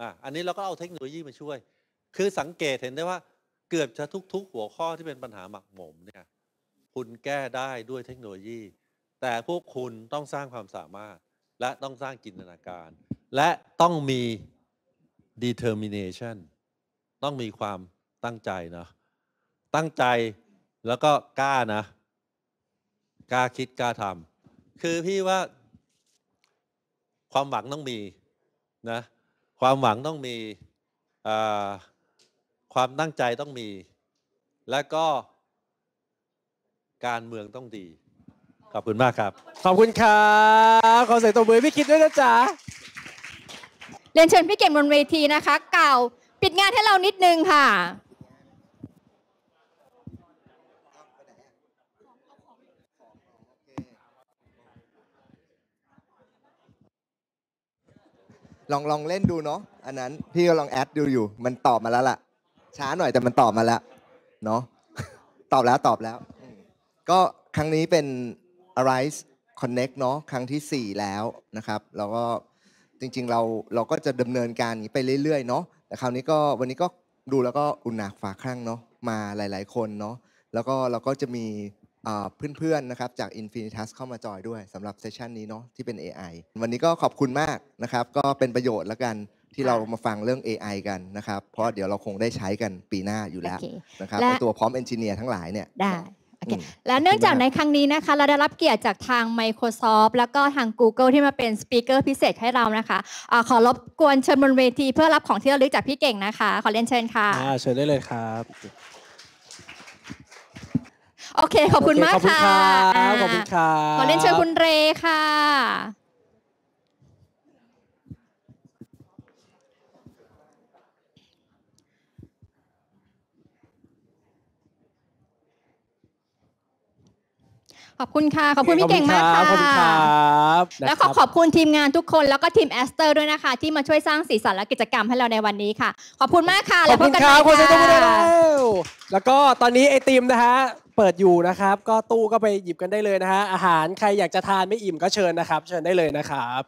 S7: อ่ะอันนี้เราก็เอาเทคโนโลยีมาช่วย คือสังเกตเห็นได้ว่าเกือบจะทุก ๆหัวข้อที่เป็นปัญหาหมักหมมเนี่ยคุณแก้ได้ด้วยเทคโนโลยี แต่พวกคุณต้องสร้างความสามารถและต้องสร้างจินตนาการ และต้องมี determination ต้องมีความตั้งใจนะตั้งใจแล้วก็กล้านะกล้าคิดกล้าทำคือพี่ว่าความหวังต้องมีนะความหวังต้องมีความตั้งใจต้องมี และก็การเมืองต้องดีขอบคุณมากครับ
S1: ขอบคุณครับ ขอใส่ตัวมือพี่คิดด้วยนะจ๊ะ เรียนเชิญพี่เก่งบนเวทีนะคะกล่าวปิดงานให้เรานิดนึงค่ะ
S8: ลองลองเล่นดูเนาะ อันนั้นพี่ก็ลองแอดดูอยู่ มันตอบมาแล้วล่ะ ช้าหน่อยแต่มันตอบมาแล้ว เนาะ ตอบแล้วตอบแล้ว ก็ครั้งนี้เป็น Arise Connect เนาะครั้งที่ 4 แล้วนะครับแล้วก็จริงๆเราเราก็จะดำเนินการนี้ไปเรื่อยๆเนาะแต่คราวนี้ก็วันนี้ก็ดูแล้วก็อุ่นหนักฝาครั่งเนาะมาหลาย ๆ คนเนาะแล้วก็เราก็จะมีเพื่อนๆนะครับจาก Infinitas เข้ามาจอยด้วยสำหรับเซสชันนี้เนาะที่เป็น AI วันนี้ก็ขอบคุณมากนะครับก็เป็นประโยชน์แล้วกันที่เรามาฟังเรื่อง AI กันนะครับเพราะเดี๋ยวเราคงได้ใช้กันปีหน้าอยู่แล้วนะครับตัวพร้อมเอนจิเนียร์ทั้งหลายเนี่ย
S1: ได้และเนื่องจากในครั้งนี้นะคะ เราได้รับเกียรติจากทาง Microsoft แล้วก็ทาง Google ที่มาเป็นสปีกเกอร์พิเศษให้เรานะคะอขอรบกวนเชิญบนเวทีเพื่อรับของที่ระลึกจากพี่เก่งนะคะ ขอเรียนเชิญค่ะ
S2: เชิญได้เลยครับ
S1: โอเคขอบคุณมากค่ะ ขอบคุณครับขอเรียนเชิญคุณเรค่ะขอบคุณค่ะ ขอบคุณพี่เก่งมากค่ะขอบคุณครับและขอขอบคุณทีมงานทุกคนแล้วก็ทีมแอสเตอร์ด้วยนะคะ ที่มาช่วยสร้างสีสันและกิจกรรมให้เราในวันนี้ค่ะ ขอบคุณมากค่ะแล้วพบกันใหม่ค่ะ
S2: แล้วก็ตอนนี้ไอติมนะฮะเปิดอยู่นะครับก็ตู้ก็ไปหยิบกันได้เลยนะฮะอาหารใครอยากจะทานไม่อิ่มก็เชิญนะครับ เชิญได้เลยนะครับ